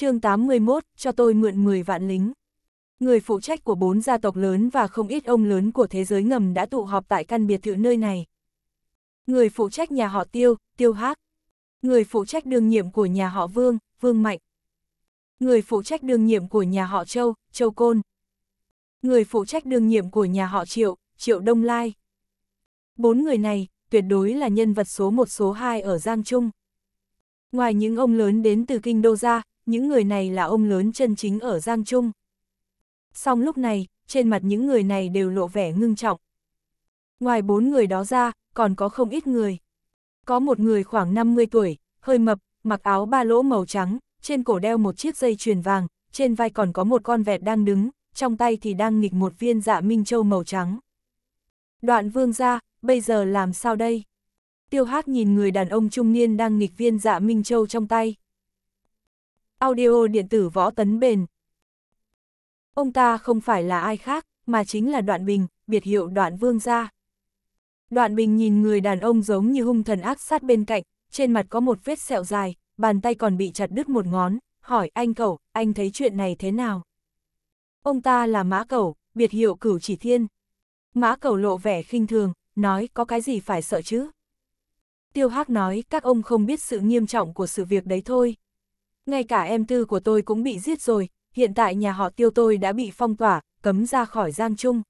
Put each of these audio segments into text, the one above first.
chương 81, cho tôi mượn 10 vạn lính. Người phụ trách của bốn gia tộc lớn và không ít ông lớn của thế giới ngầm đã tụ họp tại căn biệt thự nơi này. Người phụ trách nhà họ Tiêu, Tiêu Hác. Người phụ trách đương nhiệm của nhà họ Vương, Vương Mạnh. Người phụ trách đương nhiệm của nhà họ Châu, Châu Côn. Người phụ trách đương nhiệm của nhà họ Triệu, Triệu Đông Lai. Bốn người này, tuyệt đối là nhân vật số một số hai ở Giang Trung. Ngoài những ông lớn đến từ kinh đô ra, những người này là ông lớn chân chính ở Giang Trung. Song lúc này, trên mặt những người này đều lộ vẻ ngưng trọng. Ngoài bốn người đó ra, còn có không ít người. Có một người khoảng 50 tuổi, hơi mập, mặc áo ba lỗ màu trắng, trên cổ đeo một chiếc dây chuyền vàng, trên vai còn có một con vẹt đang đứng, trong tay thì đang nghịch một viên dạ minh châu màu trắng. Đoạn vương ra, bây giờ làm sao đây? Tiêu Hắc nhìn người đàn ông trung niên đang nghịch viên dạ minh châu trong tay, audio điện tử võ tấn bền. Ông ta không phải là ai khác, mà chính là Đoạn Bình, biệt hiệu Đoạn Vương gia. Đoạn Bình nhìn người đàn ông giống như hung thần ác sát bên cạnh, trên mặt có một vết sẹo dài, bàn tay còn bị chặt đứt một ngón, hỏi anh cậu, anh thấy chuyện này thế nào? Ông ta là mã cẩu, biệt hiệu cửu chỉ thiên. Mã cẩu lộ vẻ khinh thường, nói có cái gì phải sợ chứ? Tiêu Hắc nói các ông không biết sự nghiêm trọng của sự việc đấy thôi ngay cả em tư của tôi cũng bị giết rồi, hiện tại nhà họ tiêu tôi đã bị phong tỏa, cấm ra khỏi Giang Trung.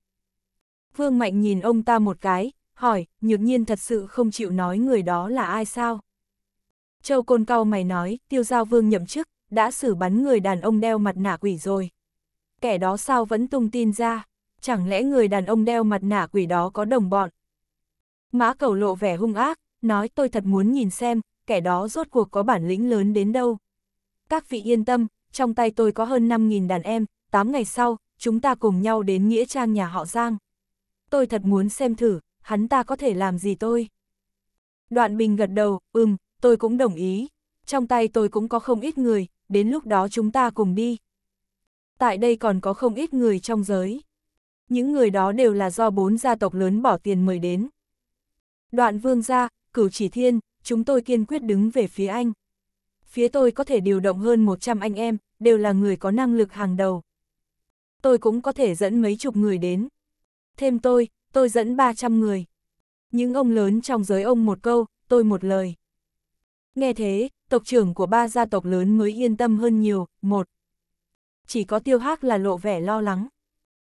Vương Mạnh nhìn ông ta một cái, hỏi, nhược nhiên thật sự không chịu nói người đó là ai sao? Châu Côn Cao mày nói, tiêu giao vương nhậm chức, đã xử bắn người đàn ông đeo mặt nạ quỷ rồi. Kẻ đó sao vẫn tung tin ra, chẳng lẽ người đàn ông đeo mặt nạ quỷ đó có đồng bọn? Mã cầu lộ vẻ hung ác, nói tôi thật muốn nhìn xem, kẻ đó rốt cuộc có bản lĩnh lớn đến đâu các vị yên tâm, trong tay tôi có hơn 5.000 đàn em, 8 ngày sau, chúng ta cùng nhau đến Nghĩa Trang nhà họ Giang. Tôi thật muốn xem thử, hắn ta có thể làm gì tôi. Đoạn Bình gật đầu, ừm, tôi cũng đồng ý. Trong tay tôi cũng có không ít người, đến lúc đó chúng ta cùng đi. Tại đây còn có không ít người trong giới. Những người đó đều là do bốn gia tộc lớn bỏ tiền mời đến. Đoạn Vương gia, Cửu Chỉ Thiên, chúng tôi kiên quyết đứng về phía anh phía tôi có thể điều động hơn 100 anh em, đều là người có năng lực hàng đầu. Tôi cũng có thể dẫn mấy chục người đến. Thêm tôi, tôi dẫn 300 người. Những ông lớn trong giới ông một câu, tôi một lời. Nghe thế, tộc trưởng của ba gia tộc lớn mới yên tâm hơn nhiều, một. Chỉ có tiêu hắc là lộ vẻ lo lắng.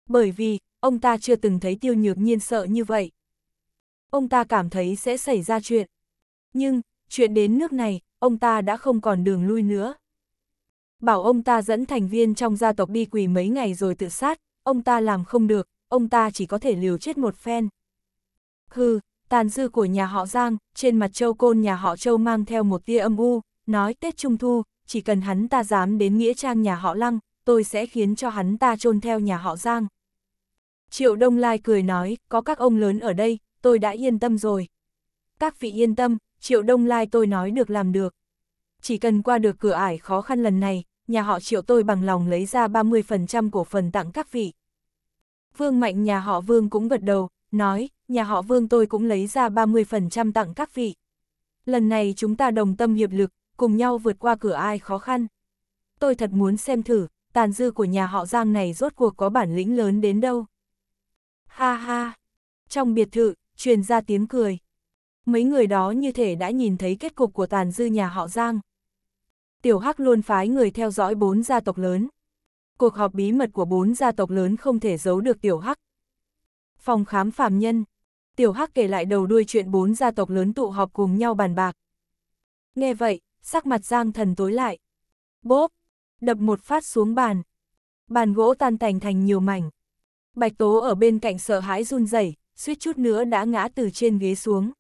Bởi vì, ông ta chưa từng thấy tiêu nhược nhiên sợ như vậy. Ông ta cảm thấy sẽ xảy ra chuyện. Nhưng, chuyện đến nước này, ông ta đã không còn đường lui nữa. Bảo ông ta dẫn thành viên trong gia tộc đi quỳ mấy ngày rồi tự sát, ông ta làm không được, ông ta chỉ có thể liều chết một phen. Hừ, tàn dư của nhà họ Giang, trên mặt châu côn nhà họ châu mang theo một tia âm u, nói Tết Trung Thu, chỉ cần hắn ta dám đến Nghĩa Trang nhà họ Lăng, tôi sẽ khiến cho hắn ta chôn theo nhà họ Giang. Triệu Đông Lai cười nói, có các ông lớn ở đây, tôi đã yên tâm rồi. Các vị yên tâm, Triệu Đông Lai tôi nói được làm được. Chỉ cần qua được cửa ải khó khăn lần này, nhà họ Triệu tôi bằng lòng lấy ra 30% cổ phần tặng các vị. Vương Mạnh nhà họ Vương cũng gật đầu, nói, nhà họ Vương tôi cũng lấy ra 30% tặng các vị. Lần này chúng ta đồng tâm hiệp lực, cùng nhau vượt qua cửa ai khó khăn. Tôi thật muốn xem thử, tàn dư của nhà họ Giang này rốt cuộc có bản lĩnh lớn đến đâu. Ha ha! Trong biệt thự, truyền ra tiếng cười mấy người đó như thể đã nhìn thấy kết cục của tàn dư nhà họ Giang. Tiểu Hắc luôn phái người theo dõi bốn gia tộc lớn. Cuộc họp bí mật của bốn gia tộc lớn không thể giấu được Tiểu Hắc. Phòng khám phàm nhân. Tiểu Hắc kể lại đầu đuôi chuyện bốn gia tộc lớn tụ họp cùng nhau bàn bạc. Nghe vậy, sắc mặt Giang thần tối lại. Bốp! Đập một phát xuống bàn. Bàn gỗ tan tành thành nhiều mảnh. Bạch Tố ở bên cạnh sợ hãi run rẩy, suýt chút nữa đã ngã từ trên ghế xuống.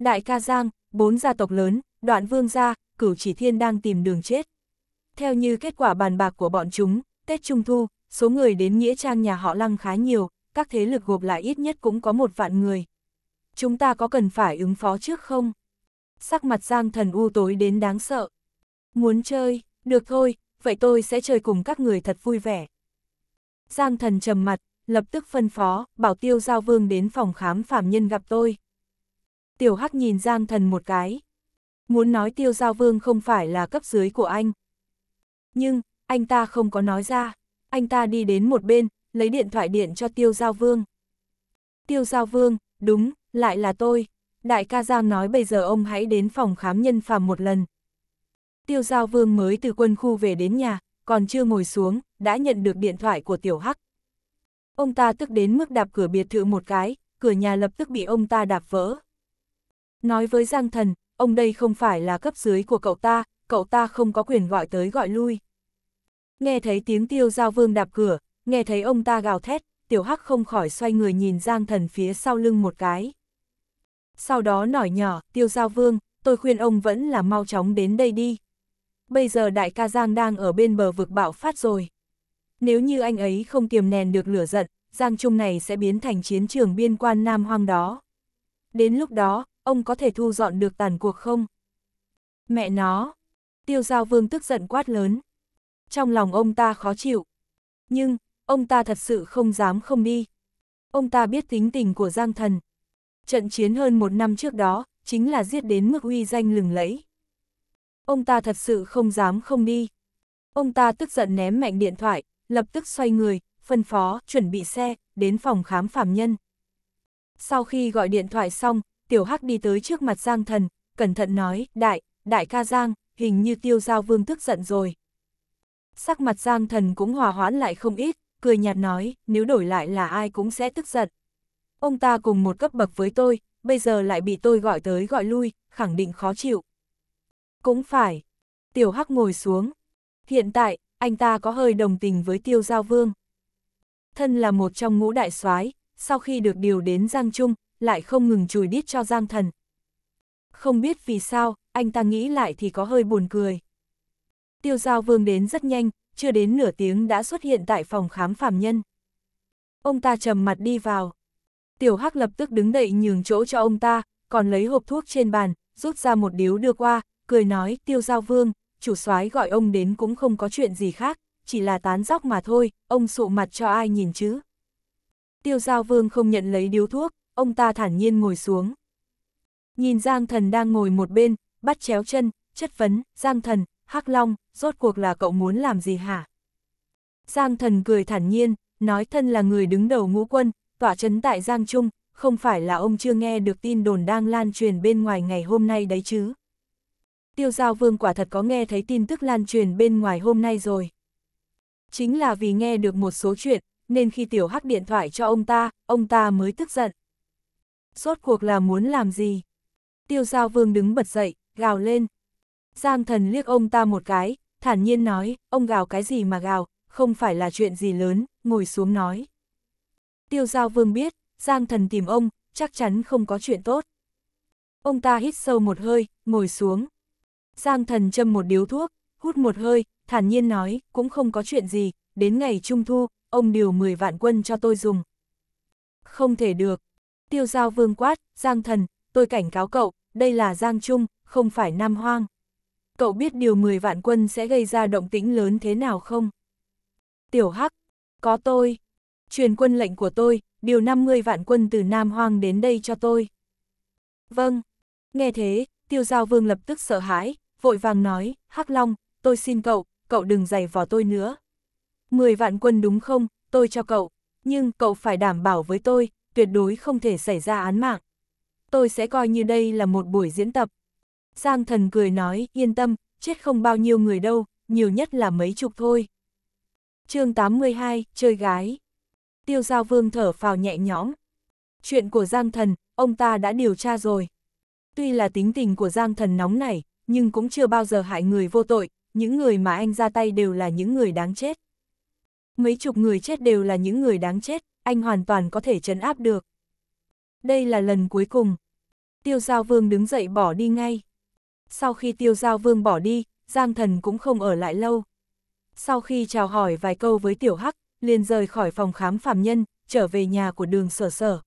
Đại ca Giang, bốn gia tộc lớn, đoạn vương gia, cửu chỉ thiên đang tìm đường chết. Theo như kết quả bàn bạc của bọn chúng, Tết Trung Thu, số người đến Nghĩa Trang nhà họ Lăng khá nhiều, các thế lực gộp lại ít nhất cũng có một vạn người. Chúng ta có cần phải ứng phó trước không? Sắc mặt Giang thần u tối đến đáng sợ. Muốn chơi, được thôi, vậy tôi sẽ chơi cùng các người thật vui vẻ. Giang thần trầm mặt, lập tức phân phó, bảo tiêu giao vương đến phòng khám phạm nhân gặp tôi. Tiểu Hắc nhìn Giang Thần một cái. Muốn nói Tiêu Giao Vương không phải là cấp dưới của anh. Nhưng, anh ta không có nói ra. Anh ta đi đến một bên, lấy điện thoại điện cho Tiêu Giao Vương. Tiêu Giao Vương, đúng, lại là tôi. Đại ca Giang nói bây giờ ông hãy đến phòng khám nhân phàm một lần. Tiêu Giao Vương mới từ quân khu về đến nhà, còn chưa ngồi xuống, đã nhận được điện thoại của Tiểu Hắc. Ông ta tức đến mức đạp cửa biệt thự một cái, cửa nhà lập tức bị ông ta đạp vỡ. Nói với Giang Thần, ông đây không phải là cấp dưới của cậu ta, cậu ta không có quyền gọi tới gọi lui. Nghe thấy tiếng tiêu giao vương đạp cửa, nghe thấy ông ta gào thét, tiểu hắc không khỏi xoay người nhìn Giang Thần phía sau lưng một cái. Sau đó nổi nhỏ, tiêu giao vương, tôi khuyên ông vẫn là mau chóng đến đây đi. Bây giờ đại ca Giang đang ở bên bờ vực bạo phát rồi. Nếu như anh ấy không kiềm nèn được lửa giận, Giang Trung này sẽ biến thành chiến trường biên quan Nam Hoang đó. Đến lúc đó, ông có thể thu dọn được tàn cuộc không? Mẹ nó! Tiêu Giao Vương tức giận quát lớn. Trong lòng ông ta khó chịu. Nhưng, ông ta thật sự không dám không đi. Ông ta biết tính tình của Giang Thần. Trận chiến hơn một năm trước đó, chính là giết đến mức uy danh lừng lẫy. Ông ta thật sự không dám không đi. Ông ta tức giận ném mạnh điện thoại, lập tức xoay người, phân phó, chuẩn bị xe, đến phòng khám phạm nhân. Sau khi gọi điện thoại xong, Tiểu Hắc đi tới trước mặt Giang Thần, cẩn thận nói, đại, đại ca Giang, hình như tiêu giao vương tức giận rồi. Sắc mặt Giang Thần cũng hòa hoãn lại không ít, cười nhạt nói, nếu đổi lại là ai cũng sẽ tức giận. Ông ta cùng một cấp bậc với tôi, bây giờ lại bị tôi gọi tới gọi lui, khẳng định khó chịu. Cũng phải. Tiểu Hắc ngồi xuống. Hiện tại, anh ta có hơi đồng tình với tiêu giao vương. Thân là một trong ngũ đại soái sau khi được điều đến Giang Trung, lại không ngừng chùi đít cho Giang Thần. Không biết vì sao, anh ta nghĩ lại thì có hơi buồn cười. Tiêu Giao Vương đến rất nhanh, chưa đến nửa tiếng đã xuất hiện tại phòng khám phàm nhân. Ông ta trầm mặt đi vào. Tiểu Hắc lập tức đứng đậy nhường chỗ cho ông ta, còn lấy hộp thuốc trên bàn, rút ra một điếu đưa qua, cười nói Tiêu Giao Vương, chủ soái gọi ông đến cũng không có chuyện gì khác, chỉ là tán dóc mà thôi, ông sụ mặt cho ai nhìn chứ. Tiêu Giao Vương không nhận lấy điếu thuốc, ông ta thản nhiên ngồi xuống. Nhìn Giang Thần đang ngồi một bên, bắt chéo chân, chất vấn, Giang Thần, Hắc Long, rốt cuộc là cậu muốn làm gì hả? Giang Thần cười thản nhiên, nói thân là người đứng đầu ngũ quân, tỏa chấn tại Giang Trung, không phải là ông chưa nghe được tin đồn đang lan truyền bên ngoài ngày hôm nay đấy chứ? Tiêu Giao Vương quả thật có nghe thấy tin tức lan truyền bên ngoài hôm nay rồi. Chính là vì nghe được một số chuyện, nên khi Tiểu Hắc điện thoại cho ông ta, ông ta mới tức giận rốt cuộc là muốn làm gì? Tiêu giao vương đứng bật dậy, gào lên. Giang thần liếc ông ta một cái, thản nhiên nói, ông gào cái gì mà gào, không phải là chuyện gì lớn, ngồi xuống nói. Tiêu giao vương biết, Giang thần tìm ông, chắc chắn không có chuyện tốt. Ông ta hít sâu một hơi, ngồi xuống. Giang thần châm một điếu thuốc, hút một hơi, thản nhiên nói, cũng không có chuyện gì, đến ngày trung thu, ông điều 10 vạn quân cho tôi dùng. Không thể được, Tiêu giao vương quát, Giang thần, tôi cảnh cáo cậu, đây là Giang Trung, không phải Nam Hoang. Cậu biết điều 10 vạn quân sẽ gây ra động tĩnh lớn thế nào không? Tiểu Hắc, có tôi. Truyền quân lệnh của tôi, điều 50 vạn quân từ Nam Hoang đến đây cho tôi. Vâng. Nghe thế, tiêu giao vương lập tức sợ hãi, vội vàng nói, Hắc Long, tôi xin cậu, cậu đừng giày vò tôi nữa. 10 vạn quân đúng không, tôi cho cậu, nhưng cậu phải đảm bảo với tôi, tuyệt đối không thể xảy ra án mạng. Tôi sẽ coi như đây là một buổi diễn tập. Giang thần cười nói, yên tâm, chết không bao nhiêu người đâu, nhiều nhất là mấy chục thôi. chương 82, chơi gái. Tiêu giao vương thở phào nhẹ nhõm. Chuyện của Giang thần, ông ta đã điều tra rồi. Tuy là tính tình của Giang thần nóng nảy, nhưng cũng chưa bao giờ hại người vô tội, những người mà anh ra tay đều là những người đáng chết. Mấy chục người chết đều là những người đáng chết, anh hoàn toàn có thể chấn áp được. Đây là lần cuối cùng. Tiêu Giao Vương đứng dậy bỏ đi ngay. Sau khi Tiêu Giao Vương bỏ đi, Giang Thần cũng không ở lại lâu. Sau khi chào hỏi vài câu với Tiểu Hắc, liền rời khỏi phòng khám phạm nhân, trở về nhà của đường sở sở.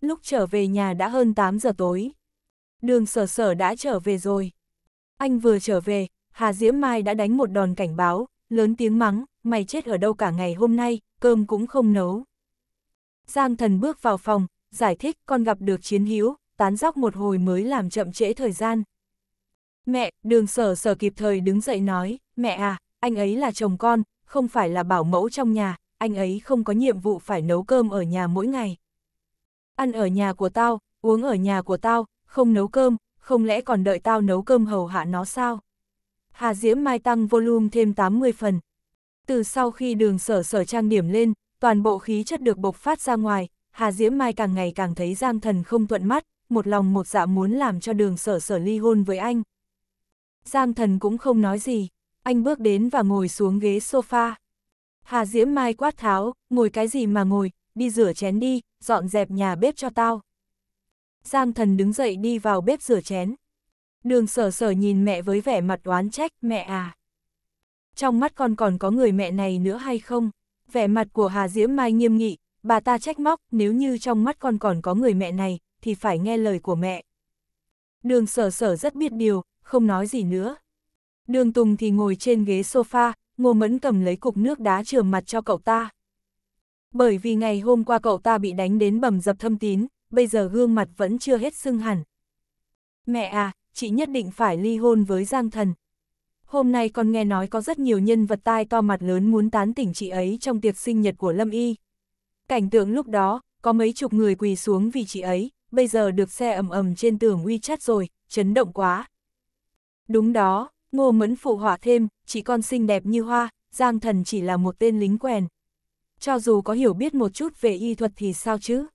Lúc trở về nhà đã hơn 8 giờ tối. Đường sở sở đã trở về rồi. Anh vừa trở về, Hà Diễm Mai đã đánh một đòn cảnh báo, lớn tiếng mắng, mày chết ở đâu cả ngày hôm nay, cơm cũng không nấu. Giang thần bước vào phòng, giải thích con gặp được chiến hữu, tán dóc một hồi mới làm chậm trễ thời gian. Mẹ, đường sở sở kịp thời đứng dậy nói, mẹ à, anh ấy là chồng con, không phải là bảo mẫu trong nhà, anh ấy không có nhiệm vụ phải nấu cơm ở nhà mỗi ngày. Ăn ở nhà của tao, uống ở nhà của tao, không nấu cơm, không lẽ còn đợi tao nấu cơm hầu hạ nó sao? Hà Diễm Mai tăng volume thêm 80 phần. Từ sau khi đường sở sở trang điểm lên, toàn bộ khí chất được bộc phát ra ngoài, Hà Diễm Mai càng ngày càng thấy Giang Thần không thuận mắt, một lòng một dạ muốn làm cho đường sở sở ly hôn với anh. Giang Thần cũng không nói gì, anh bước đến và ngồi xuống ghế sofa. Hà Diễm Mai quát tháo, ngồi cái gì mà ngồi, đi rửa chén đi, dọn dẹp nhà bếp cho tao. Giang Thần đứng dậy đi vào bếp rửa chén. Đường sở sở nhìn mẹ với vẻ mặt oán trách, mẹ à. Trong mắt con còn có người mẹ này nữa hay không? Vẻ mặt của Hà Diễm Mai nghiêm nghị, bà ta trách móc, nếu như trong mắt con còn có người mẹ này, thì phải nghe lời của mẹ. Đường sở sở rất biết điều, không nói gì nữa. Đường Tùng thì ngồi trên ghế sofa, Ngô Mẫn cầm lấy cục nước đá trường mặt cho cậu ta. Bởi vì ngày hôm qua cậu ta bị đánh đến bầm dập thâm tín, bây giờ gương mặt vẫn chưa hết sưng hẳn. Mẹ à, chị nhất định phải ly hôn với Giang Thần, hôm nay con nghe nói có rất nhiều nhân vật tai to mặt lớn muốn tán tỉnh chị ấy trong tiệc sinh nhật của Lâm Y. Cảnh tượng lúc đó, có mấy chục người quỳ xuống vì chị ấy, bây giờ được xe ầm ầm trên tường uy WeChat rồi, chấn động quá. Đúng đó, Ngô Mẫn phụ họa thêm, chị con xinh đẹp như hoa, Giang Thần chỉ là một tên lính quèn. Cho dù có hiểu biết một chút về y thuật thì sao chứ?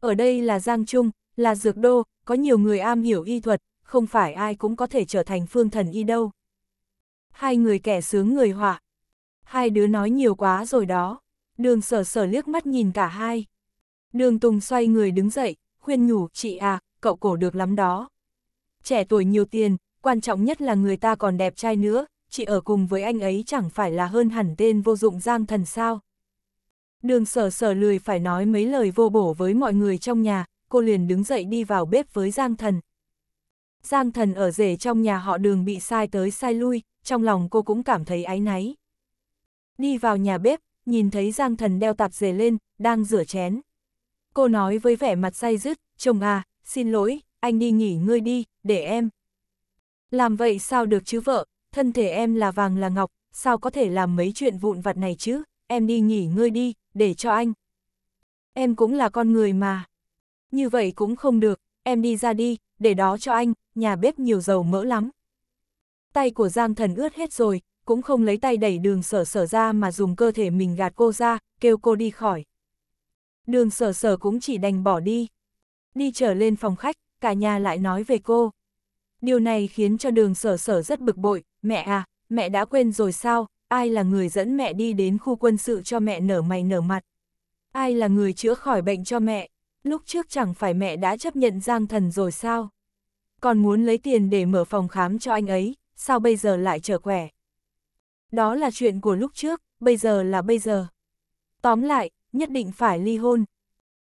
Ở đây là Giang Trung, là Dược Đô, có nhiều người am hiểu y thuật, không phải ai cũng có thể trở thành phương thần y đâu hai người kẻ sướng người họa. Hai đứa nói nhiều quá rồi đó. Đường sở sở liếc mắt nhìn cả hai. Đường Tùng xoay người đứng dậy, khuyên nhủ, chị à, cậu cổ được lắm đó. Trẻ tuổi nhiều tiền, quan trọng nhất là người ta còn đẹp trai nữa, chị ở cùng với anh ấy chẳng phải là hơn hẳn tên vô dụng giang thần sao. Đường sở sở lười phải nói mấy lời vô bổ với mọi người trong nhà, cô liền đứng dậy đi vào bếp với giang thần. Giang thần ở rể trong nhà họ đường bị sai tới sai lui, trong lòng cô cũng cảm thấy áy náy. Đi vào nhà bếp, nhìn thấy Giang Thần đeo tạp dề lên, đang rửa chén. Cô nói với vẻ mặt say dứt, chồng à, xin lỗi, anh đi nghỉ ngơi đi, để em. Làm vậy sao được chứ vợ, thân thể em là vàng là ngọc, sao có thể làm mấy chuyện vụn vặt này chứ, em đi nghỉ ngơi đi, để cho anh. Em cũng là con người mà. Như vậy cũng không được, em đi ra đi, để đó cho anh, nhà bếp nhiều dầu mỡ lắm, tay của Giang Thần ướt hết rồi, cũng không lấy tay đẩy đường sở sở ra mà dùng cơ thể mình gạt cô ra, kêu cô đi khỏi. Đường sở sở cũng chỉ đành bỏ đi. Đi trở lên phòng khách, cả nhà lại nói về cô. Điều này khiến cho đường sở sở rất bực bội, mẹ à, mẹ đã quên rồi sao, ai là người dẫn mẹ đi đến khu quân sự cho mẹ nở mày nở mặt. Ai là người chữa khỏi bệnh cho mẹ, lúc trước chẳng phải mẹ đã chấp nhận Giang Thần rồi sao. Còn muốn lấy tiền để mở phòng khám cho anh ấy, sao bây giờ lại trở khỏe? Đó là chuyện của lúc trước, bây giờ là bây giờ. Tóm lại, nhất định phải ly hôn.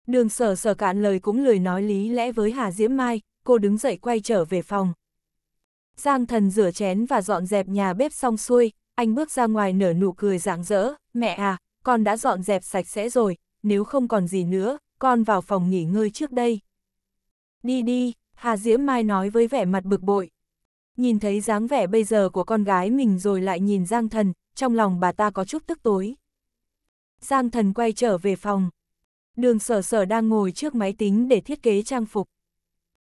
Đường sở sở cạn lời cũng lời nói lý lẽ với Hà Diễm Mai, cô đứng dậy quay trở về phòng. Giang thần rửa chén và dọn dẹp nhà bếp xong xuôi, anh bước ra ngoài nở nụ cười rạng rỡ, mẹ à, con đã dọn dẹp sạch sẽ rồi, nếu không còn gì nữa, con vào phòng nghỉ ngơi trước đây. Đi đi, Hà Diễm Mai nói với vẻ mặt bực bội, nhìn thấy dáng vẻ bây giờ của con gái mình rồi lại nhìn Giang Thần, trong lòng bà ta có chút tức tối. Giang Thần quay trở về phòng. Đường sở sở đang ngồi trước máy tính để thiết kế trang phục.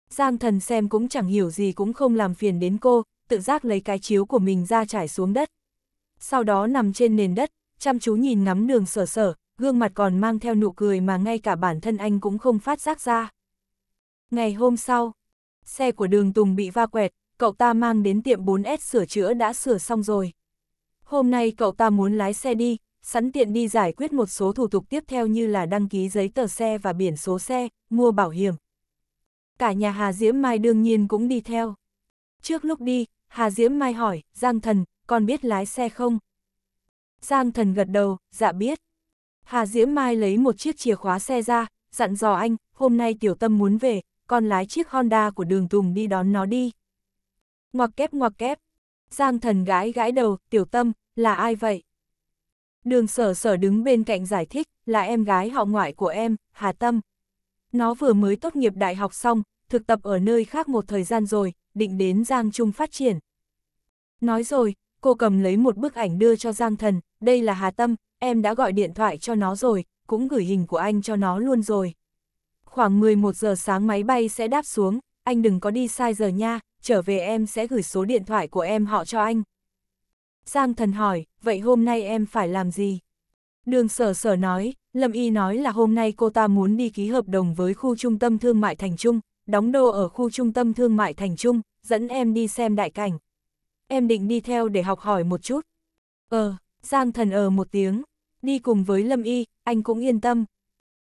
Giang Thần xem cũng chẳng hiểu gì cũng không làm phiền đến cô, tự giác lấy cái chiếu của mình ra trải xuống đất. Sau đó nằm trên nền đất, chăm chú nhìn ngắm đường sở sở, gương mặt còn mang theo nụ cười mà ngay cả bản thân anh cũng không phát giác ra. Ngày hôm sau, xe của đường Tùng bị va quẹt, cậu ta mang đến tiệm 4S sửa chữa đã sửa xong rồi. Hôm nay cậu ta muốn lái xe đi, sẵn tiện đi giải quyết một số thủ tục tiếp theo như là đăng ký giấy tờ xe và biển số xe, mua bảo hiểm. Cả nhà Hà Diễm Mai đương nhiên cũng đi theo. Trước lúc đi, Hà Diễm Mai hỏi, Giang Thần, con biết lái xe không? Giang Thần gật đầu, dạ biết. Hà Diễm Mai lấy một chiếc chìa khóa xe ra, dặn dò anh, hôm nay Tiểu Tâm muốn về, con lái chiếc Honda của đường Tùng đi đón nó đi. Ngoặc kép ngoặc kép. Giang thần gái gãi đầu, tiểu tâm, là ai vậy? Đường sở sở đứng bên cạnh giải thích, là em gái họ ngoại của em, Hà Tâm. Nó vừa mới tốt nghiệp đại học xong, thực tập ở nơi khác một thời gian rồi, định đến Giang Trung phát triển. Nói rồi, cô cầm lấy một bức ảnh đưa cho Giang Thần, đây là Hà Tâm, em đã gọi điện thoại cho nó rồi, cũng gửi hình của anh cho nó luôn rồi. Khoảng 11 giờ sáng máy bay sẽ đáp xuống, anh đừng có đi sai giờ nha, trở về em sẽ gửi số điện thoại của em họ cho anh. Giang thần hỏi, vậy hôm nay em phải làm gì? Đường sở sở nói, Lâm Y nói là hôm nay cô ta muốn đi ký hợp đồng với khu trung tâm thương mại Thành Trung, đóng đô ở khu trung tâm thương mại Thành Trung, dẫn em đi xem đại cảnh. Em định đi theo để học hỏi một chút. Ờ, Giang thần ờ một tiếng, đi cùng với Lâm Y, anh cũng yên tâm.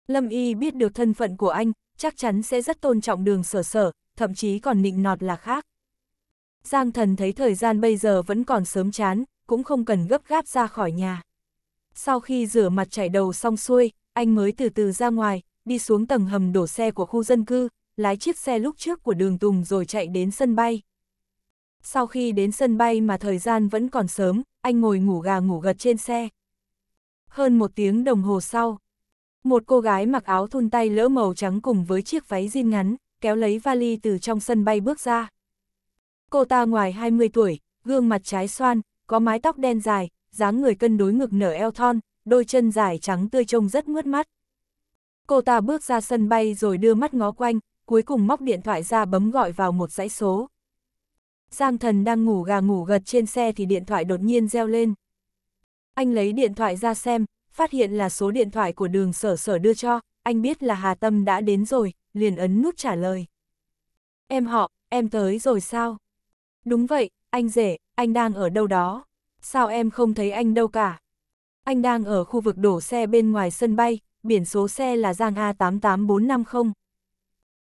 Lâm Y biết được thân phận của anh, chắc chắn sẽ rất tôn trọng đường sở sở, thậm chí còn nịnh nọt là khác. Giang thần thấy thời gian bây giờ vẫn còn sớm chán, cũng không cần gấp gáp ra khỏi nhà. Sau khi rửa mặt chảy đầu xong xuôi, anh mới từ từ ra ngoài, đi xuống tầng hầm đổ xe của khu dân cư, lái chiếc xe lúc trước của đường Tùng rồi chạy đến sân bay. Sau khi đến sân bay mà thời gian vẫn còn sớm, anh ngồi ngủ gà ngủ gật trên xe. Hơn một tiếng đồng hồ sau, một cô gái mặc áo thun tay lỡ màu trắng cùng với chiếc váy jean ngắn, kéo lấy vali từ trong sân bay bước ra. Cô ta ngoài 20 tuổi, gương mặt trái xoan, có mái tóc đen dài, dáng người cân đối ngực nở eo thon, đôi chân dài trắng tươi trông rất mướt mắt. Cô ta bước ra sân bay rồi đưa mắt ngó quanh, cuối cùng móc điện thoại ra bấm gọi vào một dãy số. Giang thần đang ngủ gà ngủ gật trên xe thì điện thoại đột nhiên reo lên. Anh lấy điện thoại ra xem, phát hiện là số điện thoại của đường sở sở đưa cho, anh biết là Hà Tâm đã đến rồi, liền ấn nút trả lời. Em họ, em tới rồi sao? Đúng vậy, anh rể, anh đang ở đâu đó? Sao em không thấy anh đâu cả? Anh đang ở khu vực đổ xe bên ngoài sân bay, biển số xe là Giang A88450.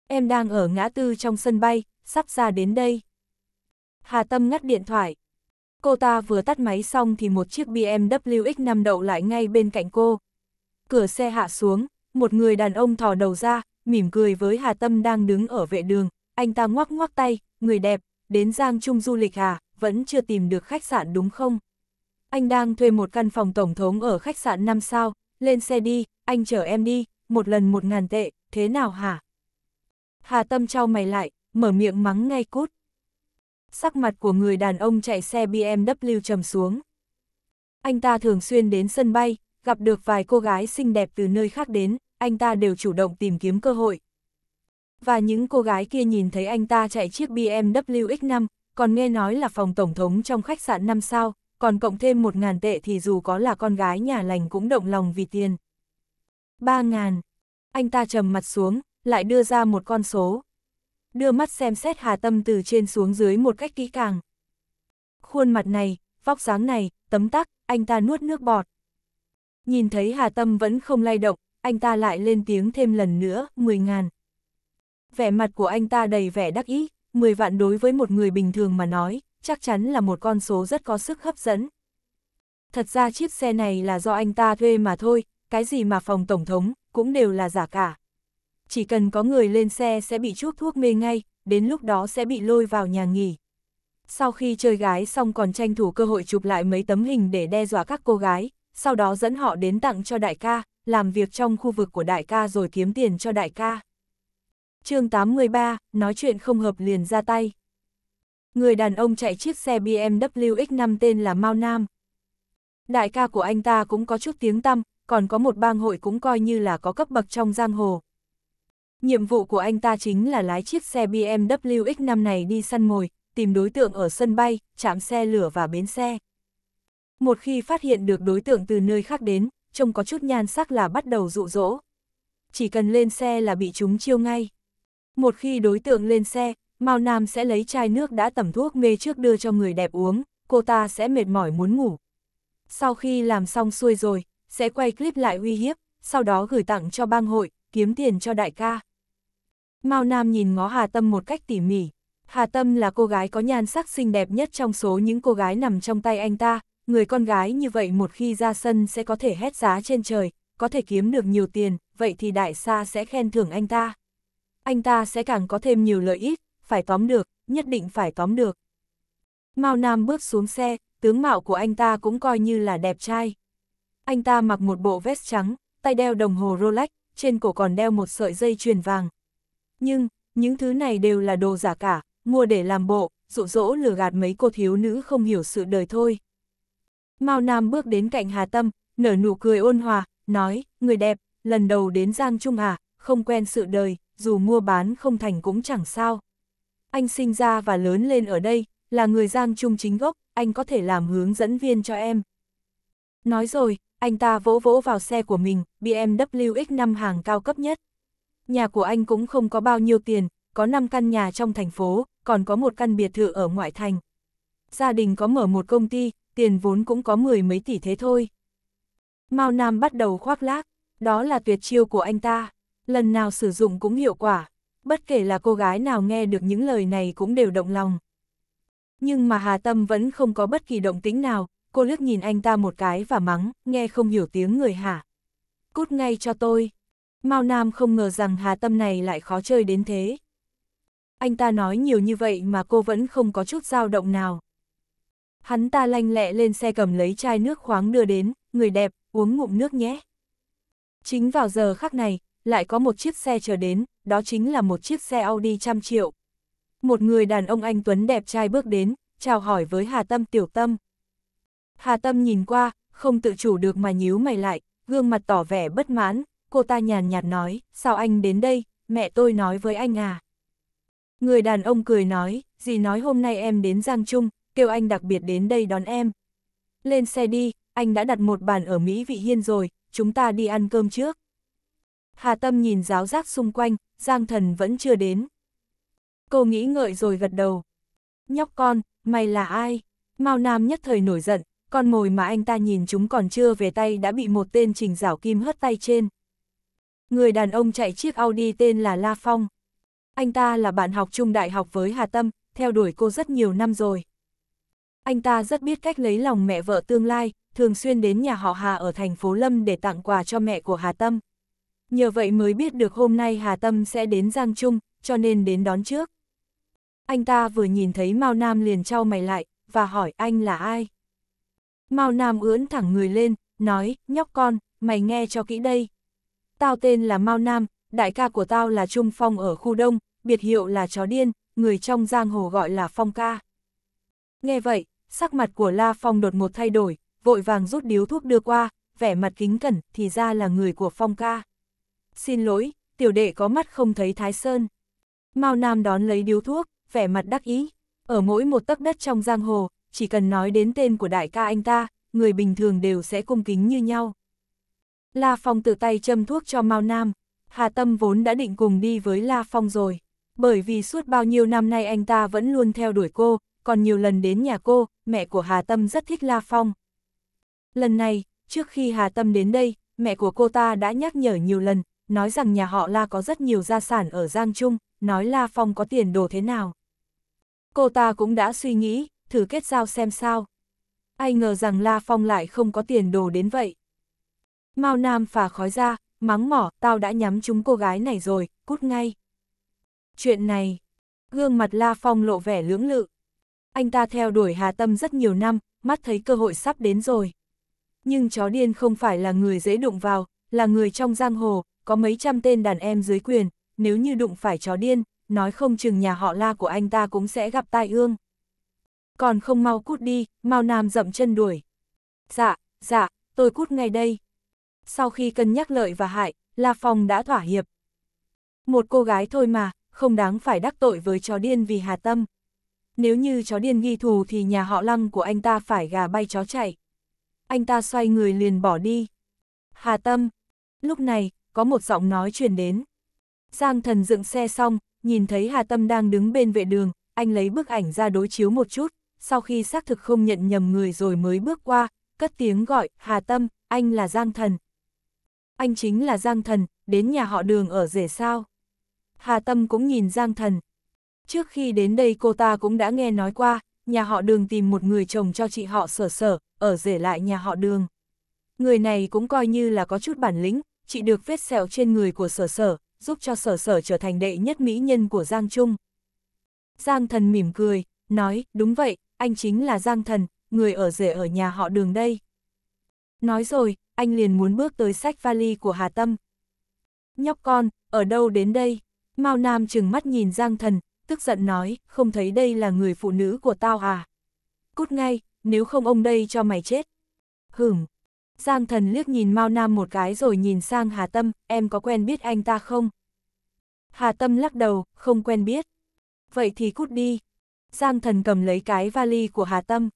Em đang ở ngã tư trong sân bay, sắp ra đến đây. Hà Tâm ngắt điện thoại. Cô ta vừa tắt máy xong thì một chiếc BMW X5 đậu lại ngay bên cạnh cô. Cửa xe hạ xuống, một người đàn ông thò đầu ra, mỉm cười với Hà Tâm đang đứng ở vệ đường, anh ta ngoắc ngoắc tay, người đẹp, đến Giang Trung du lịch à, vẫn chưa tìm được khách sạn đúng không? Anh đang thuê một căn phòng tổng thống ở khách sạn 5 sao, lên xe đi, anh chở em đi, một lần một ngàn tệ, thế nào hả? Hà Tâm trao mày lại, mở miệng mắng ngay cút. Sắc mặt của người đàn ông chạy xe BMW trầm xuống. Anh ta thường xuyên đến sân bay, gặp được vài cô gái xinh đẹp từ nơi khác đến, anh ta đều chủ động tìm kiếm cơ hội. Và những cô gái kia nhìn thấy anh ta chạy chiếc BMW X5, còn nghe nói là phòng tổng thống trong khách sạn 5 sao, còn cộng thêm 1.000 tệ thì dù có là con gái nhà lành cũng động lòng vì tiền. 3.000. Anh ta trầm mặt xuống, lại đưa ra một con số. Đưa mắt xem xét Hà Tâm từ trên xuống dưới một cách kỹ càng. Khuôn mặt này, vóc dáng này, tấm tắc, anh ta nuốt nước bọt. Nhìn thấy Hà Tâm vẫn không lay động, anh ta lại lên tiếng thêm lần nữa, 10 ngàn. Vẻ mặt của anh ta đầy vẻ đắc ý, 10 vạn đối với một người bình thường mà nói, chắc chắn là một con số rất có sức hấp dẫn. Thật ra chiếc xe này là do anh ta thuê mà thôi, cái gì mà phòng tổng thống, cũng đều là giả cả. Chỉ cần có người lên xe sẽ bị chuốc thuốc mê ngay, đến lúc đó sẽ bị lôi vào nhà nghỉ. Sau khi chơi gái xong còn tranh thủ cơ hội chụp lại mấy tấm hình để đe dọa các cô gái, sau đó dẫn họ đến tặng cho đại ca, làm việc trong khu vực của đại ca rồi kiếm tiền cho đại ca. chương 83, nói chuyện không hợp liền ra tay. Người đàn ông chạy chiếc xe BMW X5 tên là Mao Nam. Đại ca của anh ta cũng có chút tiếng tăm, còn có một bang hội cũng coi như là có cấp bậc trong giang hồ. Nhiệm vụ của anh ta chính là lái chiếc xe BMW X5 này đi săn mồi, tìm đối tượng ở sân bay, chạm xe lửa và bến xe. Một khi phát hiện được đối tượng từ nơi khác đến, trông có chút nhan sắc là bắt đầu dụ dỗ. Chỉ cần lên xe là bị chúng chiêu ngay. Một khi đối tượng lên xe, Mao Nam sẽ lấy chai nước đã tẩm thuốc mê trước đưa cho người đẹp uống, cô ta sẽ mệt mỏi muốn ngủ. Sau khi làm xong xuôi rồi, sẽ quay clip lại uy hiếp, sau đó gửi tặng cho bang hội, kiếm tiền cho đại ca. Mao Nam nhìn ngó Hà Tâm một cách tỉ mỉ. Hà Tâm là cô gái có nhan sắc xinh đẹp nhất trong số những cô gái nằm trong tay anh ta, người con gái như vậy một khi ra sân sẽ có thể hét giá trên trời, có thể kiếm được nhiều tiền, vậy thì đại sa sẽ khen thưởng anh ta. Anh ta sẽ càng có thêm nhiều lợi ích, phải tóm được, nhất định phải tóm được. Mao Nam bước xuống xe, tướng mạo của anh ta cũng coi như là đẹp trai. Anh ta mặc một bộ vest trắng, tay đeo đồng hồ Rolex, trên cổ còn đeo một sợi dây chuyền vàng. Nhưng, những thứ này đều là đồ giả cả, mua để làm bộ, dụ dỗ lừa gạt mấy cô thiếu nữ không hiểu sự đời thôi. Mao Nam bước đến cạnh Hà Tâm, nở nụ cười ôn hòa, nói, người đẹp, lần đầu đến Giang Trung à, không quen sự đời, dù mua bán không thành cũng chẳng sao. Anh sinh ra và lớn lên ở đây, là người Giang Trung chính gốc, anh có thể làm hướng dẫn viên cho em. Nói rồi, anh ta vỗ vỗ vào xe của mình, BMW X5 hàng cao cấp nhất. Nhà của anh cũng không có bao nhiêu tiền, có 5 căn nhà trong thành phố, còn có một căn biệt thự ở ngoại thành. Gia đình có mở một công ty, tiền vốn cũng có mười mấy tỷ thế thôi. Mao Nam bắt đầu khoác lác, đó là tuyệt chiêu của anh ta, lần nào sử dụng cũng hiệu quả, bất kể là cô gái nào nghe được những lời này cũng đều động lòng. Nhưng mà Hà Tâm vẫn không có bất kỳ động tính nào, cô liếc nhìn anh ta một cái và mắng, nghe không hiểu tiếng người hả. Cút ngay cho tôi. Mao Nam không ngờ rằng Hà Tâm này lại khó chơi đến thế. Anh ta nói nhiều như vậy mà cô vẫn không có chút dao động nào. Hắn ta lanh lẹ lên xe cầm lấy chai nước khoáng đưa đến, người đẹp, uống ngụm nước nhé. Chính vào giờ khắc này, lại có một chiếc xe chờ đến, đó chính là một chiếc xe Audi trăm triệu. Một người đàn ông anh Tuấn đẹp trai bước đến, chào hỏi với Hà Tâm tiểu tâm. Hà Tâm nhìn qua, không tự chủ được mà nhíu mày lại, gương mặt tỏ vẻ bất mãn, cô ta nhàn nhạt nói, sao anh đến đây, mẹ tôi nói với anh à. Người đàn ông cười nói, gì nói hôm nay em đến Giang Trung, kêu anh đặc biệt đến đây đón em. Lên xe đi, anh đã đặt một bàn ở Mỹ Vị Hiên rồi, chúng ta đi ăn cơm trước. Hà Tâm nhìn giáo giác xung quanh, Giang Thần vẫn chưa đến. Cô nghĩ ngợi rồi gật đầu. Nhóc con, mày là ai? Mao Nam nhất thời nổi giận, con mồi mà anh ta nhìn chúng còn chưa về tay đã bị một tên trình rảo kim hất tay trên. Người đàn ông chạy chiếc Audi tên là La Phong. Anh ta là bạn học chung đại học với Hà Tâm, theo đuổi cô rất nhiều năm rồi. Anh ta rất biết cách lấy lòng mẹ vợ tương lai, thường xuyên đến nhà họ Hà ở thành phố Lâm để tặng quà cho mẹ của Hà Tâm. Nhờ vậy mới biết được hôm nay Hà Tâm sẽ đến Giang Trung, cho nên đến đón trước. Anh ta vừa nhìn thấy Mao Nam liền trao mày lại, và hỏi anh là ai. Mao Nam ưỡn thẳng người lên, nói, nhóc con, mày nghe cho kỹ đây. Tao tên là Mao Nam, đại ca của tao là Trung Phong ở khu đông, biệt hiệu là chó điên, người trong giang hồ gọi là Phong ca. Nghe vậy, sắc mặt của La Phong đột ngột thay đổi, vội vàng rút điếu thuốc đưa qua, vẻ mặt kính cẩn, thì ra là người của Phong ca. Xin lỗi, tiểu đệ có mắt không thấy Thái Sơn. Mao Nam đón lấy điếu thuốc, vẻ mặt đắc ý. Ở mỗi một tấc đất trong giang hồ, chỉ cần nói đến tên của đại ca anh ta, người bình thường đều sẽ cung kính như nhau. La Phong tự tay châm thuốc cho Mao Nam, Hà Tâm vốn đã định cùng đi với La Phong rồi. Bởi vì suốt bao nhiêu năm nay anh ta vẫn luôn theo đuổi cô, còn nhiều lần đến nhà cô, mẹ của Hà Tâm rất thích La Phong. Lần này, trước khi Hà Tâm đến đây, mẹ của cô ta đã nhắc nhở nhiều lần, nói rằng nhà họ La có rất nhiều gia sản ở Giang Trung, nói La Phong có tiền đồ thế nào. Cô ta cũng đã suy nghĩ, thử kết giao xem sao. Ai ngờ rằng La Phong lại không có tiền đồ đến vậy. Mao Nam phà khói ra, mắng mỏ, tao đã nhắm chúng cô gái này rồi, cút ngay. Chuyện này, gương mặt La Phong lộ vẻ lưỡng lự. Anh ta theo đuổi Hà Tâm rất nhiều năm, mắt thấy cơ hội sắp đến rồi. Nhưng chó điên không phải là người dễ đụng vào, là người trong giang hồ, có mấy trăm tên đàn em dưới quyền, nếu như đụng phải chó điên, nói không chừng nhà họ la của anh ta cũng sẽ gặp tai ương. Còn không mau cút đi, mau nam dậm chân đuổi. Dạ, dạ, tôi cút ngay đây. Sau khi cân nhắc lợi và hại, La Phong đã thỏa hiệp. Một cô gái thôi mà, không đáng phải đắc tội với chó điên vì hà tâm nếu như chó điên ghi thù thì nhà họ lăng của anh ta phải gà bay chó chạy. Anh ta xoay người liền bỏ đi. Hà Tâm. Lúc này, có một giọng nói truyền đến. Giang thần dựng xe xong, nhìn thấy Hà Tâm đang đứng bên vệ đường, anh lấy bức ảnh ra đối chiếu một chút, sau khi xác thực không nhận nhầm người rồi mới bước qua, cất tiếng gọi, Hà Tâm, anh là Giang thần. Anh chính là Giang thần, đến nhà họ đường ở rể sao. Hà Tâm cũng nhìn Giang thần, Trước khi đến đây cô ta cũng đã nghe nói qua, nhà họ đường tìm một người chồng cho chị họ sở sở, ở rể lại nhà họ đường. Người này cũng coi như là có chút bản lĩnh, chị được vết sẹo trên người của sở sở, giúp cho sở sở trở thành đệ nhất mỹ nhân của Giang Trung. Giang thần mỉm cười, nói, đúng vậy, anh chính là Giang thần, người ở rể ở nhà họ đường đây. Nói rồi, anh liền muốn bước tới sách vali của Hà Tâm. Nhóc con, ở đâu đến đây? Mao Nam chừng mắt nhìn Giang thần, tức giận nói, không thấy đây là người phụ nữ của tao à. Cút ngay, nếu không ông đây cho mày chết. Hửm. Giang thần liếc nhìn Mao Nam một cái rồi nhìn sang Hà Tâm, em có quen biết anh ta không? Hà Tâm lắc đầu, không quen biết. Vậy thì cút đi. Giang thần cầm lấy cái vali của Hà Tâm.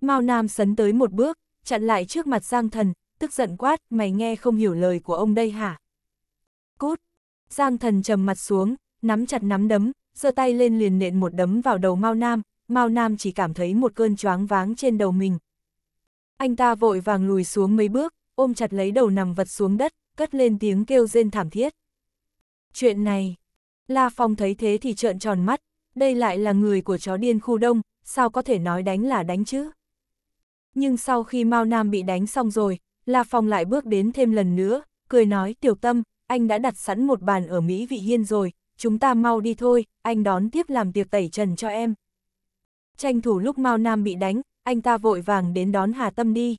Mao Nam sấn tới một bước, chặn lại trước mặt Giang thần, tức giận quát, mày nghe không hiểu lời của ông đây hả? Cút. Giang thần trầm mặt xuống, nắm chặt nắm đấm, giơ tay lên liền nện một đấm vào đầu Mao Nam, Mao Nam chỉ cảm thấy một cơn choáng váng trên đầu mình. Anh ta vội vàng lùi xuống mấy bước, ôm chặt lấy đầu nằm vật xuống đất, cất lên tiếng kêu rên thảm thiết. Chuyện này, La Phong thấy thế thì trợn tròn mắt, đây lại là người của chó điên khu đông, sao có thể nói đánh là đánh chứ? Nhưng sau khi Mao Nam bị đánh xong rồi, La Phong lại bước đến thêm lần nữa, cười nói tiểu tâm, anh đã đặt sẵn một bàn ở Mỹ Vị Hiên rồi, chúng ta mau đi thôi, anh đón tiếp làm tiệc tẩy trần cho em. Tranh thủ lúc Mao Nam bị đánh, anh ta vội vàng đến đón Hà Tâm đi.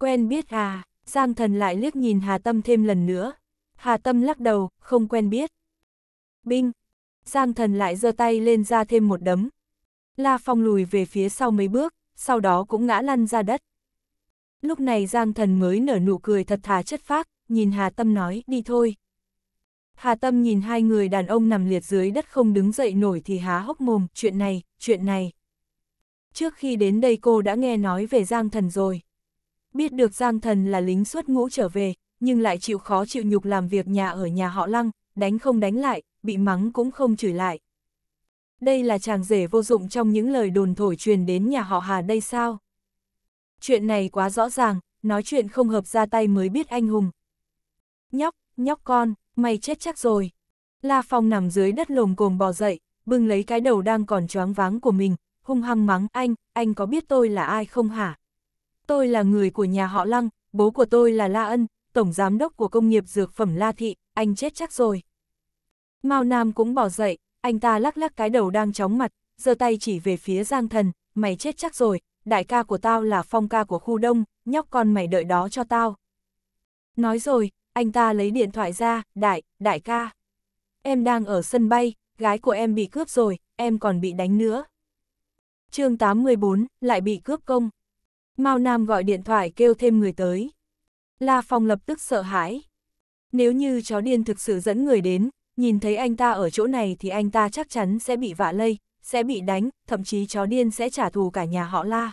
Quen biết à, Giang Thần lại liếc nhìn Hà Tâm thêm lần nữa. Hà Tâm lắc đầu, không quen biết. Binh, Giang Thần lại giơ tay lên ra thêm một đấm. La Phong lùi về phía sau mấy bước, sau đó cũng ngã lăn ra đất. Lúc này Giang Thần mới nở nụ cười thật thà chất phác, nhìn Hà Tâm nói đi thôi. Hà Tâm nhìn hai người đàn ông nằm liệt dưới đất không đứng dậy nổi thì há hốc mồm, chuyện này, chuyện này. Trước khi đến đây cô đã nghe nói về Giang Thần rồi. Biết được Giang Thần là lính xuất ngũ trở về, nhưng lại chịu khó chịu nhục làm việc nhà ở nhà họ Lăng, đánh không đánh lại, bị mắng cũng không chửi lại. Đây là chàng rể vô dụng trong những lời đồn thổi truyền đến nhà họ Hà đây sao? Chuyện này quá rõ ràng, nói chuyện không hợp ra tay mới biết anh hùng. Nhóc, nhóc con, mày chết chắc rồi. La Phong nằm dưới đất lồm cồm bò dậy, bưng lấy cái đầu đang còn choáng váng của mình, hung hăng mắng anh, anh có biết tôi là ai không hả? Tôi là người của nhà họ Lăng, bố của tôi là La Ân, tổng giám đốc của công nghiệp dược phẩm La Thị, anh chết chắc rồi. Mao Nam cũng bỏ dậy, anh ta lắc lắc cái đầu đang chóng mặt, giơ tay chỉ về phía Giang Thần, mày chết chắc rồi, đại ca của tao là phong ca của khu đông, nhóc con mày đợi đó cho tao. Nói rồi, anh ta lấy điện thoại ra, đại, đại ca. Em đang ở sân bay, gái của em bị cướp rồi, em còn bị đánh nữa. chương 814, lại bị cướp công. Mao Nam gọi điện thoại kêu thêm người tới. La Phong lập tức sợ hãi. Nếu như chó điên thực sự dẫn người đến, nhìn thấy anh ta ở chỗ này thì anh ta chắc chắn sẽ bị vạ lây, sẽ bị đánh, thậm chí chó điên sẽ trả thù cả nhà họ La.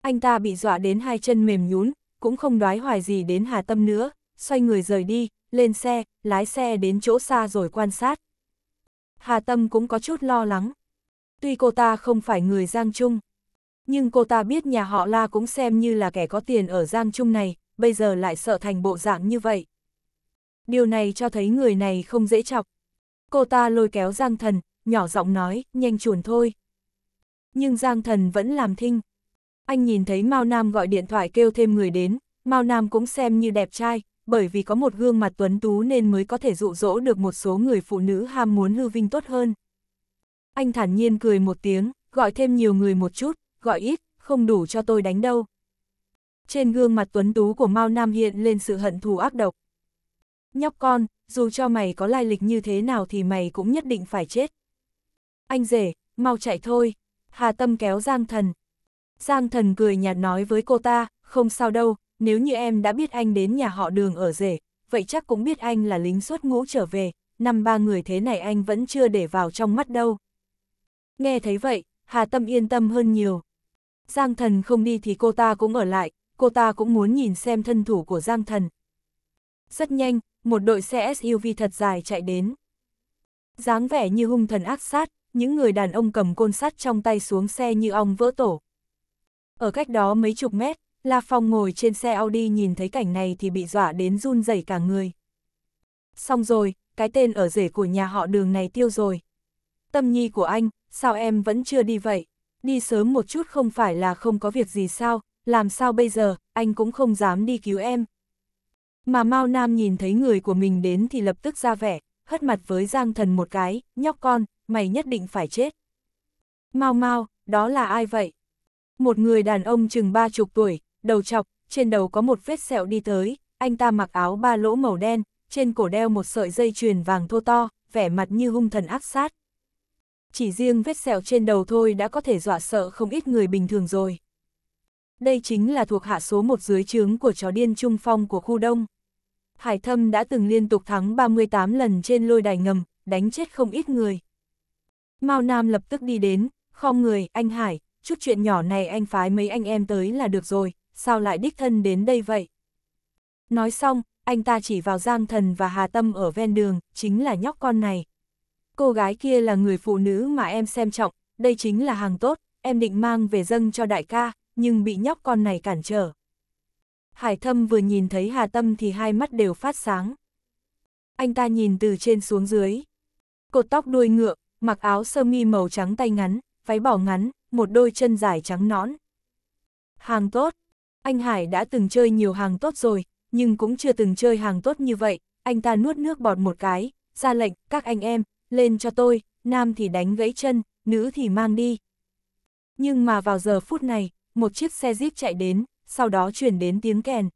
Anh ta bị dọa đến hai chân mềm nhún, cũng không đoái hoài gì đến Hà Tâm nữa, xoay người rời đi, lên xe, lái xe đến chỗ xa rồi quan sát. Hà Tâm cũng có chút lo lắng. Tuy cô ta không phải người Giang Trung, nhưng cô ta biết nhà họ La cũng xem như là kẻ có tiền ở Giang Trung này, bây giờ lại sợ thành bộ dạng như vậy. Điều này cho thấy người này không dễ chọc. Cô ta lôi kéo Giang Thần, nhỏ giọng nói, nhanh chuồn thôi. Nhưng Giang Thần vẫn làm thinh. Anh nhìn thấy Mao Nam gọi điện thoại kêu thêm người đến, Mao Nam cũng xem như đẹp trai, bởi vì có một gương mặt tuấn tú nên mới có thể dụ dỗ được một số người phụ nữ ham muốn hư vinh tốt hơn. Anh thản nhiên cười một tiếng, gọi thêm nhiều người một chút, gọi ít, không đủ cho tôi đánh đâu. Trên gương mặt tuấn tú của Mao Nam hiện lên sự hận thù ác độc. Nhóc con, dù cho mày có lai lịch như thế nào thì mày cũng nhất định phải chết. Anh rể, mau chạy thôi. Hà Tâm kéo Giang Thần. Giang Thần cười nhạt nói với cô ta, không sao đâu, nếu như em đã biết anh đến nhà họ đường ở rể, vậy chắc cũng biết anh là lính xuất ngũ trở về, năm ba người thế này anh vẫn chưa để vào trong mắt đâu. Nghe thấy vậy, Hà Tâm yên tâm hơn nhiều. Giang thần không đi thì cô ta cũng ở lại, cô ta cũng muốn nhìn xem thân thủ của Giang thần. Rất nhanh, một đội xe SUV thật dài chạy đến. dáng vẻ như hung thần ác sát, những người đàn ông cầm côn sắt trong tay xuống xe như ong vỡ tổ. Ở cách đó mấy chục mét, La Phong ngồi trên xe Audi nhìn thấy cảnh này thì bị dọa đến run rẩy cả người. Xong rồi, cái tên ở rể của nhà họ đường này tiêu rồi. Tâm nhi của anh, sao em vẫn chưa đi vậy? Đi sớm một chút không phải là không có việc gì sao, làm sao bây giờ, anh cũng không dám đi cứu em. Mà Mao Nam nhìn thấy người của mình đến thì lập tức ra vẻ, hất mặt với Giang Thần một cái, nhóc con, mày nhất định phải chết. Mao Mao, đó là ai vậy? Một người đàn ông chừng ba chục tuổi, đầu chọc, trên đầu có một vết sẹo đi tới, anh ta mặc áo ba lỗ màu đen, trên cổ đeo một sợi dây chuyền vàng thô to, vẻ mặt như hung thần ác sát. Chỉ riêng vết sẹo trên đầu thôi đã có thể dọa sợ không ít người bình thường rồi. Đây chính là thuộc hạ số một dưới trướng của chó điên trung phong của khu đông. Hải thâm đã từng liên tục thắng 38 lần trên lôi đài ngầm, đánh chết không ít người. Mao Nam lập tức đi đến, khom người, anh Hải, chút chuyện nhỏ này anh phái mấy anh em tới là được rồi, sao lại đích thân đến đây vậy? Nói xong, anh ta chỉ vào Giang Thần và Hà Tâm ở ven đường, chính là nhóc con này. Cô gái kia là người phụ nữ mà em xem trọng, đây chính là hàng tốt, em định mang về dâng cho đại ca, nhưng bị nhóc con này cản trở. Hải Thâm vừa nhìn thấy Hà Tâm thì hai mắt đều phát sáng. Anh ta nhìn từ trên xuống dưới. Cột tóc đuôi ngựa, mặc áo sơ mi màu trắng tay ngắn, váy bỏ ngắn, một đôi chân dài trắng nõn. Hàng tốt, anh Hải đã từng chơi nhiều hàng tốt rồi, nhưng cũng chưa từng chơi hàng tốt như vậy, anh ta nuốt nước bọt một cái, ra lệnh, các anh em, lên cho tôi, nam thì đánh gãy chân, nữ thì mang đi. Nhưng mà vào giờ phút này, một chiếc xe jeep chạy đến, sau đó chuyển đến tiếng kèn.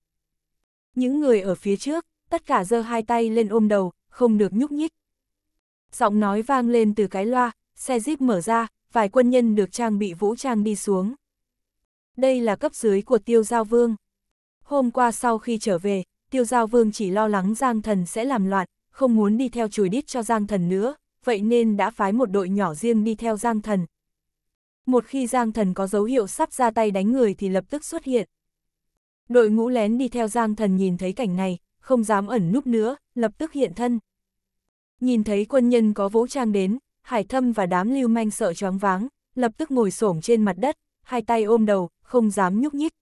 Những người ở phía trước, tất cả giơ hai tay lên ôm đầu, không được nhúc nhích. Giọng nói vang lên từ cái loa, xe jeep mở ra, vài quân nhân được trang bị vũ trang đi xuống. Đây là cấp dưới của tiêu giao vương. Hôm qua sau khi trở về, tiêu giao vương chỉ lo lắng Giang Thần sẽ làm loạn, không muốn đi theo chùi đít cho Giang Thần nữa, vậy nên đã phái một đội nhỏ riêng đi theo Giang Thần. Một khi Giang Thần có dấu hiệu sắp ra tay đánh người thì lập tức xuất hiện. Đội ngũ lén đi theo Giang Thần nhìn thấy cảnh này, không dám ẩn núp nữa, lập tức hiện thân. Nhìn thấy quân nhân có vũ trang đến, Hải Thâm và đám lưu manh sợ choáng váng, lập tức ngồi xổm trên mặt đất, hai tay ôm đầu, không dám nhúc nhích.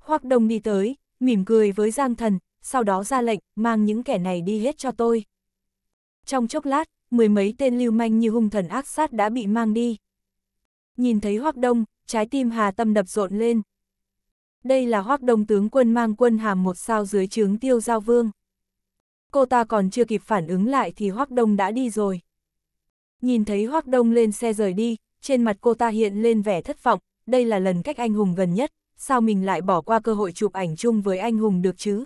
Hoắc Đông đi tới, mỉm cười với Giang Thần, sau đó ra lệnh, mang những kẻ này đi hết cho tôi. Trong chốc lát, mười mấy tên lưu manh như hung thần ác sát đã bị mang đi. Nhìn thấy Hoắc Đông, trái tim Hà Tâm đập rộn lên. Đây là Hoắc Đông tướng quân mang quân hàm một sao dưới trướng Tiêu Giao Vương. Cô ta còn chưa kịp phản ứng lại thì Hoắc Đông đã đi rồi. Nhìn thấy Hoắc Đông lên xe rời đi, trên mặt cô ta hiện lên vẻ thất vọng, đây là lần cách anh hùng gần nhất, sao mình lại bỏ qua cơ hội chụp ảnh chung với anh hùng được chứ?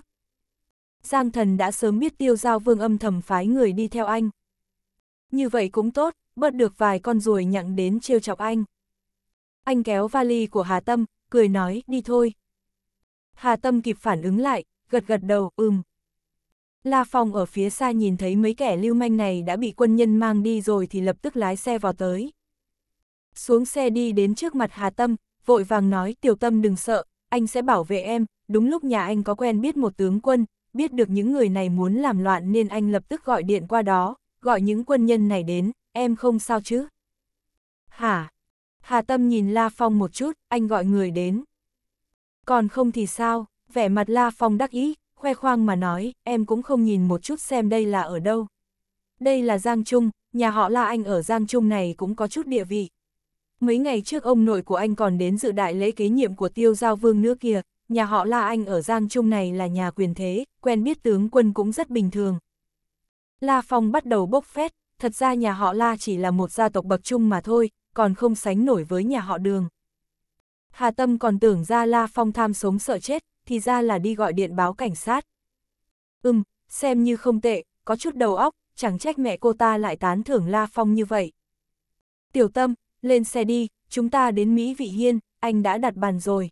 Giang thần đã sớm biết tiêu giao vương âm thầm phái người đi theo anh. Như vậy cũng tốt, bớt được vài con ruồi nhặng đến trêu chọc anh. Anh kéo vali của Hà Tâm, cười nói, đi thôi. Hà Tâm kịp phản ứng lại, gật gật đầu, ừm. La Phong ở phía xa nhìn thấy mấy kẻ lưu manh này đã bị quân nhân mang đi rồi thì lập tức lái xe vào tới xuống xe đi đến trước mặt Hà Tâm, vội vàng nói tiểu tâm đừng sợ, anh sẽ bảo vệ em, đúng lúc nhà anh có quen biết một tướng quân, biết được những người này muốn làm loạn nên anh lập tức gọi điện qua đó, gọi những quân nhân này đến, em không sao chứ? Hả? Hà Tâm nhìn La Phong một chút, anh gọi người đến. Còn không thì sao, vẻ mặt La Phong đắc ý, khoe khoang mà nói, em cũng không nhìn một chút xem đây là ở đâu. Đây là Giang Trung, nhà họ La Anh ở Giang Trung này cũng có chút địa vị. Mấy ngày trước ông nội của anh còn đến dự đại lễ kế nhiệm của tiêu giao vương nữa kìa, nhà họ La Anh ở Giang Trung này là nhà quyền thế, quen biết tướng quân cũng rất bình thường. La Phong bắt đầu bốc phét, thật ra nhà họ La chỉ là một gia tộc bậc trung mà thôi, còn không sánh nổi với nhà họ Đường. Hà Tâm còn tưởng ra La Phong tham sống sợ chết, thì ra là đi gọi điện báo cảnh sát. Ừm, xem như không tệ, có chút đầu óc, chẳng trách mẹ cô ta lại tán thưởng La Phong như vậy. Tiểu Tâm, lên xe đi, chúng ta đến Mỹ Vị Hiên, anh đã đặt bàn rồi.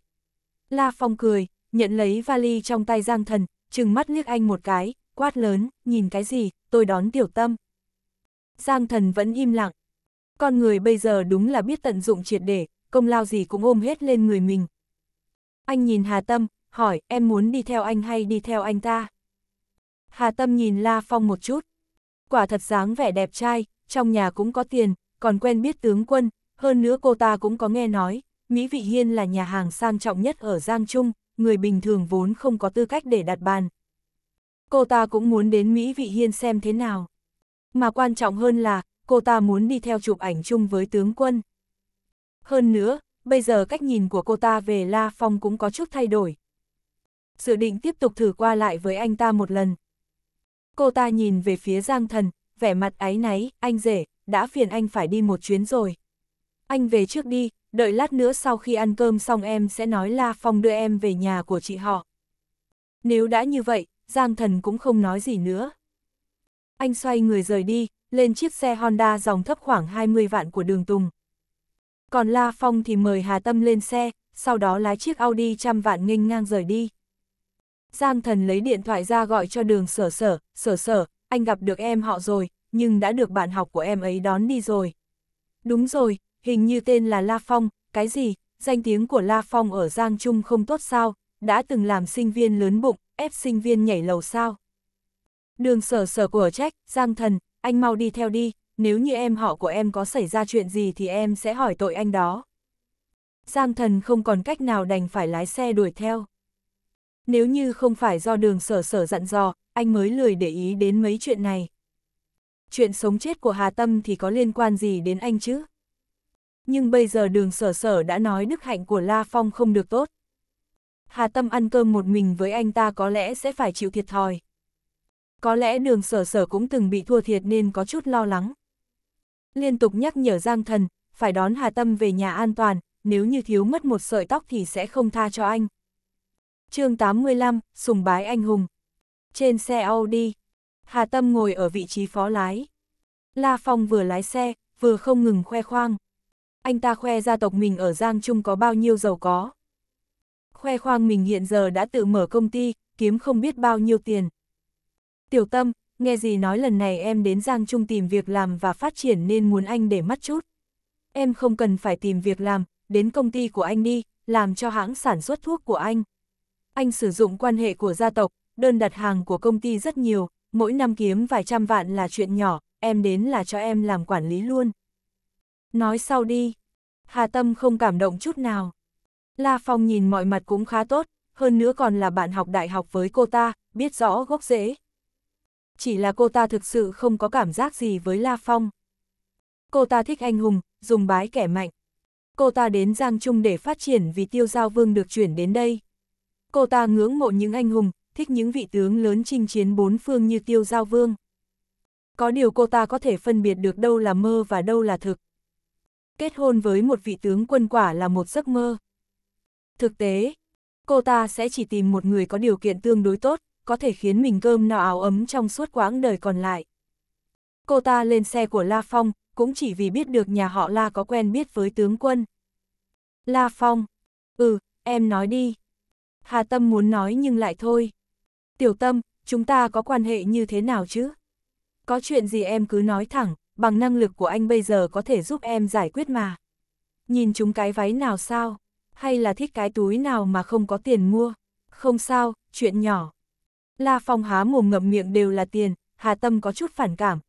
La Phong cười, nhận lấy vali trong tay Giang Thần, trừng mắt liếc anh một cái, quát lớn, nhìn cái gì, tôi đón tiểu tâm. Giang Thần vẫn im lặng. Con người bây giờ đúng là biết tận dụng triệt để, công lao gì cũng ôm hết lên người mình. Anh nhìn Hà Tâm, hỏi em muốn đi theo anh hay đi theo anh ta? Hà Tâm nhìn La Phong một chút. Quả thật dáng vẻ đẹp trai, trong nhà cũng có tiền, còn quen biết tướng quân, hơn nữa cô ta cũng có nghe nói, Mỹ Vị Hiên là nhà hàng sang trọng nhất ở Giang Trung, người bình thường vốn không có tư cách để đặt bàn. Cô ta cũng muốn đến Mỹ Vị Hiên xem thế nào. Mà quan trọng hơn là, cô ta muốn đi theo chụp ảnh chung với tướng quân. Hơn nữa, bây giờ cách nhìn của cô ta về La Phong cũng có chút thay đổi. Dự định tiếp tục thử qua lại với anh ta một lần. Cô ta nhìn về phía Giang Thần, vẻ mặt áy náy, anh rể, đã phiền anh phải đi một chuyến rồi anh về trước đi, đợi lát nữa sau khi ăn cơm xong em sẽ nói La Phong đưa em về nhà của chị họ. Nếu đã như vậy, Giang Thần cũng không nói gì nữa. Anh xoay người rời đi, lên chiếc xe Honda dòng thấp khoảng 20 vạn của đường Tùng. Còn La Phong thì mời Hà Tâm lên xe, sau đó lái chiếc Audi trăm vạn nghênh ngang rời đi. Giang Thần lấy điện thoại ra gọi cho đường sở sở, sở sở, anh gặp được em họ rồi, nhưng đã được bạn học của em ấy đón đi rồi. Đúng rồi, hình như tên là La Phong, cái gì, danh tiếng của La Phong ở Giang Trung không tốt sao, đã từng làm sinh viên lớn bụng, ép sinh viên nhảy lầu sao. Đường sở sở của trách, Giang Thần, anh mau đi theo đi, nếu như em họ của em có xảy ra chuyện gì thì em sẽ hỏi tội anh đó. Giang Thần không còn cách nào đành phải lái xe đuổi theo. Nếu như không phải do đường sở sở dặn dò, anh mới lười để ý đến mấy chuyện này. Chuyện sống chết của Hà Tâm thì có liên quan gì đến anh chứ? nhưng bây giờ đường sở sở đã nói đức hạnh của La Phong không được tốt. Hà Tâm ăn cơm một mình với anh ta có lẽ sẽ phải chịu thiệt thòi. Có lẽ đường sở sở cũng từng bị thua thiệt nên có chút lo lắng. Liên tục nhắc nhở Giang Thần, phải đón Hà Tâm về nhà an toàn, nếu như thiếu mất một sợi tóc thì sẽ không tha cho anh. chương 85, Sùng Bái Anh Hùng Trên xe Audi, Hà Tâm ngồi ở vị trí phó lái. La Phong vừa lái xe, vừa không ngừng khoe khoang anh ta khoe gia tộc mình ở Giang Trung có bao nhiêu giàu có. Khoe khoang mình hiện giờ đã tự mở công ty, kiếm không biết bao nhiêu tiền. Tiểu Tâm, nghe gì nói lần này em đến Giang Trung tìm việc làm và phát triển nên muốn anh để mắt chút. Em không cần phải tìm việc làm, đến công ty của anh đi, làm cho hãng sản xuất thuốc của anh. Anh sử dụng quan hệ của gia tộc, đơn đặt hàng của công ty rất nhiều, mỗi năm kiếm vài trăm vạn là chuyện nhỏ, em đến là cho em làm quản lý luôn. Nói sau đi. Hà Tâm không cảm động chút nào. La Phong nhìn mọi mặt cũng khá tốt, hơn nữa còn là bạn học đại học với cô ta, biết rõ gốc rễ. Chỉ là cô ta thực sự không có cảm giác gì với La Phong. Cô ta thích anh hùng, dùng bái kẻ mạnh. Cô ta đến Giang Trung để phát triển vì tiêu giao vương được chuyển đến đây. Cô ta ngưỡng mộ những anh hùng, thích những vị tướng lớn chinh chiến bốn phương như tiêu giao vương. Có điều cô ta có thể phân biệt được đâu là mơ và đâu là thực kết hôn với một vị tướng quân quả là một giấc mơ. Thực tế, cô ta sẽ chỉ tìm một người có điều kiện tương đối tốt, có thể khiến mình cơm no áo ấm trong suốt quãng đời còn lại. Cô ta lên xe của La Phong, cũng chỉ vì biết được nhà họ La có quen biết với tướng quân. La Phong, ừ, em nói đi. Hà Tâm muốn nói nhưng lại thôi. Tiểu Tâm, chúng ta có quan hệ như thế nào chứ? Có chuyện gì em cứ nói thẳng, bằng năng lực của anh bây giờ có thể giúp em giải quyết mà. Nhìn chúng cái váy nào sao? Hay là thích cái túi nào mà không có tiền mua? Không sao, chuyện nhỏ. La Phong há mồm ngậm miệng đều là tiền, Hà Tâm có chút phản cảm.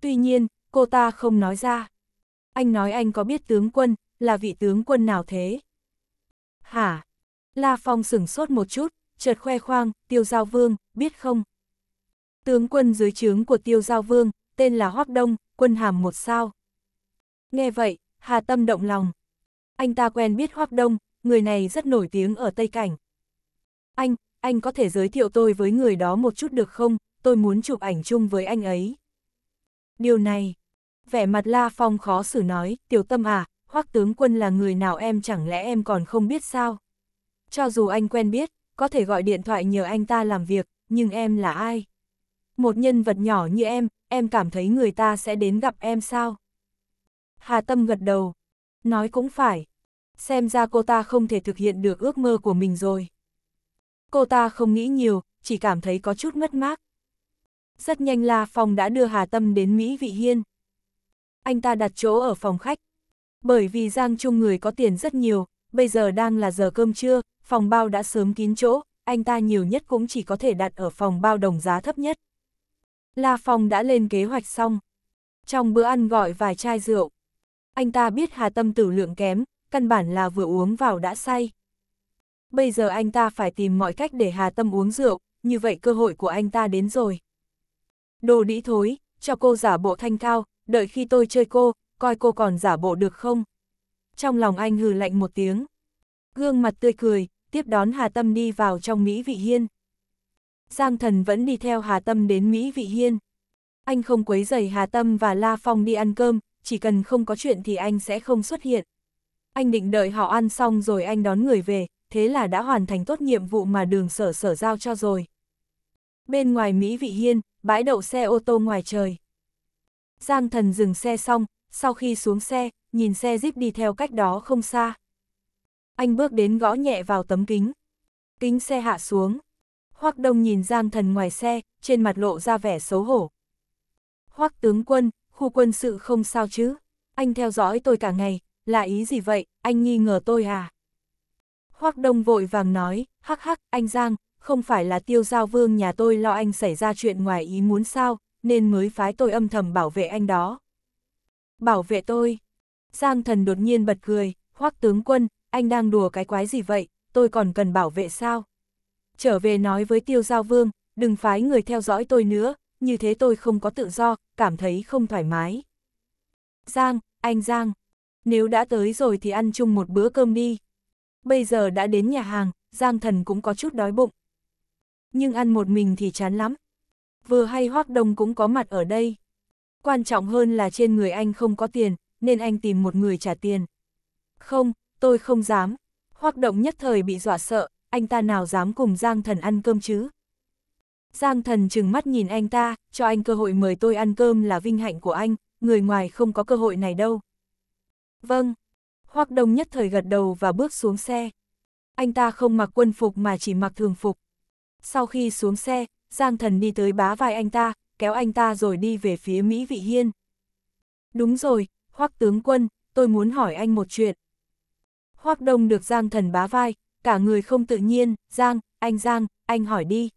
Tuy nhiên, cô ta không nói ra. Anh nói anh có biết tướng quân, là vị tướng quân nào thế? Hả? La Phong sửng sốt một chút, chợt khoe khoang, tiêu giao vương, biết không? Tướng quân dưới trướng của tiêu giao vương, tên là Hoác Đông, quân hàm một sao. Nghe vậy, Hà Tâm động lòng. Anh ta quen biết Hoác Đông, người này rất nổi tiếng ở Tây Cảnh. Anh, anh có thể giới thiệu tôi với người đó một chút được không? Tôi muốn chụp ảnh chung với anh ấy. Điều này, vẻ mặt La Phong khó xử nói, tiểu tâm à, Hoác tướng quân là người nào em chẳng lẽ em còn không biết sao? Cho dù anh quen biết, có thể gọi điện thoại nhờ anh ta làm việc, nhưng em là ai? Một nhân vật nhỏ như em, em cảm thấy người ta sẽ đến gặp em sao? Hà Tâm gật đầu, nói cũng phải, xem ra cô ta không thể thực hiện được ước mơ của mình rồi. Cô ta không nghĩ nhiều, chỉ cảm thấy có chút mất mát. Rất nhanh La Phong đã đưa Hà Tâm đến Mỹ Vị Hiên. Anh ta đặt chỗ ở phòng khách. Bởi vì Giang Trung người có tiền rất nhiều, bây giờ đang là giờ cơm trưa, phòng bao đã sớm kín chỗ, anh ta nhiều nhất cũng chỉ có thể đặt ở phòng bao đồng giá thấp nhất. La Phong đã lên kế hoạch xong. Trong bữa ăn gọi vài chai rượu. Anh ta biết Hà Tâm tử lượng kém, căn bản là vừa uống vào đã say. Bây giờ anh ta phải tìm mọi cách để Hà Tâm uống rượu, như vậy cơ hội của anh ta đến rồi. Đồ đĩ thối, cho cô giả bộ thanh cao, đợi khi tôi chơi cô, coi cô còn giả bộ được không? Trong lòng anh hừ lạnh một tiếng. Gương mặt tươi cười, tiếp đón Hà Tâm đi vào trong Mỹ Vị Hiên. Giang Thần vẫn đi theo Hà Tâm đến Mỹ Vị Hiên. Anh không quấy rầy Hà Tâm và La Phong đi ăn cơm, chỉ cần không có chuyện thì anh sẽ không xuất hiện. Anh định đợi họ ăn xong rồi anh đón người về, thế là đã hoàn thành tốt nhiệm vụ mà đường sở sở giao cho rồi. Bên ngoài Mỹ Vị Hiên, bãi đậu xe ô tô ngoài trời. Giang Thần dừng xe xong, sau khi xuống xe, nhìn xe Jeep đi theo cách đó không xa. Anh bước đến gõ nhẹ vào tấm kính. Kính xe hạ xuống. Hoắc Đông nhìn Giang Thần ngoài xe, trên mặt lộ ra vẻ xấu hổ. Hoắc tướng quân, khu quân sự không sao chứ? Anh theo dõi tôi cả ngày, là ý gì vậy, anh nghi ngờ tôi à? Hoắc Đông vội vàng nói, hắc hắc, anh Giang, không phải là tiêu giao vương nhà tôi lo anh xảy ra chuyện ngoài ý muốn sao, nên mới phái tôi âm thầm bảo vệ anh đó. Bảo vệ tôi? Giang thần đột nhiên bật cười, hoắc tướng quân, anh đang đùa cái quái gì vậy, tôi còn cần bảo vệ sao? trở về nói với tiêu giao vương, đừng phái người theo dõi tôi nữa, như thế tôi không có tự do, cảm thấy không thoải mái. Giang, anh Giang, nếu đã tới rồi thì ăn chung một bữa cơm đi. Bây giờ đã đến nhà hàng, Giang thần cũng có chút đói bụng. Nhưng ăn một mình thì chán lắm. Vừa hay Hoác Đông cũng có mặt ở đây. Quan trọng hơn là trên người anh không có tiền, nên anh tìm một người trả tiền. Không, tôi không dám. Hoác Động nhất thời bị dọa sợ, anh ta nào dám cùng Giang Thần ăn cơm chứ? Giang Thần chừng mắt nhìn anh ta, cho anh cơ hội mời tôi ăn cơm là vinh hạnh của anh, người ngoài không có cơ hội này đâu. Vâng. Hoắc Đông nhất thời gật đầu và bước xuống xe. Anh ta không mặc quân phục mà chỉ mặc thường phục. Sau khi xuống xe, Giang Thần đi tới bá vai anh ta, kéo anh ta rồi đi về phía Mỹ Vị Hiên. Đúng rồi, Hoắc tướng quân, tôi muốn hỏi anh một chuyện. Hoắc Đông được Giang Thần bá vai, cả người không tự nhiên, Giang, anh Giang, anh hỏi đi.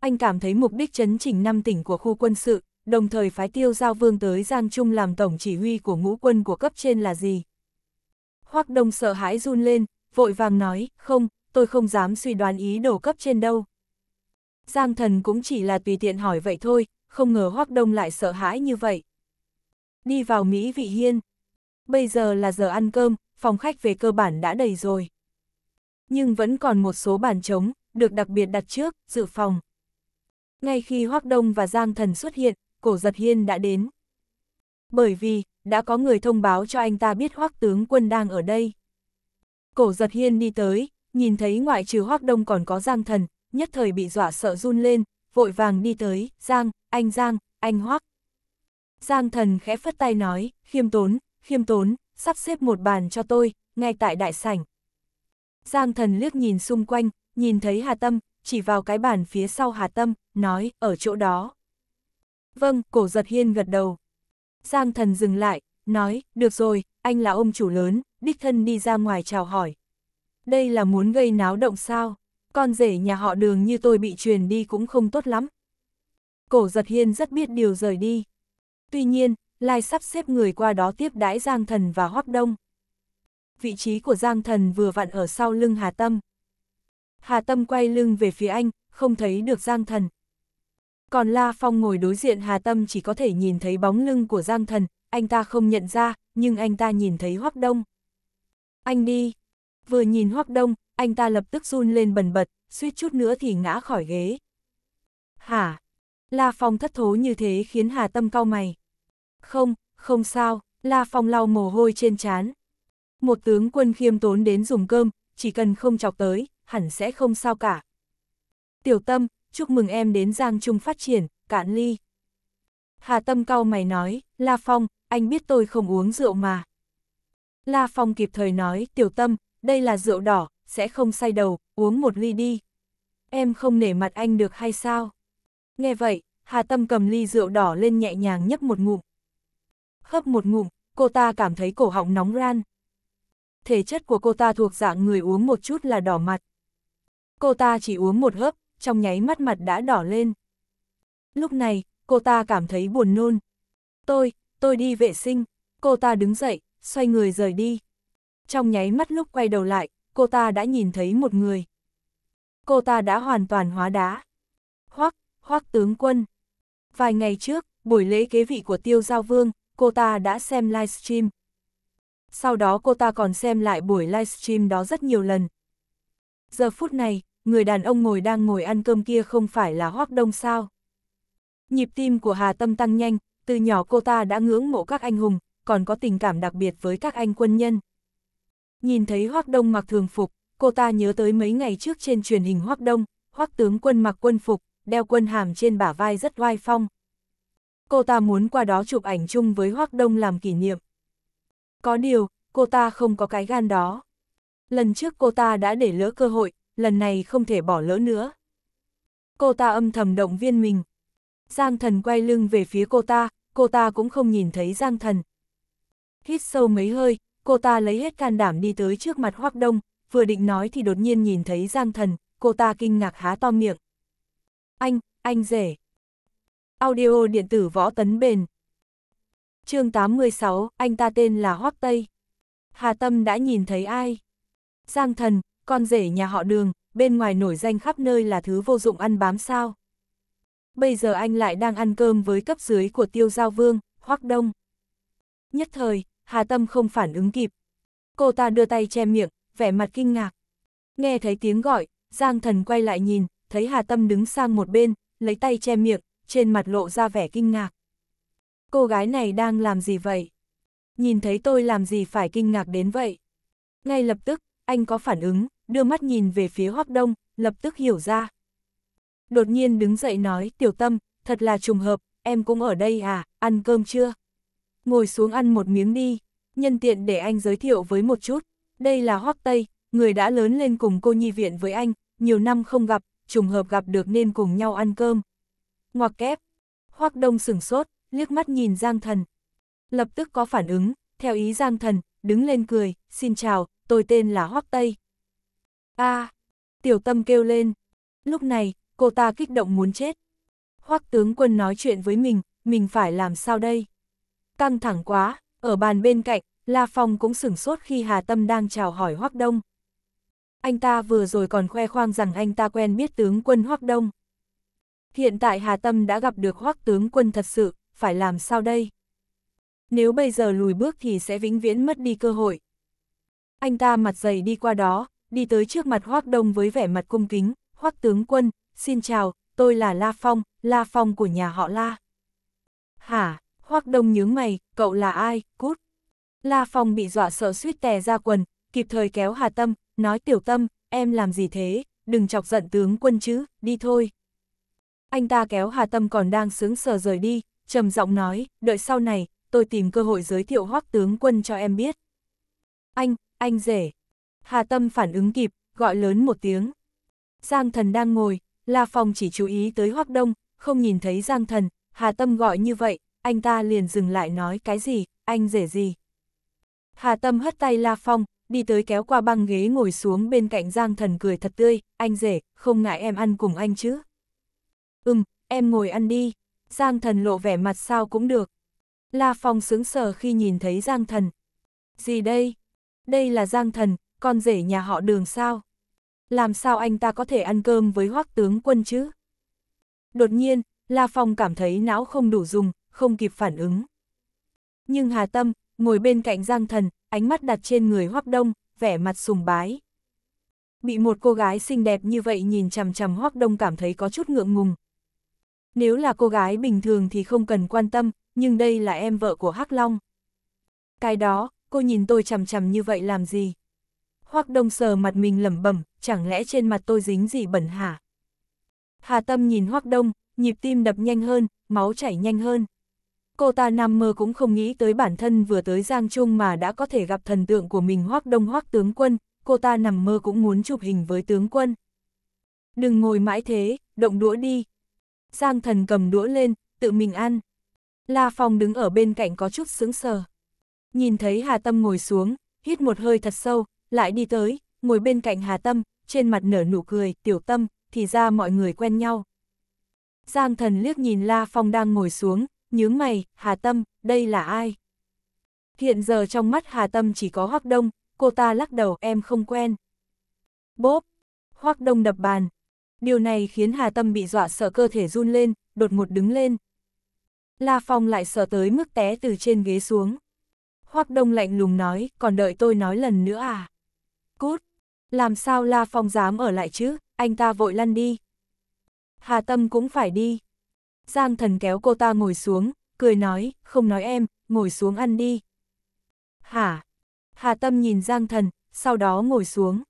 Anh cảm thấy mục đích chấn chỉnh năm tỉnh của khu quân sự, đồng thời phái tiêu giao vương tới Giang Trung làm tổng chỉ huy của ngũ quân của cấp trên là gì? Hoắc Đông sợ hãi run lên, vội vàng nói, không, tôi không dám suy đoán ý đồ cấp trên đâu. Giang thần cũng chỉ là tùy tiện hỏi vậy thôi, không ngờ Hoắc Đông lại sợ hãi như vậy. Đi vào Mỹ Vị Hiên. Bây giờ là giờ ăn cơm, phòng khách về cơ bản đã đầy rồi nhưng vẫn còn một số bàn trống, được đặc biệt đặt trước, dự phòng. Ngay khi Hoác Đông và Giang Thần xuất hiện, cổ giật hiên đã đến. Bởi vì, đã có người thông báo cho anh ta biết Hoác tướng quân đang ở đây. Cổ giật hiên đi tới, nhìn thấy ngoại trừ Hoác Đông còn có Giang Thần, nhất thời bị dọa sợ run lên, vội vàng đi tới, Giang, anh Giang, anh Hoác. Giang Thần khẽ phất tay nói, khiêm tốn, khiêm tốn, sắp xếp một bàn cho tôi, ngay tại đại sảnh. Giang thần liếc nhìn xung quanh, nhìn thấy Hà Tâm, chỉ vào cái bàn phía sau Hà Tâm, nói, ở chỗ đó. Vâng, cổ giật hiên gật đầu. Giang thần dừng lại, nói, được rồi, anh là ông chủ lớn, đích thân đi ra ngoài chào hỏi. Đây là muốn gây náo động sao? Con rể nhà họ đường như tôi bị truyền đi cũng không tốt lắm. Cổ giật hiên rất biết điều rời đi. Tuy nhiên, Lai sắp xếp người qua đó tiếp đãi Giang thần và Hoác Đông vị trí của Giang Thần vừa vặn ở sau lưng Hà Tâm. Hà Tâm quay lưng về phía anh, không thấy được Giang Thần. Còn La Phong ngồi đối diện Hà Tâm chỉ có thể nhìn thấy bóng lưng của Giang Thần, anh ta không nhận ra, nhưng anh ta nhìn thấy Hoắc Đông. Anh đi. Vừa nhìn Hoắc Đông, anh ta lập tức run lên bần bật, suýt chút nữa thì ngã khỏi ghế. Hả? La Phong thất thố như thế khiến Hà Tâm cau mày. Không, không sao, La Phong lau mồ hôi trên trán, một tướng quân khiêm tốn đến dùng cơm, chỉ cần không chọc tới, hẳn sẽ không sao cả. Tiểu Tâm, chúc mừng em đến Giang Trung phát triển, cạn ly. Hà Tâm cau mày nói, La Phong, anh biết tôi không uống rượu mà. La Phong kịp thời nói, Tiểu Tâm, đây là rượu đỏ, sẽ không say đầu, uống một ly đi. Em không nể mặt anh được hay sao? Nghe vậy, Hà Tâm cầm ly rượu đỏ lên nhẹ nhàng nhấp một ngụm. Hấp một ngụm, cô ta cảm thấy cổ họng nóng ran thể chất của cô ta thuộc dạng người uống một chút là đỏ mặt. Cô ta chỉ uống một hớp, trong nháy mắt mặt đã đỏ lên. Lúc này, cô ta cảm thấy buồn nôn. Tôi, tôi đi vệ sinh, cô ta đứng dậy, xoay người rời đi. Trong nháy mắt lúc quay đầu lại, cô ta đã nhìn thấy một người. Cô ta đã hoàn toàn hóa đá. Hoắc, Hoắc tướng quân. Vài ngày trước, buổi lễ kế vị của Tiêu Giao Vương, cô ta đã xem livestream sau đó cô ta còn xem lại buổi livestream đó rất nhiều lần. Giờ phút này, người đàn ông ngồi đang ngồi ăn cơm kia không phải là Hoác Đông sao? Nhịp tim của Hà Tâm tăng nhanh, từ nhỏ cô ta đã ngưỡng mộ các anh hùng, còn có tình cảm đặc biệt với các anh quân nhân. Nhìn thấy Hoác Đông mặc thường phục, cô ta nhớ tới mấy ngày trước trên truyền hình Hoác Đông, Hoác tướng quân mặc quân phục, đeo quân hàm trên bả vai rất oai phong. Cô ta muốn qua đó chụp ảnh chung với Hoác Đông làm kỷ niệm. Có điều, cô ta không có cái gan đó. Lần trước cô ta đã để lỡ cơ hội, lần này không thể bỏ lỡ nữa. Cô ta âm thầm động viên mình. Giang thần quay lưng về phía cô ta, cô ta cũng không nhìn thấy Giang thần. Hít sâu mấy hơi, cô ta lấy hết can đảm đi tới trước mặt Hoác Đông, vừa định nói thì đột nhiên nhìn thấy Giang thần, cô ta kinh ngạc há to miệng. Anh, anh rể. Audio điện tử võ tấn bền chương 86, anh ta tên là Hoắc Tây. Hà Tâm đã nhìn thấy ai? Giang thần, con rể nhà họ đường, bên ngoài nổi danh khắp nơi là thứ vô dụng ăn bám sao. Bây giờ anh lại đang ăn cơm với cấp dưới của tiêu giao vương, Hoắc Đông. Nhất thời, Hà Tâm không phản ứng kịp. Cô ta đưa tay che miệng, vẻ mặt kinh ngạc. Nghe thấy tiếng gọi, Giang thần quay lại nhìn, thấy Hà Tâm đứng sang một bên, lấy tay che miệng, trên mặt lộ ra vẻ kinh ngạc cô gái này đang làm gì vậy? Nhìn thấy tôi làm gì phải kinh ngạc đến vậy? Ngay lập tức, anh có phản ứng, đưa mắt nhìn về phía Hoắc Đông, lập tức hiểu ra. Đột nhiên đứng dậy nói, tiểu tâm, thật là trùng hợp, em cũng ở đây à, ăn cơm chưa? Ngồi xuống ăn một miếng đi, nhân tiện để anh giới thiệu với một chút. Đây là Hoắc Tây, người đã lớn lên cùng cô nhi viện với anh, nhiều năm không gặp, trùng hợp gặp được nên cùng nhau ăn cơm. Ngoặc kép, Hoắc Đông sửng sốt, liếc mắt nhìn Giang Thần. Lập tức có phản ứng, theo ý Giang Thần, đứng lên cười, xin chào, tôi tên là Hoắc Tây. a tiểu tâm kêu lên. Lúc này, cô ta kích động muốn chết. Hoắc tướng quân nói chuyện với mình, mình phải làm sao đây? Căng thẳng quá, ở bàn bên cạnh, La Phong cũng sửng sốt khi Hà Tâm đang chào hỏi Hoắc Đông. Anh ta vừa rồi còn khoe khoang rằng anh ta quen biết tướng quân Hoắc Đông. Hiện tại Hà Tâm đã gặp được Hoắc tướng quân thật sự, phải làm sao đây? Nếu bây giờ lùi bước thì sẽ vĩnh viễn mất đi cơ hội. Anh ta mặt dày đi qua đó, đi tới trước mặt Hoác Đông với vẻ mặt cung kính, Hoác tướng quân, xin chào, tôi là La Phong, La Phong của nhà họ La. Hả, Hoác Đông nhướng mày, cậu là ai, cút. La Phong bị dọa sợ suýt tè ra quần, kịp thời kéo Hà Tâm, nói tiểu tâm, em làm gì thế, đừng chọc giận tướng quân chứ, đi thôi. Anh ta kéo Hà Tâm còn đang sướng sờ rời đi, trầm giọng nói, đợi sau này, tôi tìm cơ hội giới thiệu hoắc tướng quân cho em biết. Anh, anh rể. Hà Tâm phản ứng kịp, gọi lớn một tiếng. Giang thần đang ngồi, La Phong chỉ chú ý tới hoắc đông, không nhìn thấy Giang thần, Hà Tâm gọi như vậy, anh ta liền dừng lại nói cái gì, anh rể gì. Hà Tâm hất tay La Phong, đi tới kéo qua băng ghế ngồi xuống bên cạnh Giang Thần cười thật tươi, anh rể, không ngại em ăn cùng anh chứ. Ừm, em ngồi ăn đi, Giang thần lộ vẻ mặt sao cũng được. La Phong sướng sờ khi nhìn thấy Giang thần. Gì đây? Đây là Giang thần, con rể nhà họ đường sao? Làm sao anh ta có thể ăn cơm với hoắc tướng quân chứ? Đột nhiên, La Phong cảm thấy não không đủ dùng, không kịp phản ứng. Nhưng Hà Tâm, ngồi bên cạnh Giang Thần, ánh mắt đặt trên người Hoắc Đông, vẻ mặt sùng bái. Bị một cô gái xinh đẹp như vậy nhìn chằm chằm Hoắc Đông cảm thấy có chút ngượng ngùng, nếu là cô gái bình thường thì không cần quan tâm, nhưng đây là em vợ của Hắc Long. Cái đó, cô nhìn tôi chằm chằm như vậy làm gì? Hoắc Đông sờ mặt mình lẩm bẩm, chẳng lẽ trên mặt tôi dính gì bẩn hả? Hà Tâm nhìn Hoắc Đông, nhịp tim đập nhanh hơn, máu chảy nhanh hơn. Cô ta nằm mơ cũng không nghĩ tới bản thân vừa tới Giang Trung mà đã có thể gặp thần tượng của mình Hoắc Đông Hoắc tướng quân, cô ta nằm mơ cũng muốn chụp hình với tướng quân. Đừng ngồi mãi thế, động đũa đi, Giang thần cầm đũa lên, tự mình ăn. La Phong đứng ở bên cạnh có chút sững sờ. Nhìn thấy Hà Tâm ngồi xuống, hít một hơi thật sâu, lại đi tới, ngồi bên cạnh Hà Tâm, trên mặt nở nụ cười, tiểu tâm, thì ra mọi người quen nhau. Giang thần liếc nhìn La Phong đang ngồi xuống, nhướng mày, Hà Tâm, đây là ai? Hiện giờ trong mắt Hà Tâm chỉ có Hoác Đông, cô ta lắc đầu em không quen. Bốp, Hoác Đông đập bàn, điều này khiến Hà Tâm bị dọa sợ cơ thể run lên, đột ngột đứng lên. La Phong lại sợ tới mức té từ trên ghế xuống. Hoắc Đông lạnh lùng nói, còn đợi tôi nói lần nữa à? Cút! Làm sao La Phong dám ở lại chứ, anh ta vội lăn đi. Hà Tâm cũng phải đi. Giang thần kéo cô ta ngồi xuống, cười nói, không nói em, ngồi xuống ăn đi. Hả? Hà Tâm nhìn Giang thần, sau đó ngồi xuống.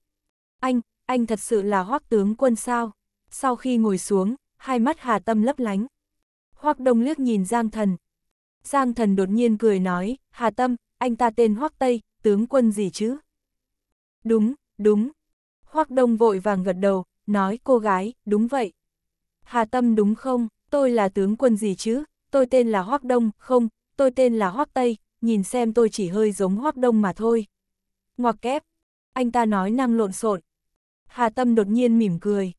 Anh, anh thật sự là hoắc tướng quân sao? sau khi ngồi xuống, hai mắt Hà Tâm lấp lánh. Hoắc Đông liếc nhìn Giang Thần. Giang Thần đột nhiên cười nói, Hà Tâm, anh ta tên Hoắc Tây, tướng quân gì chứ? Đúng, đúng. Hoắc Đông vội vàng gật đầu, nói cô gái, đúng vậy. Hà Tâm đúng không, tôi là tướng quân gì chứ, tôi tên là Hoắc Đông, không, tôi tên là Hoắc Tây, nhìn xem tôi chỉ hơi giống Hoắc Đông mà thôi. Ngoặc kép, anh ta nói năng lộn xộn. Hà Tâm đột nhiên mỉm cười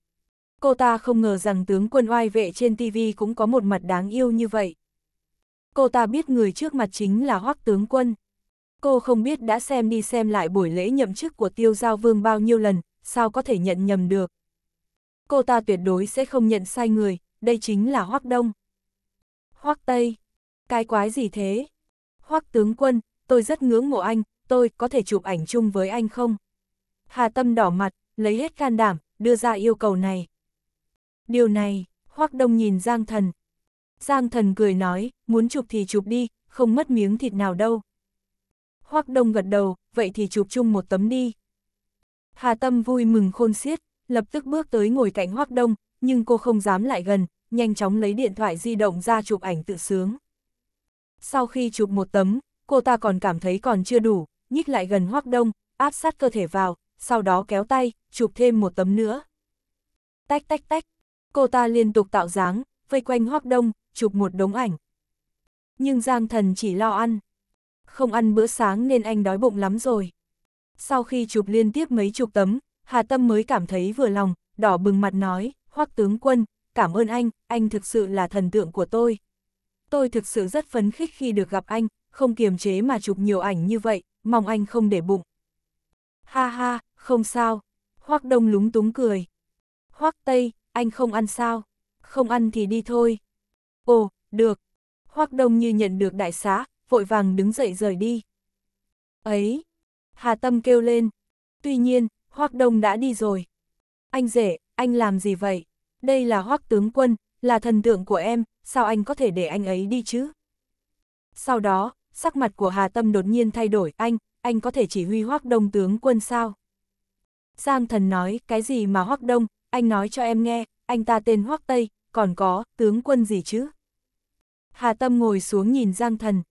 cô ta không ngờ rằng tướng quân oai vệ trên TV cũng có một mặt đáng yêu như vậy. Cô ta biết người trước mặt chính là hoắc tướng quân. Cô không biết đã xem đi xem lại buổi lễ nhậm chức của tiêu giao vương bao nhiêu lần, sao có thể nhận nhầm được. Cô ta tuyệt đối sẽ không nhận sai người, đây chính là hoắc đông. hoắc tây, cái quái gì thế? hoắc tướng quân, tôi rất ngưỡng mộ anh, tôi có thể chụp ảnh chung với anh không? Hà Tâm đỏ mặt, lấy hết can đảm, đưa ra yêu cầu này. Điều này, Hoắc Đông nhìn Giang Thần. Giang Thần cười nói, muốn chụp thì chụp đi, không mất miếng thịt nào đâu. Hoắc Đông gật đầu, vậy thì chụp chung một tấm đi. Hà Tâm vui mừng khôn xiết, lập tức bước tới ngồi cạnh Hoắc Đông, nhưng cô không dám lại gần, nhanh chóng lấy điện thoại di động ra chụp ảnh tự sướng. Sau khi chụp một tấm, cô ta còn cảm thấy còn chưa đủ, nhích lại gần Hoắc Đông, áp sát cơ thể vào, sau đó kéo tay, chụp thêm một tấm nữa. Tách tách tách, Cô ta liên tục tạo dáng, vây quanh hoác đông, chụp một đống ảnh. Nhưng Giang Thần chỉ lo ăn. Không ăn bữa sáng nên anh đói bụng lắm rồi. Sau khi chụp liên tiếp mấy chục tấm, Hà Tâm mới cảm thấy vừa lòng, đỏ bừng mặt nói, hoác tướng quân, cảm ơn anh, anh thực sự là thần tượng của tôi. Tôi thực sự rất phấn khích khi được gặp anh, không kiềm chế mà chụp nhiều ảnh như vậy, mong anh không để bụng. Ha ha, không sao. Hoác Đông lúng túng cười. Hoác Tây, anh không ăn sao? Không ăn thì đi thôi. Ồ, được. Hoác Đông như nhận được đại xá, vội vàng đứng dậy rời đi. Ấy! Hà Tâm kêu lên. Tuy nhiên, Hoác Đông đã đi rồi. Anh rể, anh làm gì vậy? Đây là Hoác Tướng Quân, là thần tượng của em, sao anh có thể để anh ấy đi chứ? Sau đó, sắc mặt của Hà Tâm đột nhiên thay đổi, anh, anh có thể chỉ huy Hoác Đông Tướng Quân sao? Giang thần nói, cái gì mà Hoác Đông, anh nói cho em nghe, anh ta tên Hoắc Tây, còn có, tướng quân gì chứ? Hà Tâm ngồi xuống nhìn Giang Thần.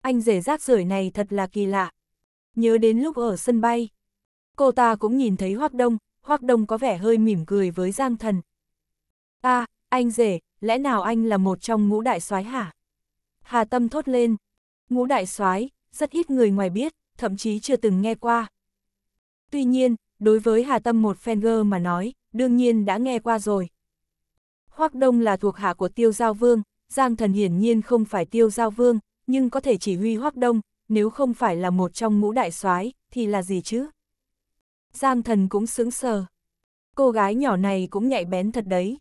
Anh rể rác rưởi này thật là kỳ lạ. Nhớ đến lúc ở sân bay, cô ta cũng nhìn thấy Hoắc Đông, Hoắc Đông có vẻ hơi mỉm cười với Giang Thần. à, anh rể, lẽ nào anh là một trong ngũ đại soái hả? Hà Tâm thốt lên. Ngũ đại soái rất ít người ngoài biết, thậm chí chưa từng nghe qua. Tuy nhiên, đối với Hà Tâm một Fenger mà nói, đương nhiên đã nghe qua rồi. Hoắc Đông là thuộc hạ của Tiêu Giao Vương, Giang Thần hiển nhiên không phải Tiêu Giao Vương, nhưng có thể chỉ huy Hoắc Đông, nếu không phải là một trong ngũ đại soái thì là gì chứ? Giang Thần cũng sững sờ. Cô gái nhỏ này cũng nhạy bén thật đấy.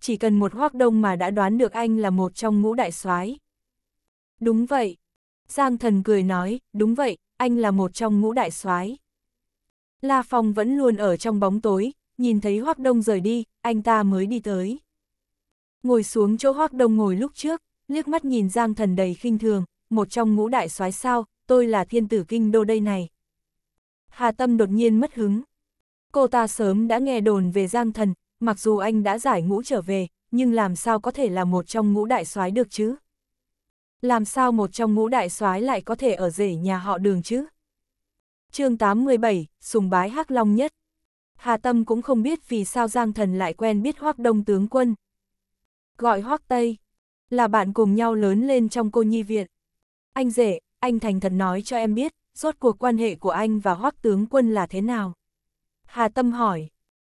Chỉ cần một Hoắc Đông mà đã đoán được anh là một trong ngũ đại soái. Đúng vậy. Giang Thần cười nói, đúng vậy, anh là một trong ngũ đại soái. La Phong vẫn luôn ở trong bóng tối, nhìn thấy Hoác Đông rời đi, anh ta mới đi tới. Ngồi xuống chỗ Hoác Đông ngồi lúc trước, liếc mắt nhìn Giang Thần đầy khinh thường, một trong ngũ đại soái sao, tôi là thiên tử kinh đô đây này. Hà Tâm đột nhiên mất hứng. Cô ta sớm đã nghe đồn về Giang Thần, mặc dù anh đã giải ngũ trở về, nhưng làm sao có thể là một trong ngũ đại soái được chứ? Làm sao một trong ngũ đại soái lại có thể ở rể nhà họ đường chứ? chương 87, sùng bái hắc long nhất. Hà Tâm cũng không biết vì sao Giang Thần lại quen biết Hoắc Đông tướng quân. Gọi Hoắc Tây, là bạn cùng nhau lớn lên trong cô nhi viện. Anh rể, anh thành thật nói cho em biết, rốt cuộc quan hệ của anh và Hoắc tướng quân là thế nào? Hà Tâm hỏi.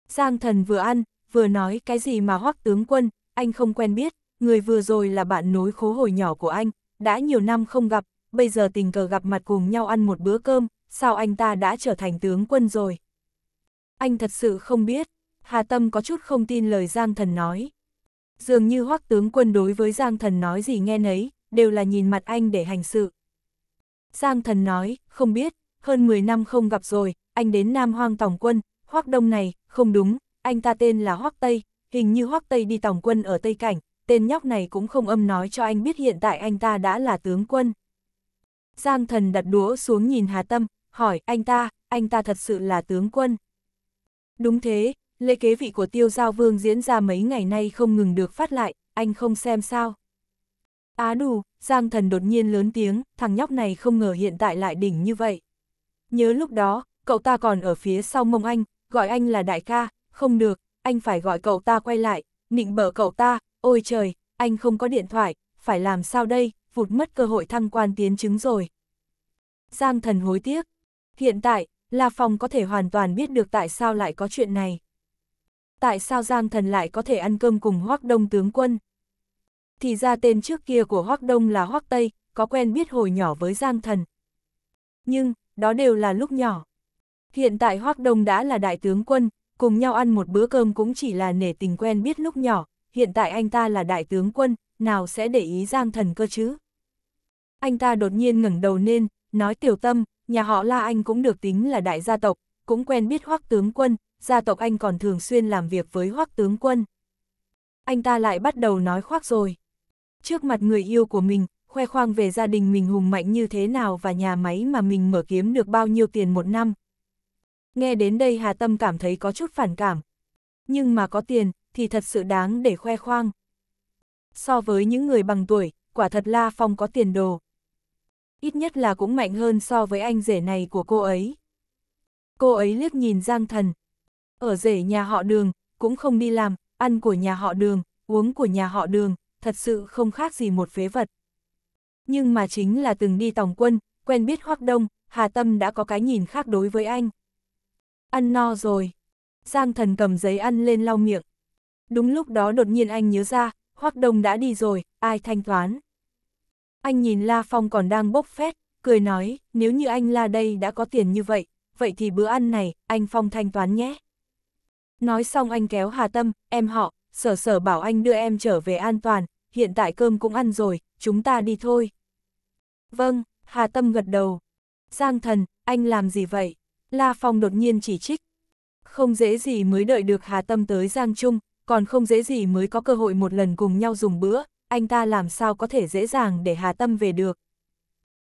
Giang Thần vừa ăn, vừa nói cái gì mà Hoắc tướng quân, anh không quen biết, người vừa rồi là bạn nối khố hồi nhỏ của anh, đã nhiều năm không gặp, bây giờ tình cờ gặp mặt cùng nhau ăn một bữa cơm, sao anh ta đã trở thành tướng quân rồi? Anh thật sự không biết, Hà Tâm có chút không tin lời Giang Thần nói. Dường như hoắc tướng quân đối với Giang Thần nói gì nghe nấy, đều là nhìn mặt anh để hành sự. Giang Thần nói, không biết, hơn 10 năm không gặp rồi, anh đến Nam Hoang Tổng quân, hoắc Đông này, không đúng, anh ta tên là hoắc Tây, hình như hoắc Tây đi Tổng quân ở Tây Cảnh, tên nhóc này cũng không âm nói cho anh biết hiện tại anh ta đã là tướng quân. Giang Thần đặt đũa xuống nhìn Hà Tâm, hỏi anh ta, anh ta thật sự là tướng quân. Đúng thế, lễ kế vị của tiêu giao vương diễn ra mấy ngày nay không ngừng được phát lại, anh không xem sao. Á à đù, Giang thần đột nhiên lớn tiếng, thằng nhóc này không ngờ hiện tại lại đỉnh như vậy. Nhớ lúc đó, cậu ta còn ở phía sau mông anh, gọi anh là đại ca, không được, anh phải gọi cậu ta quay lại, nịnh bở cậu ta, ôi trời, anh không có điện thoại, phải làm sao đây, vụt mất cơ hội thăng quan tiến chứng rồi. Giang thần hối tiếc, Hiện tại, La Phong có thể hoàn toàn biết được tại sao lại có chuyện này. Tại sao Giang Thần lại có thể ăn cơm cùng Hoắc Đông tướng quân? Thì ra tên trước kia của Hoắc Đông là Hoắc Tây, có quen biết hồi nhỏ với Giang Thần. Nhưng, đó đều là lúc nhỏ. Hiện tại Hoắc Đông đã là đại tướng quân, cùng nhau ăn một bữa cơm cũng chỉ là nể tình quen biết lúc nhỏ, hiện tại anh ta là đại tướng quân, nào sẽ để ý Giang Thần cơ chứ? Anh ta đột nhiên ngẩng đầu lên, nói tiểu tâm, nhà họ La Anh cũng được tính là đại gia tộc, cũng quen biết hoắc tướng quân, gia tộc anh còn thường xuyên làm việc với hoắc tướng quân. Anh ta lại bắt đầu nói khoác rồi. Trước mặt người yêu của mình, khoe khoang về gia đình mình hùng mạnh như thế nào và nhà máy mà mình mở kiếm được bao nhiêu tiền một năm. Nghe đến đây Hà Tâm cảm thấy có chút phản cảm. Nhưng mà có tiền, thì thật sự đáng để khoe khoang. So với những người bằng tuổi, quả thật La Phong có tiền đồ ít nhất là cũng mạnh hơn so với anh rể này của cô ấy. Cô ấy liếc nhìn Giang Thần. Ở rể nhà họ đường, cũng không đi làm, ăn của nhà họ đường, uống của nhà họ đường, thật sự không khác gì một phế vật. Nhưng mà chính là từng đi tòng quân, quen biết Hoác Đông, Hà Tâm đã có cái nhìn khác đối với anh. Ăn no rồi. Giang Thần cầm giấy ăn lên lau miệng. Đúng lúc đó đột nhiên anh nhớ ra, Hoác Đông đã đi rồi, ai thanh toán. Anh nhìn La Phong còn đang bốc phét, cười nói, nếu như anh La đây đã có tiền như vậy, vậy thì bữa ăn này, anh Phong thanh toán nhé. Nói xong anh kéo Hà Tâm, em họ, sở sở bảo anh đưa em trở về an toàn, hiện tại cơm cũng ăn rồi, chúng ta đi thôi. Vâng, Hà Tâm gật đầu. Giang thần, anh làm gì vậy? La Phong đột nhiên chỉ trích. Không dễ gì mới đợi được Hà Tâm tới Giang Trung, còn không dễ gì mới có cơ hội một lần cùng nhau dùng bữa, anh ta làm sao có thể dễ dàng để Hà Tâm về được.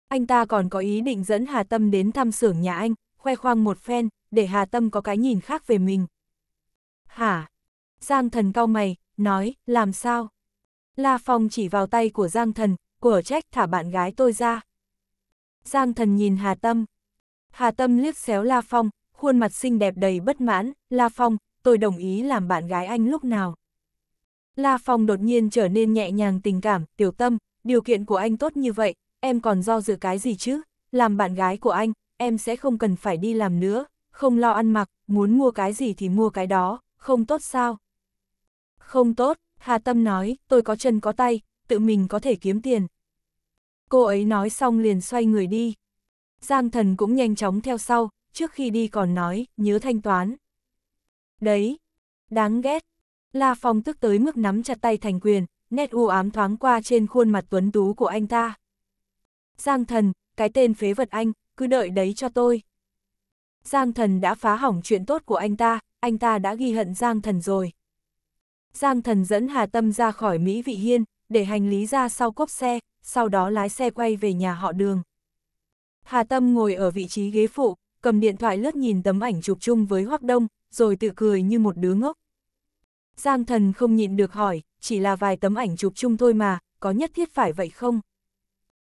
Anh ta còn có ý định dẫn Hà Tâm đến thăm xưởng nhà anh, khoe khoang một phen, để Hà Tâm có cái nhìn khác về mình. Hả? Giang thần cau mày, nói, làm sao? La Phong chỉ vào tay của Giang thần, của trách thả bạn gái tôi ra. Giang thần nhìn Hà Tâm. Hà Tâm liếc xéo La Phong, khuôn mặt xinh đẹp đầy bất mãn, La Phong, tôi đồng ý làm bạn gái anh lúc nào. La Phong đột nhiên trở nên nhẹ nhàng tình cảm, tiểu tâm, điều kiện của anh tốt như vậy, em còn do dự cái gì chứ, làm bạn gái của anh, em sẽ không cần phải đi làm nữa, không lo ăn mặc, muốn mua cái gì thì mua cái đó, không tốt sao? Không tốt, Hà Tâm nói, tôi có chân có tay, tự mình có thể kiếm tiền. Cô ấy nói xong liền xoay người đi. Giang thần cũng nhanh chóng theo sau, trước khi đi còn nói, nhớ thanh toán. Đấy, đáng ghét, La Phong tức tới mức nắm chặt tay thành quyền, nét u ám thoáng qua trên khuôn mặt tuấn tú của anh ta. Giang thần, cái tên phế vật anh, cứ đợi đấy cho tôi. Giang thần đã phá hỏng chuyện tốt của anh ta, anh ta đã ghi hận Giang thần rồi. Giang thần dẫn Hà Tâm ra khỏi Mỹ Vị Hiên, để hành lý ra sau cốp xe, sau đó lái xe quay về nhà họ đường. Hà Tâm ngồi ở vị trí ghế phụ, cầm điện thoại lướt nhìn tấm ảnh chụp chung với Hoác Đông, rồi tự cười như một đứa ngốc. Giang thần không nhịn được hỏi, chỉ là vài tấm ảnh chụp chung thôi mà, có nhất thiết phải vậy không?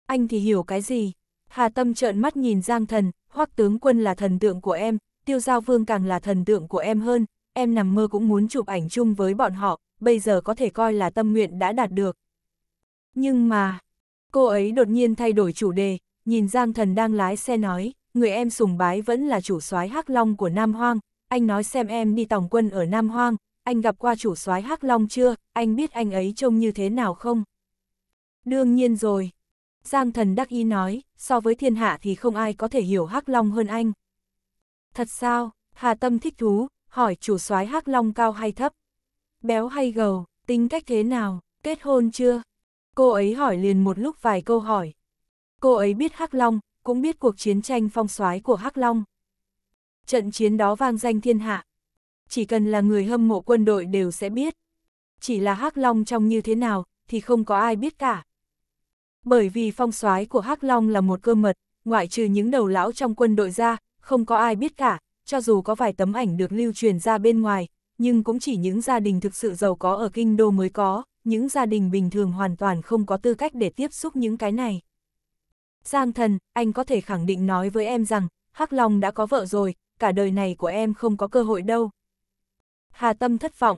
Anh thì hiểu cái gì? Hà Tâm trợn mắt nhìn Giang thần, hoắc tướng quân là thần tượng của em, tiêu giao vương càng là thần tượng của em hơn, em nằm mơ cũng muốn chụp ảnh chung với bọn họ, bây giờ có thể coi là tâm nguyện đã đạt được. Nhưng mà, cô ấy đột nhiên thay đổi chủ đề, nhìn Giang Thần đang lái xe nói, người em sùng bái vẫn là chủ soái Hắc Long của Nam Hoang, anh nói xem em đi tòng quân ở Nam Hoang, anh gặp qua chủ soái Hắc Long chưa, anh biết anh ấy trông như thế nào không? Đương nhiên rồi. Giang thần đắc ý nói, so với thiên hạ thì không ai có thể hiểu Hắc Long hơn anh. Thật sao, Hà Tâm thích thú, hỏi chủ soái Hắc Long cao hay thấp? Béo hay gầu, tính cách thế nào, kết hôn chưa? Cô ấy hỏi liền một lúc vài câu hỏi. Cô ấy biết Hắc Long, cũng biết cuộc chiến tranh phong soái của Hắc Long. Trận chiến đó vang danh thiên hạ, chỉ cần là người hâm mộ quân đội đều sẽ biết. Chỉ là Hắc Long trong như thế nào thì không có ai biết cả. Bởi vì phong soái của Hắc Long là một cơ mật, ngoại trừ những đầu lão trong quân đội ra, không có ai biết cả, cho dù có vài tấm ảnh được lưu truyền ra bên ngoài, nhưng cũng chỉ những gia đình thực sự giàu có ở kinh đô mới có, những gia đình bình thường hoàn toàn không có tư cách để tiếp xúc những cái này. Giang thần, anh có thể khẳng định nói với em rằng, Hắc Long đã có vợ rồi, cả đời này của em không có cơ hội đâu, Hà Tâm thất vọng.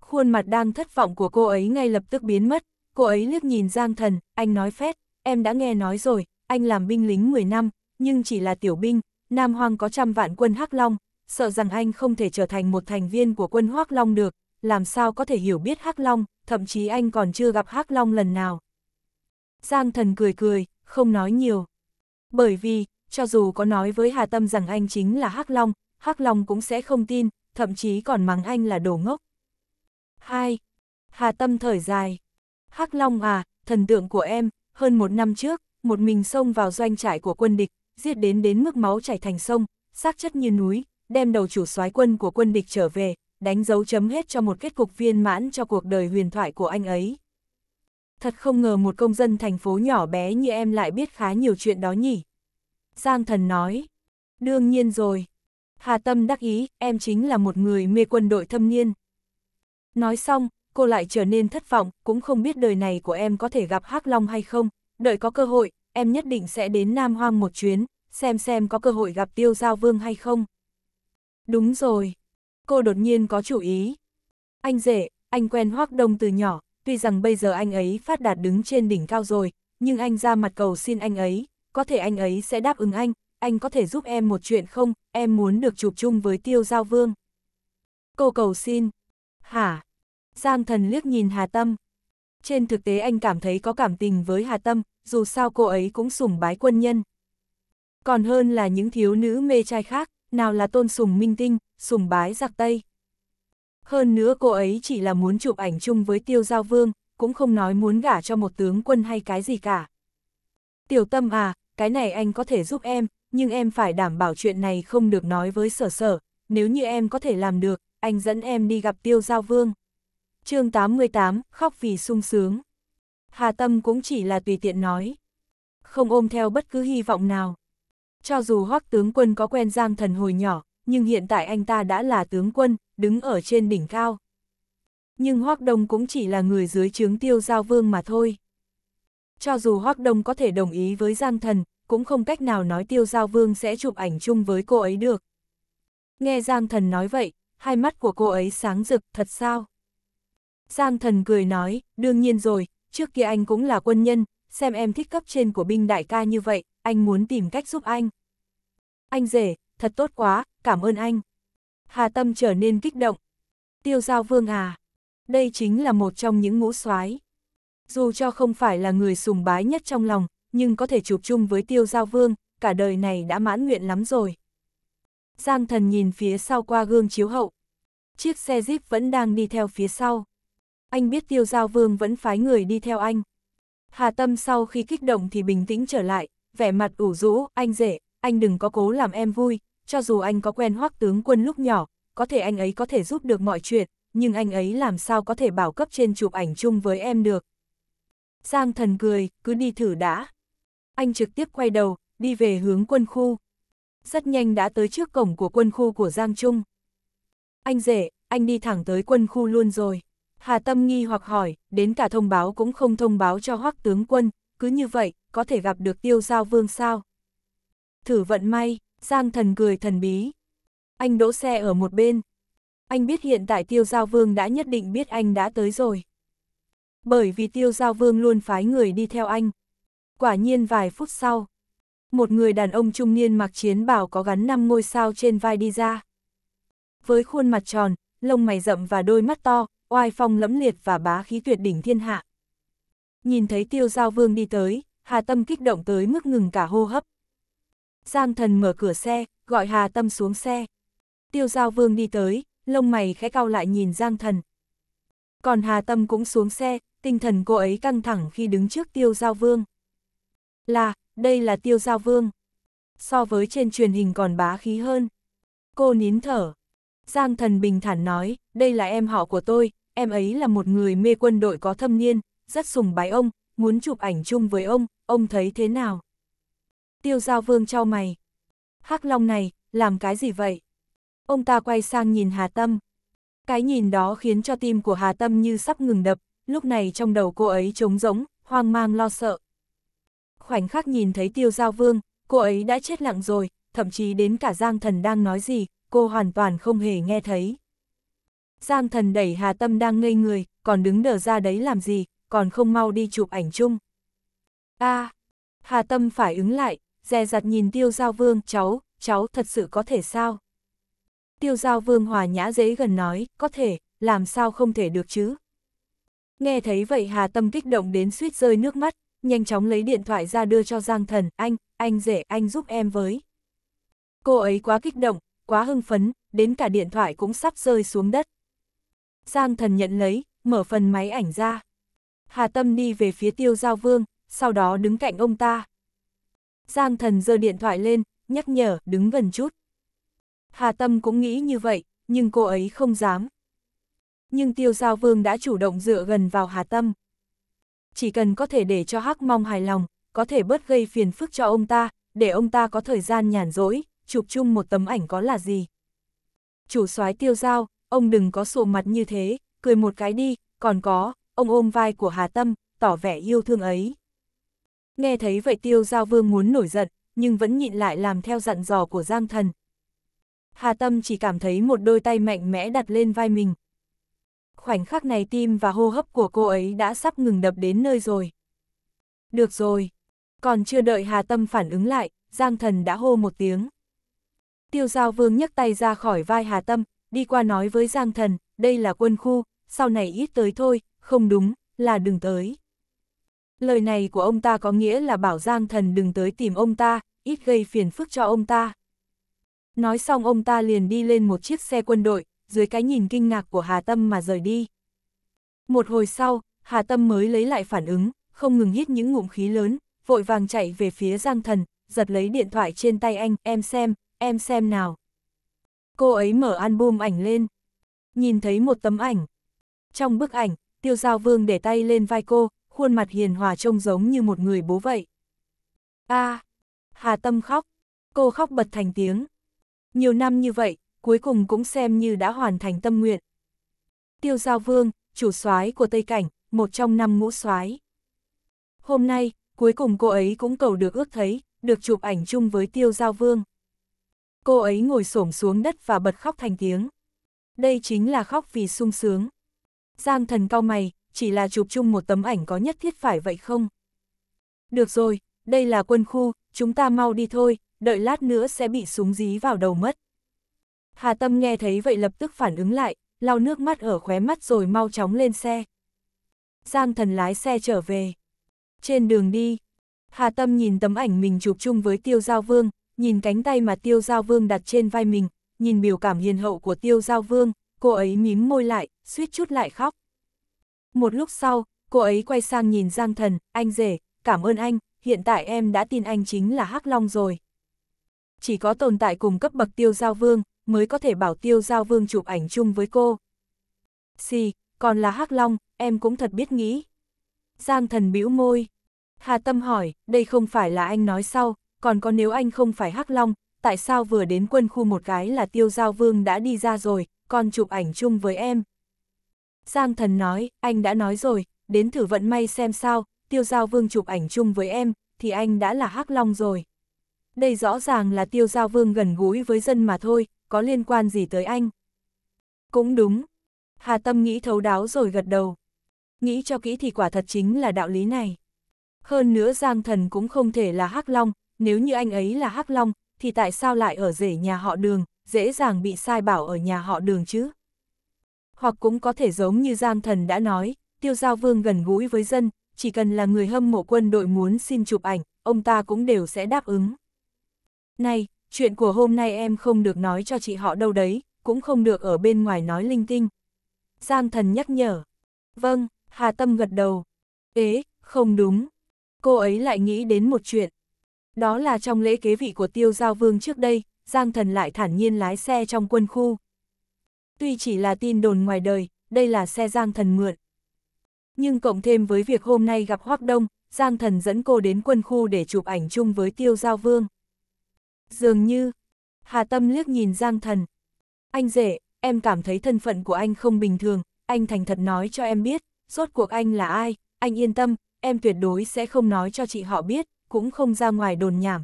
Khuôn mặt đang thất vọng của cô ấy ngay lập tức biến mất, cô ấy liếc nhìn Giang Thần, anh nói phét, em đã nghe nói rồi, anh làm binh lính 10 năm, nhưng chỉ là tiểu binh, Nam Hoang có trăm vạn quân Hắc Long, sợ rằng anh không thể trở thành một thành viên của quân Hắc Long được, làm sao có thể hiểu biết Hắc Long, thậm chí anh còn chưa gặp Hắc Long lần nào. Giang Thần cười cười, không nói nhiều. Bởi vì, cho dù có nói với Hà Tâm rằng anh chính là Hắc Long, Hắc Long cũng sẽ không tin, thậm chí còn mắng anh là đồ ngốc. hai Hà Tâm thở dài. hắc Long à, thần tượng của em, hơn một năm trước, một mình xông vào doanh trại của quân địch, giết đến đến mức máu chảy thành sông, xác chất như núi, đem đầu chủ soái quân của quân địch trở về, đánh dấu chấm hết cho một kết cục viên mãn cho cuộc đời huyền thoại của anh ấy. Thật không ngờ một công dân thành phố nhỏ bé như em lại biết khá nhiều chuyện đó nhỉ. Giang thần nói, đương nhiên rồi, Hà Tâm đắc ý, em chính là một người mê quân đội thâm niên. Nói xong, cô lại trở nên thất vọng, cũng không biết đời này của em có thể gặp Hắc Long hay không, đợi có cơ hội, em nhất định sẽ đến Nam Hoang một chuyến, xem xem có cơ hội gặp Tiêu Giao Vương hay không. Đúng rồi, cô đột nhiên có chủ ý. Anh rể, anh quen Hoắc Đông từ nhỏ, tuy rằng bây giờ anh ấy phát đạt đứng trên đỉnh cao rồi, nhưng anh ra mặt cầu xin anh ấy, có thể anh ấy sẽ đáp ứng anh, anh có thể giúp em một chuyện không, em muốn được chụp chung với tiêu giao vương. Cô cầu xin. Hả? Giang thần liếc nhìn Hà Tâm. Trên thực tế anh cảm thấy có cảm tình với Hà Tâm, dù sao cô ấy cũng sùng bái quân nhân. Còn hơn là những thiếu nữ mê trai khác, nào là tôn sùng minh tinh, sùng bái giặc Tây. Hơn nữa cô ấy chỉ là muốn chụp ảnh chung với tiêu giao vương, cũng không nói muốn gả cho một tướng quân hay cái gì cả. Tiểu tâm à, cái này anh có thể giúp em, nhưng em phải đảm bảo chuyện này không được nói với sở sở, nếu như em có thể làm được, anh dẫn em đi gặp tiêu giao vương. chương 88, khóc vì sung sướng. Hà Tâm cũng chỉ là tùy tiện nói. Không ôm theo bất cứ hy vọng nào. Cho dù hoắc tướng quân có quen giang thần hồi nhỏ, nhưng hiện tại anh ta đã là tướng quân, đứng ở trên đỉnh cao. Nhưng hoắc đông cũng chỉ là người dưới chướng tiêu giao vương mà thôi. Cho dù hoắc đông có thể đồng ý với giang thần, cũng không cách nào nói tiêu giao vương sẽ chụp ảnh chung với cô ấy được. Nghe Giang thần nói vậy, hai mắt của cô ấy sáng rực, thật sao? Giang thần cười nói, đương nhiên rồi, trước kia anh cũng là quân nhân, xem em thích cấp trên của binh đại ca như vậy, anh muốn tìm cách giúp anh. Anh rể, thật tốt quá, cảm ơn anh. Hà Tâm trở nên kích động. Tiêu giao vương à, đây chính là một trong những ngũ soái Dù cho không phải là người sùng bái nhất trong lòng, nhưng có thể chụp chung với tiêu giao vương, cả đời này đã mãn nguyện lắm rồi. Giang thần nhìn phía sau qua gương chiếu hậu. Chiếc xe Jeep vẫn đang đi theo phía sau. Anh biết tiêu giao vương vẫn phái người đi theo anh. Hà Tâm sau khi kích động thì bình tĩnh trở lại, vẻ mặt ủ rũ, anh rể, anh đừng có cố làm em vui, cho dù anh có quen hoắc tướng quân lúc nhỏ, có thể anh ấy có thể giúp được mọi chuyện, nhưng anh ấy làm sao có thể bảo cấp trên chụp ảnh chung với em được. Giang thần cười, cứ đi thử đã anh trực tiếp quay đầu, đi về hướng quân khu. Rất nhanh đã tới trước cổng của quân khu của Giang Trung. Anh rể, anh đi thẳng tới quân khu luôn rồi. Hà Tâm nghi hoặc hỏi, đến cả thông báo cũng không thông báo cho hoắc tướng quân, cứ như vậy, có thể gặp được tiêu giao vương sao. Thử vận may, Giang thần cười thần bí. Anh đỗ xe ở một bên. Anh biết hiện tại tiêu giao vương đã nhất định biết anh đã tới rồi. Bởi vì tiêu giao vương luôn phái người đi theo anh, Quả nhiên vài phút sau, một người đàn ông trung niên mặc chiến bào có gắn 5 ngôi sao trên vai đi ra. Với khuôn mặt tròn, lông mày rậm và đôi mắt to, oai phong lẫm liệt và bá khí tuyệt đỉnh thiên hạ. Nhìn thấy tiêu giao vương đi tới, Hà Tâm kích động tới mức ngừng cả hô hấp. Giang thần mở cửa xe, gọi Hà Tâm xuống xe. Tiêu giao vương đi tới, lông mày khẽ cao lại nhìn Giang thần. Còn Hà Tâm cũng xuống xe, tinh thần cô ấy căng thẳng khi đứng trước tiêu giao vương là, đây là tiêu giao vương. So với trên truyền hình còn bá khí hơn. Cô nín thở. Giang thần bình thản nói, đây là em họ của tôi, em ấy là một người mê quân đội có thâm niên, rất sùng bái ông, muốn chụp ảnh chung với ông, ông thấy thế nào? Tiêu giao vương trao mày. Hắc Long này, làm cái gì vậy? Ông ta quay sang nhìn Hà Tâm. Cái nhìn đó khiến cho tim của Hà Tâm như sắp ngừng đập, lúc này trong đầu cô ấy trống rỗng, hoang mang lo sợ, khoảnh khắc nhìn thấy tiêu giao vương, cô ấy đã chết lặng rồi, thậm chí đến cả Giang Thần đang nói gì, cô hoàn toàn không hề nghe thấy. Giang Thần đẩy Hà Tâm đang ngây người, còn đứng đờ ra đấy làm gì, còn không mau đi chụp ảnh chung. a à, Hà Tâm phải ứng lại, dè dặt nhìn tiêu giao vương, cháu, cháu thật sự có thể sao? Tiêu giao vương hòa nhã dễ gần nói, có thể, làm sao không thể được chứ? Nghe thấy vậy Hà Tâm kích động đến suýt rơi nước mắt, nhanh chóng lấy điện thoại ra đưa cho Giang Thần, anh, anh rể, anh giúp em với. Cô ấy quá kích động, quá hưng phấn, đến cả điện thoại cũng sắp rơi xuống đất. Giang Thần nhận lấy, mở phần máy ảnh ra. Hà Tâm đi về phía tiêu giao vương, sau đó đứng cạnh ông ta. Giang Thần giơ điện thoại lên, nhắc nhở, đứng gần chút. Hà Tâm cũng nghĩ như vậy, nhưng cô ấy không dám. Nhưng tiêu giao vương đã chủ động dựa gần vào Hà Tâm chỉ cần có thể để cho Hắc Mong hài lòng, có thể bớt gây phiền phức cho ông ta, để ông ta có thời gian nhàn rỗi, chụp chung một tấm ảnh có là gì. Chủ soái tiêu giao, ông đừng có sụ mặt như thế, cười một cái đi, còn có, ông ôm vai của Hà Tâm, tỏ vẻ yêu thương ấy. Nghe thấy vậy tiêu giao vương muốn nổi giận, nhưng vẫn nhịn lại làm theo dặn dò của Giang Thần. Hà Tâm chỉ cảm thấy một đôi tay mạnh mẽ đặt lên vai mình, khoảnh khắc này tim và hô hấp của cô ấy đã sắp ngừng đập đến nơi rồi. Được rồi. Còn chưa đợi Hà Tâm phản ứng lại, Giang Thần đã hô một tiếng. Tiêu Giao Vương nhấc tay ra khỏi vai Hà Tâm, đi qua nói với Giang Thần, đây là quân khu, sau này ít tới thôi, không đúng, là đừng tới. Lời này của ông ta có nghĩa là bảo Giang Thần đừng tới tìm ông ta, ít gây phiền phức cho ông ta. Nói xong ông ta liền đi lên một chiếc xe quân đội, dưới cái nhìn kinh ngạc của Hà Tâm mà rời đi. Một hồi sau, Hà Tâm mới lấy lại phản ứng, không ngừng hít những ngụm khí lớn, vội vàng chạy về phía Giang Thần, giật lấy điện thoại trên tay anh, em xem, em xem nào. Cô ấy mở album ảnh lên, nhìn thấy một tấm ảnh. Trong bức ảnh, Tiêu Giao Vương để tay lên vai cô, khuôn mặt hiền hòa trông giống như một người bố vậy. a à, Hà Tâm khóc, cô khóc bật thành tiếng. Nhiều năm như vậy, cuối cùng cũng xem như đã hoàn thành tâm nguyện. Tiêu Giao Vương, chủ soái của Tây Cảnh, một trong năm ngũ soái. Hôm nay, cuối cùng cô ấy cũng cầu được ước thấy, được chụp ảnh chung với Tiêu Giao Vương. Cô ấy ngồi xổm xuống đất và bật khóc thành tiếng. Đây chính là khóc vì sung sướng. Giang thần cao mày, chỉ là chụp chung một tấm ảnh có nhất thiết phải vậy không? Được rồi, đây là quân khu, chúng ta mau đi thôi, đợi lát nữa sẽ bị súng dí vào đầu mất. Hà Tâm nghe thấy vậy lập tức phản ứng lại, lau nước mắt ở khóe mắt rồi mau chóng lên xe. Giang thần lái xe trở về. Trên đường đi, Hà Tâm nhìn tấm ảnh mình chụp chung với Tiêu Giao Vương, nhìn cánh tay mà Tiêu Giao Vương đặt trên vai mình, nhìn biểu cảm hiền hậu của Tiêu Giao Vương, cô ấy mím môi lại, suýt chút lại khóc. Một lúc sau, cô ấy quay sang nhìn Giang Thần, anh rể, cảm ơn anh, hiện tại em đã tin anh chính là Hắc Long rồi. Chỉ có tồn tại cùng cấp bậc Tiêu Giao Vương, mới có thể bảo tiêu giao vương chụp ảnh chung với cô. Xì, còn là hắc Long, em cũng thật biết nghĩ. Giang thần bĩu môi. Hà Tâm hỏi, đây không phải là anh nói sau, còn có nếu anh không phải hắc Long, tại sao vừa đến quân khu một cái là tiêu giao vương đã đi ra rồi, còn chụp ảnh chung với em. Giang thần nói, anh đã nói rồi, đến thử vận may xem sao, tiêu giao vương chụp ảnh chung với em, thì anh đã là hắc Long rồi. Đây rõ ràng là tiêu giao vương gần gũi với dân mà thôi, có liên quan gì tới anh? Cũng đúng. Hà Tâm nghĩ thấu đáo rồi gật đầu. Nghĩ cho kỹ thì quả thật chính là đạo lý này. Hơn nữa Giang Thần cũng không thể là Hắc Long, nếu như anh ấy là Hắc Long, thì tại sao lại ở rể nhà họ đường, dễ dàng bị sai bảo ở nhà họ đường chứ? Hoặc cũng có thể giống như Giang Thần đã nói, Tiêu Giao Vương gần gũi với dân, chỉ cần là người hâm mộ quân đội muốn xin chụp ảnh, ông ta cũng đều sẽ đáp ứng. Này, chuyện của hôm nay em không được nói cho chị họ đâu đấy, cũng không được ở bên ngoài nói linh tinh. Giang thần nhắc nhở. Vâng, Hà Tâm gật đầu. Ế, không đúng. Cô ấy lại nghĩ đến một chuyện. Đó là trong lễ kế vị của tiêu giao vương trước đây, Giang thần lại thản nhiên lái xe trong quân khu. Tuy chỉ là tin đồn ngoài đời, đây là xe Giang thần mượn. Nhưng cộng thêm với việc hôm nay gặp Hoác Đông, Giang thần dẫn cô đến quân khu để chụp ảnh chung với tiêu giao vương. Dường như, Hà Tâm liếc nhìn Giang Thần. Anh rể, em cảm thấy thân phận của anh không bình thường, anh thành thật nói cho em biết, rốt cuộc anh là ai, anh yên tâm, em tuyệt đối sẽ không nói cho chị họ biết, cũng không ra ngoài đồn nhảm.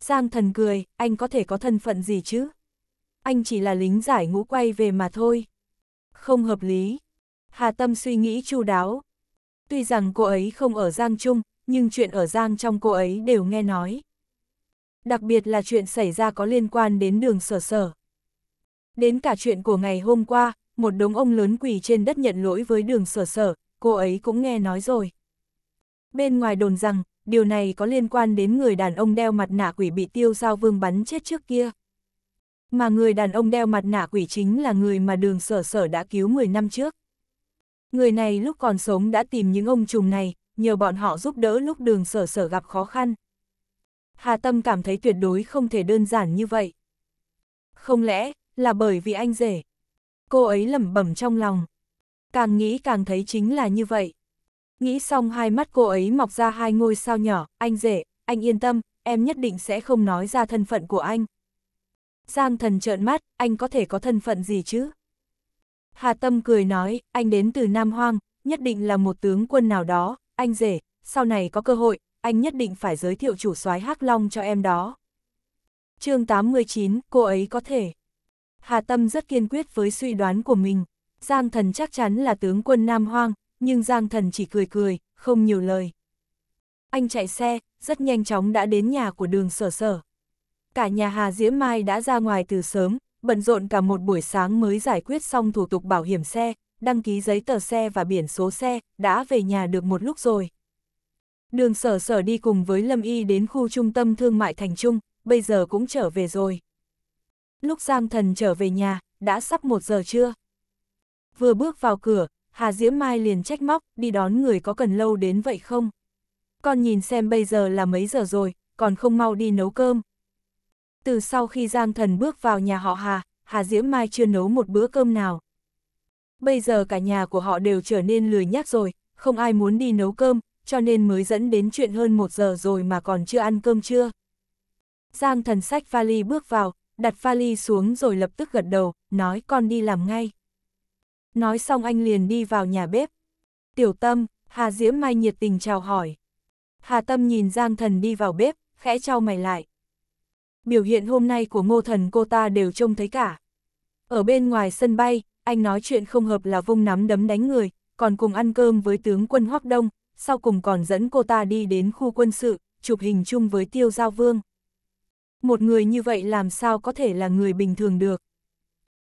Giang Thần cười, anh có thể có thân phận gì chứ? Anh chỉ là lính giải ngũ quay về mà thôi. Không hợp lý. Hà Tâm suy nghĩ chu đáo. Tuy rằng cô ấy không ở Giang Trung, nhưng chuyện ở Giang trong cô ấy đều nghe nói đặc biệt là chuyện xảy ra có liên quan đến đường sở sở. Đến cả chuyện của ngày hôm qua, một đống ông lớn quỳ trên đất nhận lỗi với đường sở sở, cô ấy cũng nghe nói rồi. Bên ngoài đồn rằng, điều này có liên quan đến người đàn ông đeo mặt nạ quỷ bị tiêu sao vương bắn chết trước kia. Mà người đàn ông đeo mặt nạ quỷ chính là người mà đường sở sở đã cứu 10 năm trước. Người này lúc còn sống đã tìm những ông trùng này, nhờ bọn họ giúp đỡ lúc đường sở sở gặp khó khăn. Hà Tâm cảm thấy tuyệt đối không thể đơn giản như vậy. Không lẽ, là bởi vì anh rể? Cô ấy lẩm bẩm trong lòng. Càng nghĩ càng thấy chính là như vậy. Nghĩ xong hai mắt cô ấy mọc ra hai ngôi sao nhỏ, anh rể, anh yên tâm, em nhất định sẽ không nói ra thân phận của anh. Giang thần trợn mắt, anh có thể có thân phận gì chứ? Hà Tâm cười nói, anh đến từ Nam Hoang, nhất định là một tướng quân nào đó, anh rể, sau này có cơ hội, anh nhất định phải giới thiệu chủ soái Hắc Long cho em đó. chương 89, cô ấy có thể. Hà Tâm rất kiên quyết với suy đoán của mình. Giang thần chắc chắn là tướng quân Nam Hoang, nhưng Giang thần chỉ cười cười, không nhiều lời. Anh chạy xe, rất nhanh chóng đã đến nhà của đường sở sở. Cả nhà Hà Diễm Mai đã ra ngoài từ sớm, bận rộn cả một buổi sáng mới giải quyết xong thủ tục bảo hiểm xe, đăng ký giấy tờ xe và biển số xe, đã về nhà được một lúc rồi. Đường sở sở đi cùng với Lâm Y đến khu trung tâm thương mại thành trung, bây giờ cũng trở về rồi. Lúc Giang Thần trở về nhà, đã sắp một giờ trưa. Vừa bước vào cửa, Hà Diễm Mai liền trách móc, đi đón người có cần lâu đến vậy không? Con nhìn xem bây giờ là mấy giờ rồi, còn không mau đi nấu cơm. Từ sau khi Giang Thần bước vào nhà họ Hà, Hà Diễm Mai chưa nấu một bữa cơm nào. Bây giờ cả nhà của họ đều trở nên lười nhác rồi, không ai muốn đi nấu cơm, cho nên mới dẫn đến chuyện hơn một giờ rồi mà còn chưa ăn cơm chưa. Giang thần sách vali bước vào, đặt vali xuống rồi lập tức gật đầu, nói con đi làm ngay. Nói xong anh liền đi vào nhà bếp. Tiểu tâm, Hà Diễm Mai nhiệt tình chào hỏi. Hà tâm nhìn Giang thần đi vào bếp, khẽ trao mày lại. Biểu hiện hôm nay của ngô thần cô ta đều trông thấy cả. Ở bên ngoài sân bay, anh nói chuyện không hợp là vung nắm đấm đánh người, còn cùng ăn cơm với tướng quân Hoắc Đông, sau cùng còn dẫn cô ta đi đến khu quân sự, chụp hình chung với tiêu giao vương. Một người như vậy làm sao có thể là người bình thường được.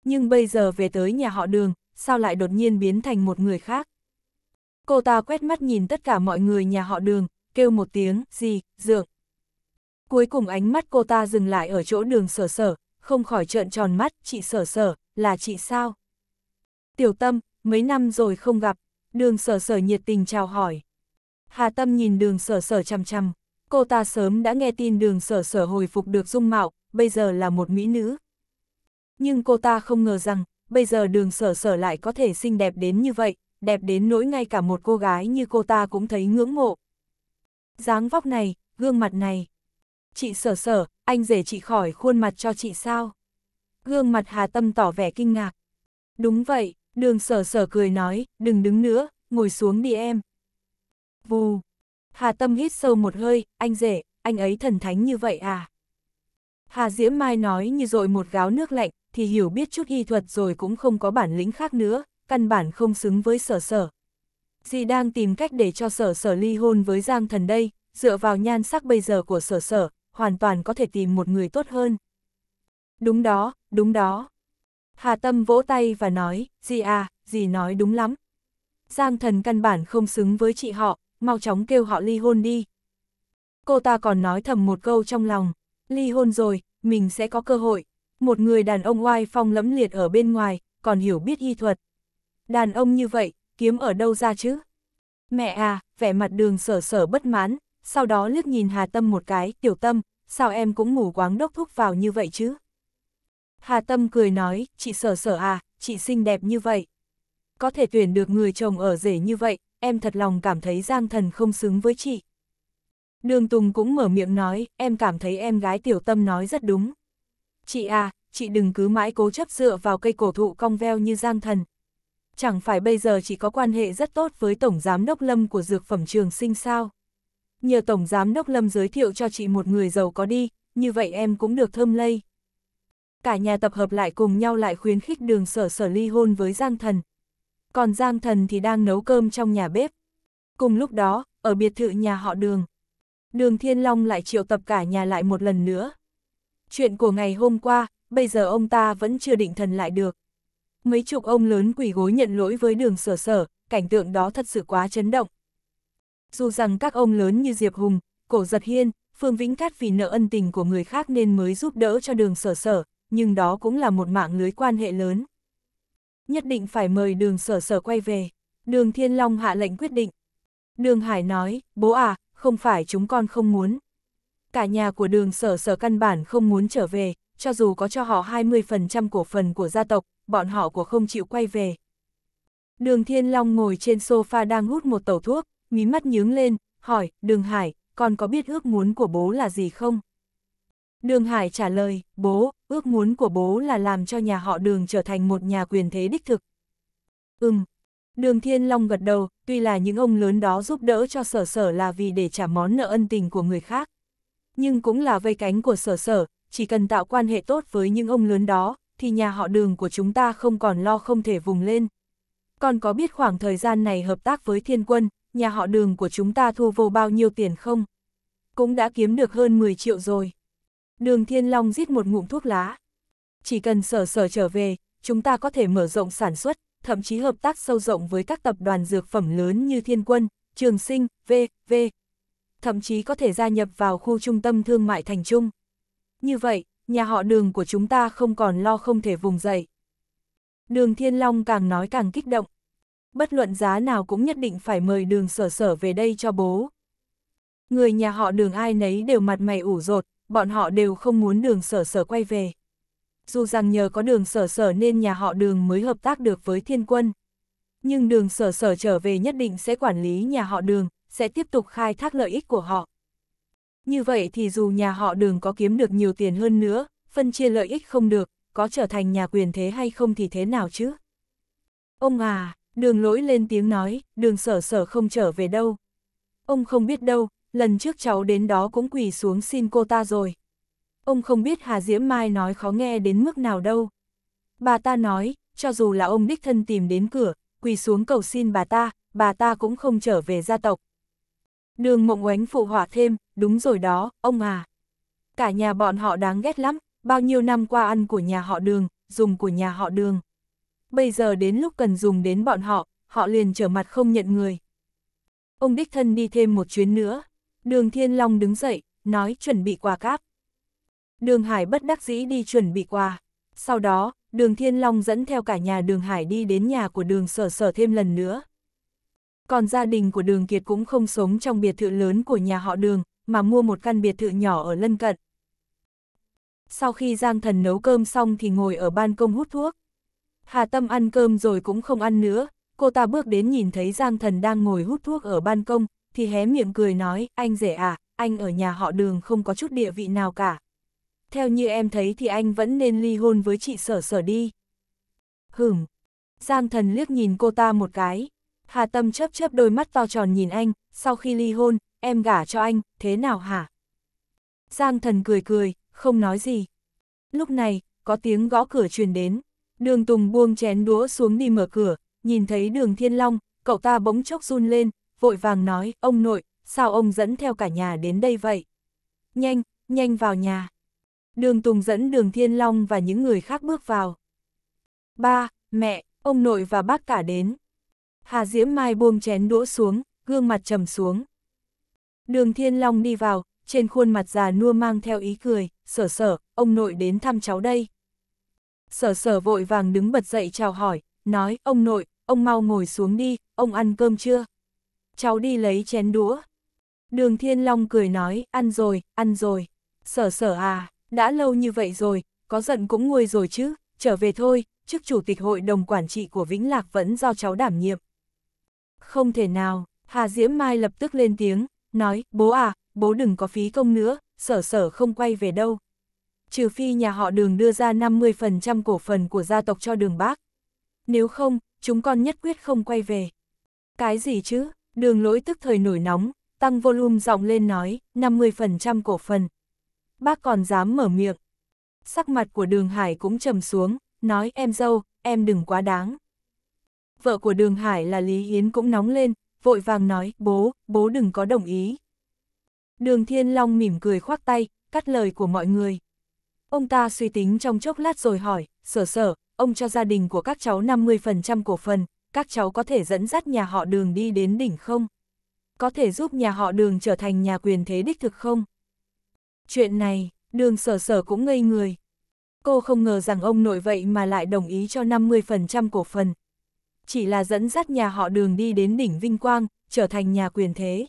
Nhưng bây giờ về tới nhà họ đường, sao lại đột nhiên biến thành một người khác. Cô ta quét mắt nhìn tất cả mọi người nhà họ đường, kêu một tiếng, gì, dượng. Cuối cùng ánh mắt cô ta dừng lại ở chỗ đường sở sở, không khỏi trợn tròn mắt, chị sở sở, là chị sao? Tiểu tâm, mấy năm rồi không gặp, đường sở sở nhiệt tình chào hỏi. Hà Tâm nhìn đường sở sở chằm chằm, cô ta sớm đã nghe tin đường sở sở hồi phục được dung mạo, bây giờ là một mỹ nữ. Nhưng cô ta không ngờ rằng, bây giờ đường sở sở lại có thể xinh đẹp đến như vậy, đẹp đến nỗi ngay cả một cô gái như cô ta cũng thấy ngưỡng mộ. dáng vóc này, gương mặt này. Chị sở sở, anh rể chị khỏi khuôn mặt cho chị sao? Gương mặt Hà Tâm tỏ vẻ kinh ngạc. Đúng vậy, đường sở sở cười nói, đừng đứng nữa, ngồi xuống đi em, Vù. Hà Tâm hít sâu một hơi, anh rể, anh ấy thần thánh như vậy à? Hà Diễm Mai nói như dội một gáo nước lạnh, thì hiểu biết chút y thuật rồi cũng không có bản lĩnh khác nữa, căn bản không xứng với sở sở. Dì đang tìm cách để cho sở sở ly hôn với Giang Thần đây, dựa vào nhan sắc bây giờ của sở sở, hoàn toàn có thể tìm một người tốt hơn. Đúng đó, đúng đó. Hà Tâm vỗ tay và nói, dì à, dì nói đúng lắm. Giang Thần căn bản không xứng với chị họ, mau chóng kêu họ ly hôn đi. Cô ta còn nói thầm một câu trong lòng, ly hôn rồi, mình sẽ có cơ hội. Một người đàn ông oai phong lẫm liệt ở bên ngoài, còn hiểu biết y thuật. Đàn ông như vậy, kiếm ở đâu ra chứ? Mẹ à, vẻ mặt đường sở sở bất mãn, sau đó liếc nhìn Hà Tâm một cái, tiểu Tâm, sao em cũng ngủ quáng đốc thúc vào như vậy chứ? Hà Tâm cười nói, chị sở sở à, chị xinh đẹp như vậy. Có thể tuyển được người chồng ở rể như vậy, em thật lòng cảm thấy Giang Thần không xứng với chị. Đường Tùng cũng mở miệng nói, em cảm thấy em gái tiểu tâm nói rất đúng. Chị à, chị đừng cứ mãi cố chấp dựa vào cây cổ thụ cong veo như Giang Thần. Chẳng phải bây giờ chị có quan hệ rất tốt với Tổng Giám Đốc Lâm của Dược Phẩm Trường Sinh sao? Nhờ Tổng Giám Đốc Lâm giới thiệu cho chị một người giàu có đi, như vậy em cũng được thơm lây. Cả nhà tập hợp lại cùng nhau lại khuyến khích đường sở sở ly hôn với Giang Thần, còn Giang Thần thì đang nấu cơm trong nhà bếp. Cùng lúc đó, ở biệt thự nhà họ Đường, Đường Thiên Long lại triệu tập cả nhà lại một lần nữa. Chuyện của ngày hôm qua, bây giờ ông ta vẫn chưa định thần lại được. Mấy chục ông lớn quỷ gối nhận lỗi với đường sở sở, cảnh tượng đó thật sự quá chấn động. Dù rằng các ông lớn như Diệp Hùng, Cổ Giật Hiên, Phương Vĩnh Cát vì nợ ân tình của người khác nên mới giúp đỡ cho đường sở sở, nhưng đó cũng là một mạng lưới quan hệ lớn nhất định phải mời đường sở sở quay về. Đường Thiên Long hạ lệnh quyết định. Đường Hải nói, bố à, không phải chúng con không muốn. Cả nhà của đường sở sở căn bản không muốn trở về, cho dù có cho họ 20% cổ phần của gia tộc, bọn họ của không chịu quay về. Đường Thiên Long ngồi trên sofa đang hút một tẩu thuốc, mí mắt nhướng lên, hỏi, đường Hải, con có biết ước muốn của bố là gì không? Đường Hải trả lời, bố, ước muốn của bố là làm cho nhà họ đường trở thành một nhà quyền thế đích thực. Ừm. Đường Thiên Long gật đầu, tuy là những ông lớn đó giúp đỡ cho sở sở là vì để trả món nợ ân tình của người khác. Nhưng cũng là vây cánh của sở sở, chỉ cần tạo quan hệ tốt với những ông lớn đó, thì nhà họ đường của chúng ta không còn lo không thể vùng lên. Còn có biết khoảng thời gian này hợp tác với thiên quân, nhà họ đường của chúng ta thu vô bao nhiêu tiền không? Cũng đã kiếm được hơn 10 triệu rồi. Đường Thiên Long giết một ngụm thuốc lá. Chỉ cần sở sở trở về, chúng ta có thể mở rộng sản xuất, thậm chí hợp tác sâu rộng với các tập đoàn dược phẩm lớn như Thiên Quân, Trường Sinh, v.v. Thậm chí có thể gia nhập vào khu trung tâm thương mại thành trung. Như vậy, nhà họ đường của chúng ta không còn lo không thể vùng dậy. Đường Thiên Long càng nói càng kích động. Bất luận giá nào cũng nhất định phải mời đường sở sở về đây cho bố. Người nhà họ đường ai nấy đều mặt mày ủ rột, bọn họ đều không muốn đường sở sở quay về. Dù rằng nhờ có đường sở sở nên nhà họ đường mới hợp tác được với thiên quân. Nhưng đường sở sở trở về nhất định sẽ quản lý nhà họ đường, sẽ tiếp tục khai thác lợi ích của họ. Như vậy thì dù nhà họ đường có kiếm được nhiều tiền hơn nữa, phân chia lợi ích không được, có trở thành nhà quyền thế hay không thì thế nào chứ? Ông à, đường lỗi lên tiếng nói, đường sở sở không trở về đâu. Ông không biết đâu, lần trước cháu đến đó cũng quỳ xuống xin cô ta rồi. Ông không biết Hà Diễm Mai nói khó nghe đến mức nào đâu. Bà ta nói, cho dù là ông đích thân tìm đến cửa, quỳ xuống cầu xin bà ta, bà ta cũng không trở về gia tộc. Đường mộng oánh phụ họa thêm, đúng rồi đó, ông à. Cả nhà bọn họ đáng ghét lắm, bao nhiêu năm qua ăn của nhà họ đường, dùng của nhà họ đường. Bây giờ đến lúc cần dùng đến bọn họ, họ liền trở mặt không nhận người. Ông đích thân đi thêm một chuyến nữa, Đường Thiên Long đứng dậy, nói chuẩn bị quà cáp. Đường Hải bất đắc dĩ đi chuẩn bị quà. Sau đó, đường Thiên Long dẫn theo cả nhà đường Hải đi đến nhà của đường sở sở thêm lần nữa. Còn gia đình của đường Kiệt cũng không sống trong biệt thự lớn của nhà họ đường, mà mua một căn biệt thự nhỏ ở lân cận. Sau khi Giang Thần nấu cơm xong thì ngồi ở ban công hút thuốc. Hà Tâm ăn cơm rồi cũng không ăn nữa, cô ta bước đến nhìn thấy Giang Thần đang ngồi hút thuốc ở ban công, thì hé miệng cười nói, anh rể à, anh ở nhà họ đường không có chút địa vị nào cả. Theo như em thấy thì anh vẫn nên ly hôn với chị sở sở đi. Hửm. Giang thần liếc nhìn cô ta một cái. Hà Tâm chấp chấp đôi mắt to tròn nhìn anh, sau khi ly hôn, em gả cho anh, thế nào hả? Giang thần cười cười, không nói gì. Lúc này, có tiếng gõ cửa truyền đến. Đường Tùng buông chén đũa xuống đi mở cửa, nhìn thấy đường Thiên Long, cậu ta bỗng chốc run lên, vội vàng nói, ông nội, sao ông dẫn theo cả nhà đến đây vậy? Nhanh, nhanh vào nhà. Đường Tùng dẫn đường Thiên Long và những người khác bước vào. Ba, mẹ, ông nội và bác cả đến. Hà Diễm Mai buông chén đũa xuống, gương mặt trầm xuống. Đường Thiên Long đi vào, trên khuôn mặt già nua mang theo ý cười, sở sở, ông nội đến thăm cháu đây. Sở sở vội vàng đứng bật dậy chào hỏi, nói, ông nội, ông mau ngồi xuống đi, ông ăn cơm chưa? cháu đi lấy chén đũa. Đường Thiên Long cười nói, ăn rồi, ăn rồi. Sở sở à, đã lâu như vậy rồi, có giận cũng nguôi rồi chứ, trở về thôi, chức chủ tịch hội đồng quản trị của Vĩnh Lạc vẫn do cháu đảm nhiệm. Không thể nào, Hà Diễm Mai lập tức lên tiếng, nói, bố à, bố đừng có phí công nữa, sở sở không quay về đâu. Trừ phi nhà họ đường đưa ra 50% cổ phần của gia tộc cho đường bác. Nếu không, chúng con nhất quyết không quay về. Cái gì chứ, Đường lỗi tức thời nổi nóng, tăng volume giọng lên nói, 50% cổ phần. Bác còn dám mở miệng. Sắc mặt của đường Hải cũng trầm xuống, nói em dâu, em đừng quá đáng. Vợ của đường Hải là Lý yến cũng nóng lên, vội vàng nói, bố, bố đừng có đồng ý. Đường Thiên Long mỉm cười khoác tay, cắt lời của mọi người. Ông ta suy tính trong chốc lát rồi hỏi, sở sở, ông cho gia đình của các cháu 50% cổ phần, các cháu có thể dẫn dắt nhà họ đường đi đến đỉnh không? Có thể giúp nhà họ đường trở thành nhà quyền thế đích thực không? Chuyện này, đường sở sở cũng ngây người. Cô không ngờ rằng ông nội vậy mà lại đồng ý cho 50% cổ phần. Chỉ là dẫn dắt nhà họ đường đi đến đỉnh Vinh Quang, trở thành nhà quyền thế.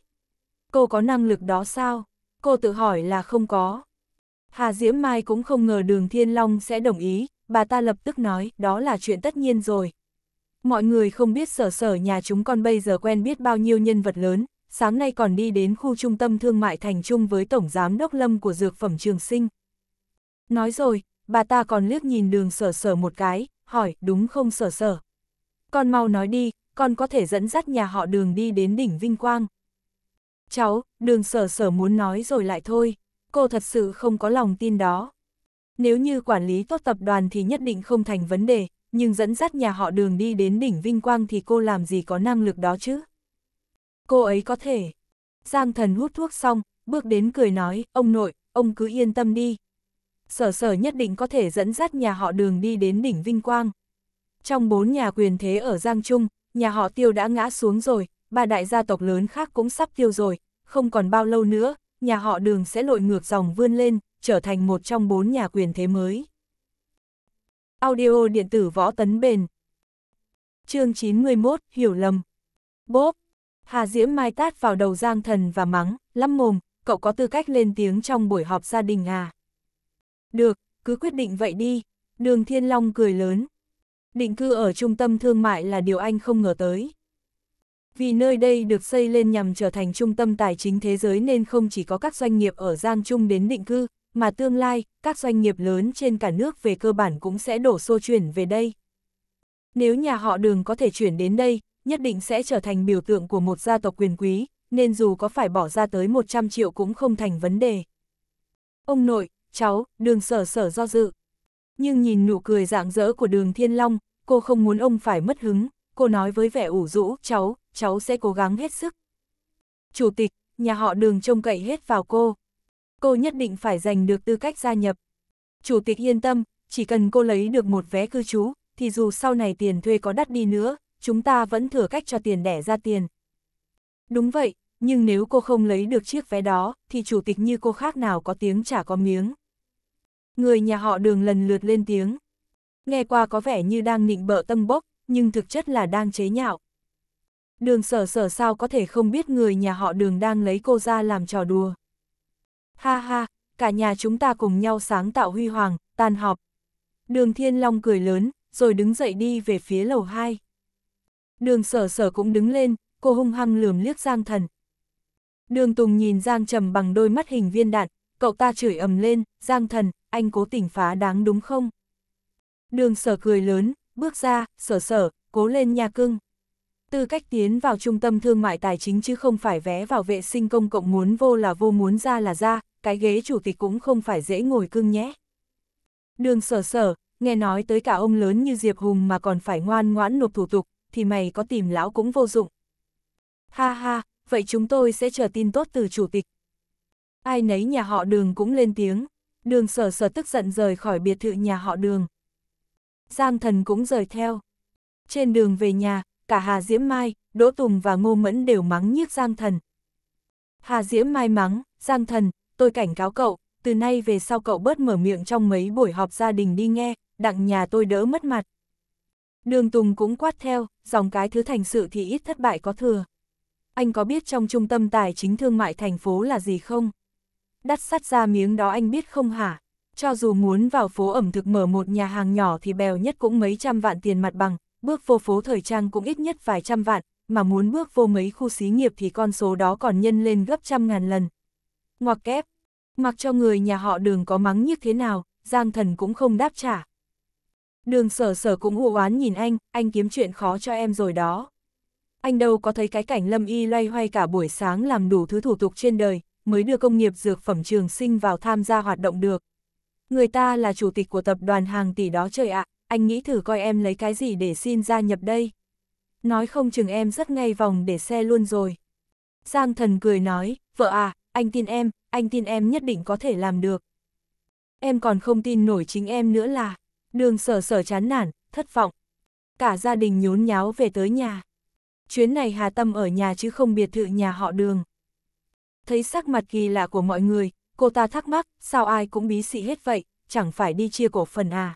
Cô có năng lực đó sao? Cô tự hỏi là không có. Hà Diễm Mai cũng không ngờ đường Thiên Long sẽ đồng ý, bà ta lập tức nói đó là chuyện tất nhiên rồi, Mọi người không biết sở sở nhà chúng con bây giờ quen biết bao nhiêu nhân vật lớn, sáng nay còn đi đến khu trung tâm thương mại thành trung với Tổng Giám Đốc Lâm của Dược Phẩm Trường Sinh. Nói rồi, bà ta còn liếc nhìn đường sở sở một cái, hỏi đúng không sở sở. Con mau nói đi, con có thể dẫn dắt nhà họ đường đi đến đỉnh Vinh Quang. Cháu, đường sở sở muốn nói rồi lại thôi, cô thật sự không có lòng tin đó. Nếu như quản lý tốt tập đoàn thì nhất định không thành vấn đề, nhưng dẫn dắt nhà họ đường đi đến đỉnh vinh quang thì cô làm gì có năng lực đó chứ? Cô ấy có thể. Giang thần hút thuốc xong, bước đến cười nói, ông nội, ông cứ yên tâm đi. Sở sở nhất định có thể dẫn dắt nhà họ đường đi đến đỉnh vinh quang. Trong bốn nhà quyền thế ở Giang Trung, nhà họ tiêu đã ngã xuống rồi, ba đại gia tộc lớn khác cũng sắp tiêu rồi, không còn bao lâu nữa, nhà họ đường sẽ lội ngược dòng vươn lên, trở thành một trong bốn nhà quyền thế mới. Audio điện tử võ tấn bền. chương 91, hiểu lầm. Bốp. Hà Diễm Mai tát vào đầu Giang Thần và mắng, lắm mồm, cậu có tư cách lên tiếng trong buổi họp gia đình à? Được, cứ quyết định vậy đi. Đường Thiên Long cười lớn. Định cư ở trung tâm thương mại là điều anh không ngờ tới. Vì nơi đây được xây lên nhằm trở thành trung tâm tài chính thế giới nên không chỉ có các doanh nghiệp ở Giang Trung đến định cư, mà tương lai, các doanh nghiệp lớn trên cả nước về cơ bản cũng sẽ đổ xô chuyển về đây. Nếu nhà họ đường có thể chuyển đến đây, nhất định sẽ trở thành biểu tượng của một gia tộc quyền quý, nên dù có phải bỏ ra tới 100 triệu cũng không thành vấn đề. Ông nội, cháu, đường sở sở do dự. Nhưng nhìn nụ cười rạng rỡ của đường Thiên Long, cô không muốn ông phải mất hứng, cô nói với vẻ ủ rũ, cháu, cháu sẽ cố gắng hết sức. Chủ tịch, nhà họ đường trông cậy hết vào cô cô nhất định phải giành được tư cách gia nhập. Chủ tịch yên tâm, chỉ cần cô lấy được một vé cư trú, thì dù sau này tiền thuê có đắt đi nữa, chúng ta vẫn thừa cách cho tiền đẻ ra tiền. Đúng vậy, nhưng nếu cô không lấy được chiếc vé đó, thì chủ tịch như cô khác nào có tiếng chả có miếng. Người nhà họ đường lần lượt lên tiếng. Nghe qua có vẻ như đang nịnh bợ tâm bốc, nhưng thực chất là đang chế nhạo. Đường sở sở sao có thể không biết người nhà họ đường đang lấy cô ra làm trò đùa. Ha ha, cả nhà chúng ta cùng nhau sáng tạo huy hoàng, tan họp. Đường Thiên Long cười lớn, rồi đứng dậy đi về phía lầu 2. Đường sở sở cũng đứng lên, cô hung hăng lườm liếc Giang Thần. Đường Tùng nhìn Giang Trầm bằng đôi mắt hình viên đạn, cậu ta chửi ầm lên, Giang Thần, anh cố tình phá đáng đúng không? Đường sở cười lớn, bước ra, sở sở, cố lên nha cưng. Tư cách tiến vào trung tâm thương mại tài chính chứ không phải vé vào vệ sinh công cộng muốn vô là vô muốn ra là ra, cái ghế chủ tịch cũng không phải dễ ngồi cưng nhé. Đường sở sở, nghe nói tới cả ông lớn như Diệp Hùng mà còn phải ngoan ngoãn nộp thủ tục, thì mày có tìm lão cũng vô dụng. Ha ha, vậy chúng tôi sẽ chờ tin tốt từ chủ tịch. Ai nấy nhà họ đường cũng lên tiếng, đường sở sở tức giận rời khỏi biệt thự nhà họ đường. Giang thần cũng rời theo. Trên đường về nhà, cả Hà Diễm Mai, Đỗ Tùng và Ngô Mẫn đều mắng nhiếc Giang Thần. Hà Diễm Mai mắng, Giang Thần, tôi cảnh cáo cậu, từ nay về sau cậu bớt mở miệng trong mấy buổi họp gia đình đi nghe, đặng nhà tôi đỡ mất mặt. Đường Tùng cũng quát theo, dòng cái thứ thành sự thì ít thất bại có thừa. Anh có biết trong trung tâm tài chính thương mại thành phố là gì không? Đắt sắt ra miếng đó anh biết không hả? Cho dù muốn vào phố ẩm thực mở một nhà hàng nhỏ thì bèo nhất cũng mấy trăm vạn tiền mặt bằng, bước vô phố thời trang cũng ít nhất vài trăm vạn, mà muốn bước vô mấy khu xí nghiệp thì con số đó còn nhân lên gấp trăm ngàn lần. Ngoặc kép, mặc cho người nhà họ đường có mắng như thế nào, Giang Thần cũng không đáp trả. Đường sở sở cũng u oán nhìn anh, anh kiếm chuyện khó cho em rồi đó. Anh đâu có thấy cái cảnh lâm y loay hoay cả buổi sáng làm đủ thứ thủ tục trên đời, mới đưa công nghiệp dược phẩm trường sinh vào tham gia hoạt động được. Người ta là chủ tịch của tập đoàn hàng tỷ đó trời ạ. À anh nghĩ thử coi em lấy cái gì để xin gia nhập đây. Nói không chừng em rất ngay vòng để xe luôn rồi. Giang thần cười nói, vợ à, anh tin em, anh tin em nhất định có thể làm được. Em còn không tin nổi chính em nữa là, đường sở sở chán nản, thất vọng. Cả gia đình nhốn nháo về tới nhà. Chuyến này Hà Tâm ở nhà chứ không biệt thự nhà họ đường. Thấy sắc mặt kỳ lạ của mọi người, cô ta thắc mắc, sao ai cũng bí xị hết vậy, chẳng phải đi chia cổ phần à.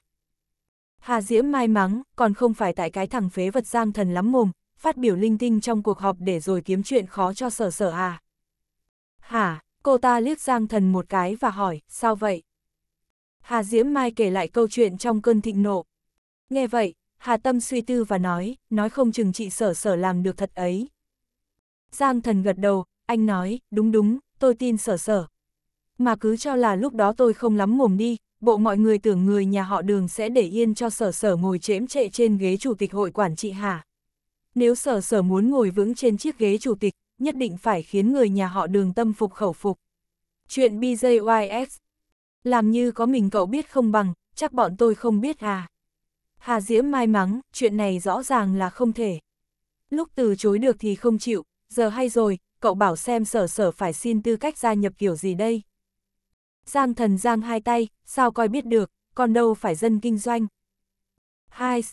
Hà Diễm may mắn còn không phải tại cái thằng phế vật giang thần lắm mồm, phát biểu linh tinh trong cuộc họp để rồi kiếm chuyện khó cho sở sở à. Hả, cô ta liếc giang thần một cái và hỏi, sao vậy? Hà Diễm Mai kể lại câu chuyện trong cơn thịnh nộ. Nghe vậy, Hà Tâm suy tư và nói, nói không chừng chị sở sở làm được thật ấy. Giang thần gật đầu, anh nói, đúng đúng, tôi tin sở sở. Mà cứ cho là lúc đó tôi không lắm mồm đi, bộ mọi người tưởng người nhà họ đường sẽ để yên cho sở sở ngồi chễm trệ trên ghế chủ tịch hội quản trị hả? Nếu sở sở muốn ngồi vững trên chiếc ghế chủ tịch, nhất định phải khiến người nhà họ đường tâm phục khẩu phục. Chuyện BJYX Làm như có mình cậu biết không bằng, chắc bọn tôi không biết à. Hà Diễm mai mắng, chuyện này rõ ràng là không thể. Lúc từ chối được thì không chịu, giờ hay rồi, cậu bảo xem sở sở phải xin tư cách gia nhập kiểu gì đây. Giang thần giang hai tay, sao coi biết được, còn đâu phải dân kinh doanh. Hai,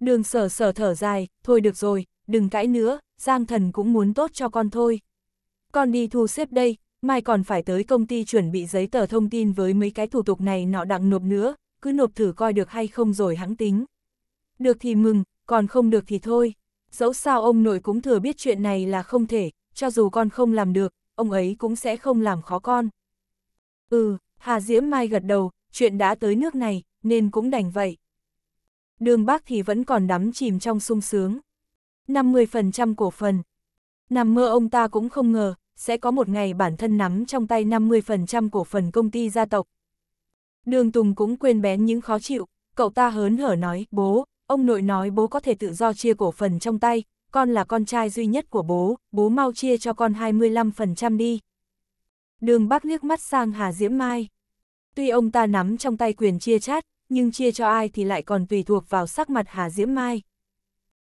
đường sở sở thở dài, thôi được rồi, đừng cãi nữa, giang thần cũng muốn tốt cho con thôi. Con đi thu xếp đây, mai còn phải tới công ty chuẩn bị giấy tờ thông tin với mấy cái thủ tục này nọ đặng nộp nữa, cứ nộp thử coi được hay không rồi hãng tính. Được thì mừng, còn không được thì thôi. Dẫu sao ông nội cũng thừa biết chuyện này là không thể, cho dù con không làm được, ông ấy cũng sẽ không làm khó con. Ừ, Hà Diễm Mai gật đầu, chuyện đã tới nước này, nên cũng đành vậy. Đường Bắc thì vẫn còn đắm chìm trong sung sướng. 50% cổ phần. Nằm mơ ông ta cũng không ngờ, sẽ có một ngày bản thân nắm trong tay 50% cổ phần công ty gia tộc. Đường Tùng cũng quên bén những khó chịu, cậu ta hớn hở nói, bố, ông nội nói bố có thể tự do chia cổ phần trong tay, con là con trai duy nhất của bố, bố mau chia cho con 25% đi đường Bắc liếc mắt sang Hà Diễm Mai. Tuy ông ta nắm trong tay quyền chia chát, nhưng chia cho ai thì lại còn tùy thuộc vào sắc mặt Hà Diễm Mai.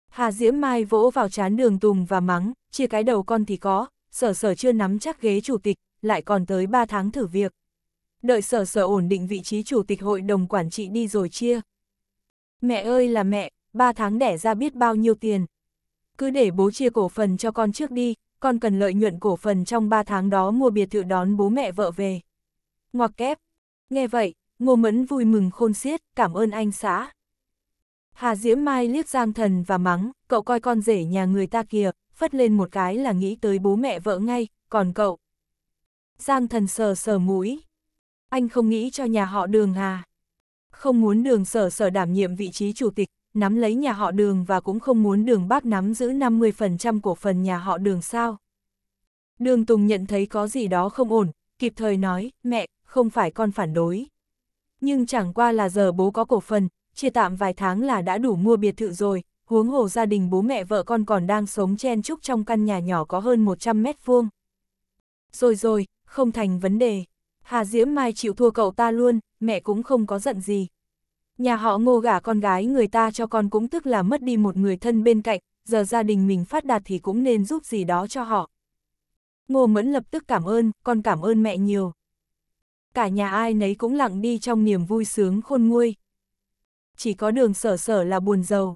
Hà Diễm Mai vỗ vào chán đường tùng và mắng, chia cái đầu con thì có, sở sở chưa nắm chắc ghế chủ tịch, lại còn tới 3 tháng thử việc. Đợi sở sở ổn định vị trí chủ tịch hội đồng quản trị đi rồi chia. Mẹ ơi là mẹ, 3 tháng đẻ ra biết bao nhiêu tiền. Cứ để bố chia cổ phần cho con trước đi, con cần lợi nhuận cổ phần trong 3 tháng đó mua biệt thự đón bố mẹ vợ về. Ngoặc kép. Nghe vậy, Ngô Mẫn vui mừng khôn xiết, cảm ơn anh xã. Hà Diễm Mai liếc Giang Thần và mắng, cậu coi con rể nhà người ta kìa, phất lên một cái là nghĩ tới bố mẹ vợ ngay, còn cậu. Giang Thần sờ sờ mũi. Anh không nghĩ cho nhà họ đường à? Không muốn đường sở sở đảm nhiệm vị trí chủ tịch, nắm lấy nhà họ đường và cũng không muốn đường bác nắm giữ 50% cổ phần nhà họ đường sao. Đường Tùng nhận thấy có gì đó không ổn, kịp thời nói, mẹ, không phải con phản đối. Nhưng chẳng qua là giờ bố có cổ phần, chia tạm vài tháng là đã đủ mua biệt thự rồi, huống hồ gia đình bố mẹ vợ con còn đang sống chen chúc trong căn nhà nhỏ có hơn 100 mét vuông. Rồi rồi, không thành vấn đề. Hà Diễm Mai chịu thua cậu ta luôn, mẹ cũng không có giận gì, Nhà họ ngô gả con gái người ta cho con cũng tức là mất đi một người thân bên cạnh, giờ gia đình mình phát đạt thì cũng nên giúp gì đó cho họ. Ngô Mẫn lập tức cảm ơn, con cảm ơn mẹ nhiều. Cả nhà ai nấy cũng lặng đi trong niềm vui sướng khôn nguôi. Chỉ có đường sở sở là buồn giàu.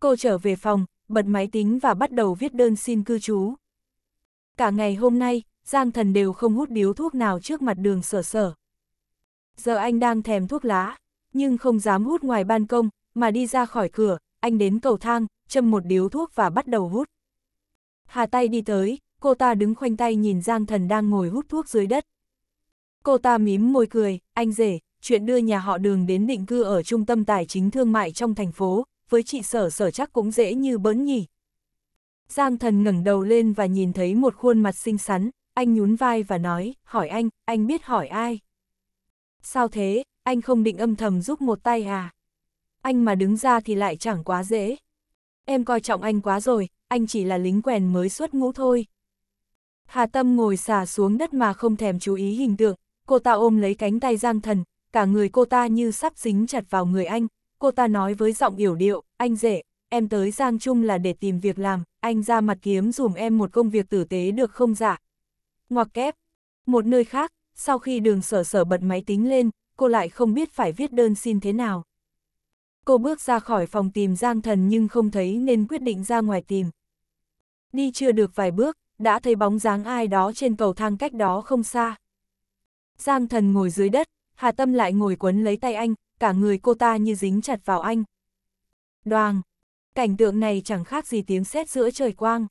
Cô trở về phòng, bật máy tính và bắt đầu viết đơn xin cư trú. Cả ngày hôm nay, Giang Thần đều không hút điếu thuốc nào trước mặt đường sở sở. Giờ anh đang thèm thuốc lá, nhưng không dám hút ngoài ban công, mà đi ra khỏi cửa, anh đến cầu thang, châm một điếu thuốc và bắt đầu hút. Hà tay đi tới, cô ta đứng khoanh tay nhìn Giang Thần đang ngồi hút thuốc dưới đất. Cô ta mím môi cười, anh rể, chuyện đưa nhà họ đường đến định cư ở trung tâm tài chính thương mại trong thành phố, với chị sở sở chắc cũng dễ như bỡn nhỉ. Giang Thần ngẩng đầu lên và nhìn thấy một khuôn mặt xinh xắn, anh nhún vai và nói, hỏi anh, anh biết hỏi ai? Sao thế, anh không định âm thầm giúp một tay à? Anh mà đứng ra thì lại chẳng quá dễ. Em coi trọng anh quá rồi, anh chỉ là lính quèn mới xuất ngũ thôi. Hà Tâm ngồi xả xuống đất mà không thèm chú ý hình tượng, cô ta ôm lấy cánh tay Giang Thần, cả người cô ta như sắp dính chặt vào người anh, cô ta nói với giọng yểu điệu, anh rể, em tới Giang Trung là để tìm việc làm, anh ra mặt kiếm dùm em một công việc tử tế được không dạ? Ngoặc kép, một nơi khác, sau khi đường sở sở bật máy tính lên, cô lại không biết phải viết đơn xin thế nào. Cô bước ra khỏi phòng tìm Giang Thần nhưng không thấy nên quyết định ra ngoài tìm. Đi chưa được vài bước, đã thấy bóng dáng ai đó trên cầu thang cách đó không xa. Giang Thần ngồi dưới đất, Hà Tâm lại ngồi quấn lấy tay anh, cả người cô ta như dính chặt vào anh. Đoàng! Cảnh tượng này chẳng khác gì tiếng sét giữa trời quang.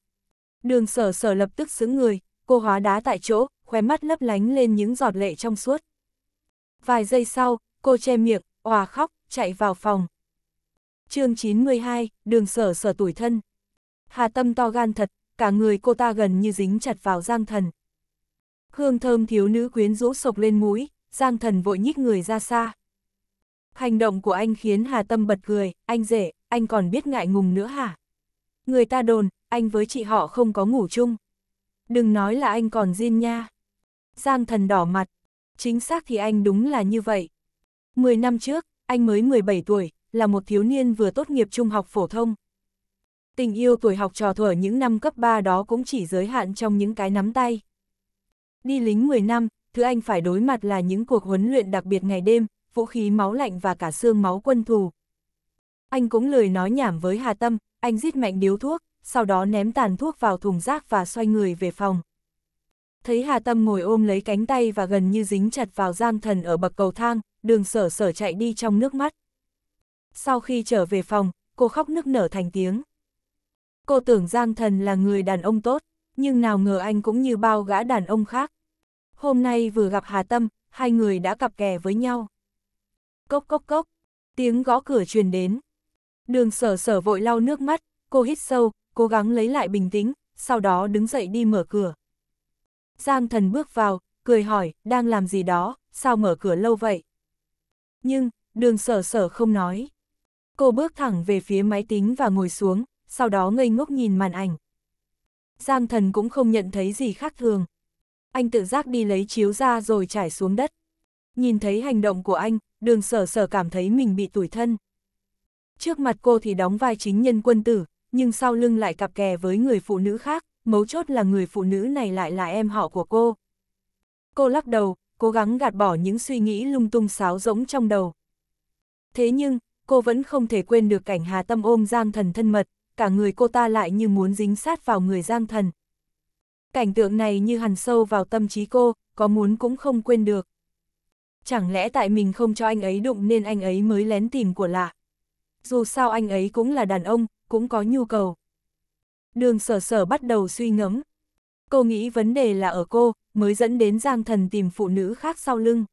Đường sở sở lập tức xứng người, cô hóa đá tại chỗ, khóe mắt lấp lánh lên những giọt lệ trong suốt. Vài giây sau, cô che miệng, hòa khóc, chạy vào phòng. chương 92, đường sở sở tuổi thân. Hà Tâm to gan thật, cả người cô ta gần như dính chặt vào Giang Thần. Hương thơm thiếu nữ quyến rũ sộc lên mũi, Giang Thần vội nhích người ra xa. Hành động của anh khiến Hà Tâm bật cười, anh rể, anh còn biết ngại ngùng nữa hả? Người ta đồn, anh với chị họ không có ngủ chung. Đừng nói là anh còn riêng nha. Giang thần đỏ mặt, chính xác thì anh đúng là như vậy. 10 năm trước, anh mới 17 tuổi, là một thiếu niên vừa tốt nghiệp trung học phổ thông. Tình yêu tuổi học trò thuở những năm cấp 3 đó cũng chỉ giới hạn trong những cái nắm tay. Đi lính 10 năm, thứ anh phải đối mặt là những cuộc huấn luyện đặc biệt ngày đêm, vũ khí máu lạnh và cả xương máu quân thù. Anh cũng lời nói nhảm với Hà Tâm, anh giết mạnh điếu thuốc, sau đó ném tàn thuốc vào thùng rác và xoay người về phòng thấy Hà Tâm ngồi ôm lấy cánh tay và gần như dính chặt vào Giang Thần ở bậc cầu thang, đường sở sở chạy đi trong nước mắt. Sau khi trở về phòng, cô khóc nức nở thành tiếng. Cô tưởng Giang Thần là người đàn ông tốt, nhưng nào ngờ anh cũng như bao gã đàn ông khác. Hôm nay vừa gặp Hà Tâm, hai người đã cặp kè với nhau. Cốc cốc cốc, tiếng gõ cửa truyền đến. Đường sở sở vội lau nước mắt, cô hít sâu, cố gắng lấy lại bình tĩnh, sau đó đứng dậy đi mở cửa. Giang thần bước vào, cười hỏi, đang làm gì đó, sao mở cửa lâu vậy? Nhưng, đường sở sở không nói. Cô bước thẳng về phía máy tính và ngồi xuống, sau đó ngây ngốc nhìn màn ảnh. Giang thần cũng không nhận thấy gì khác thường. Anh tự giác đi lấy chiếu ra rồi trải xuống đất. Nhìn thấy hành động của anh, đường sở sở cảm thấy mình bị tủi thân. Trước mặt cô thì đóng vai chính nhân quân tử, nhưng sau lưng lại cặp kè với người phụ nữ khác, mấu chốt là người phụ nữ này lại là em họ của cô. Cô lắc đầu, cố gắng gạt bỏ những suy nghĩ lung tung sáo rỗng trong đầu. Thế nhưng, cô vẫn không thể quên được cảnh Hà Tâm ôm Giang Thần thân mật, cả người cô ta lại như muốn dính sát vào người Giang Thần. Cảnh tượng này như hằn sâu vào tâm trí cô, có muốn cũng không quên được. Chẳng lẽ tại mình không cho anh ấy đụng nên anh ấy mới lén tìm của lạ. Dù sao anh ấy cũng là đàn ông, cũng có nhu cầu đường sở sở bắt đầu suy ngẫm. Cô nghĩ vấn đề là ở cô, mới dẫn đến Giang Thần tìm phụ nữ khác sau lưng.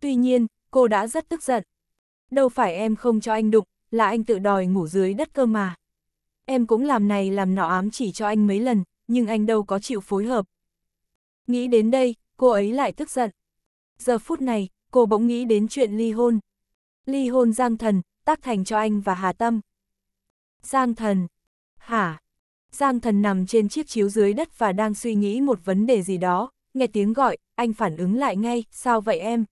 Tuy nhiên, cô đã rất tức giận. Đâu phải em không cho anh đụng, là anh tự đòi ngủ dưới đất cơ mà. Em cũng làm này làm nọ ám chỉ cho anh mấy lần, nhưng anh đâu có chịu phối hợp. Nghĩ đến đây, cô ấy lại tức giận. Giờ phút này, cô bỗng nghĩ đến chuyện ly hôn. Ly hôn Giang Thần, tác thành cho anh và Hà Tâm. Giang Thần, hả? Giang thần nằm trên chiếc chiếu dưới đất và đang suy nghĩ một vấn đề gì đó, nghe tiếng gọi, anh phản ứng lại ngay, sao vậy em?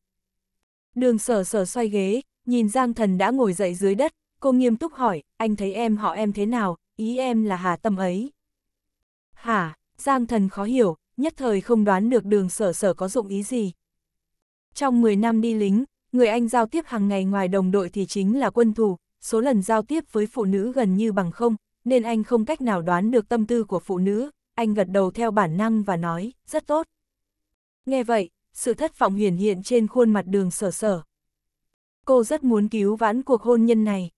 Đường sở sở xoay ghế, nhìn Giang thần đã ngồi dậy dưới đất, cô nghiêm túc hỏi, anh thấy em họ em thế nào, ý em là Hà Tâm ấy. Hả, Giang thần khó hiểu, nhất thời không đoán được đường sở sở có dụng ý gì. Trong 10 năm đi lính, người anh giao tiếp hàng ngày ngoài đồng đội thì chính là quân thù, số lần giao tiếp với phụ nữ gần như bằng không, nên anh không cách nào đoán được tâm tư của phụ nữ, anh gật đầu theo bản năng và nói, rất tốt. Nghe vậy, sự thất vọng hiển hiện trên khuôn mặt đường sở sở. Cô rất muốn cứu vãn cuộc hôn nhân này.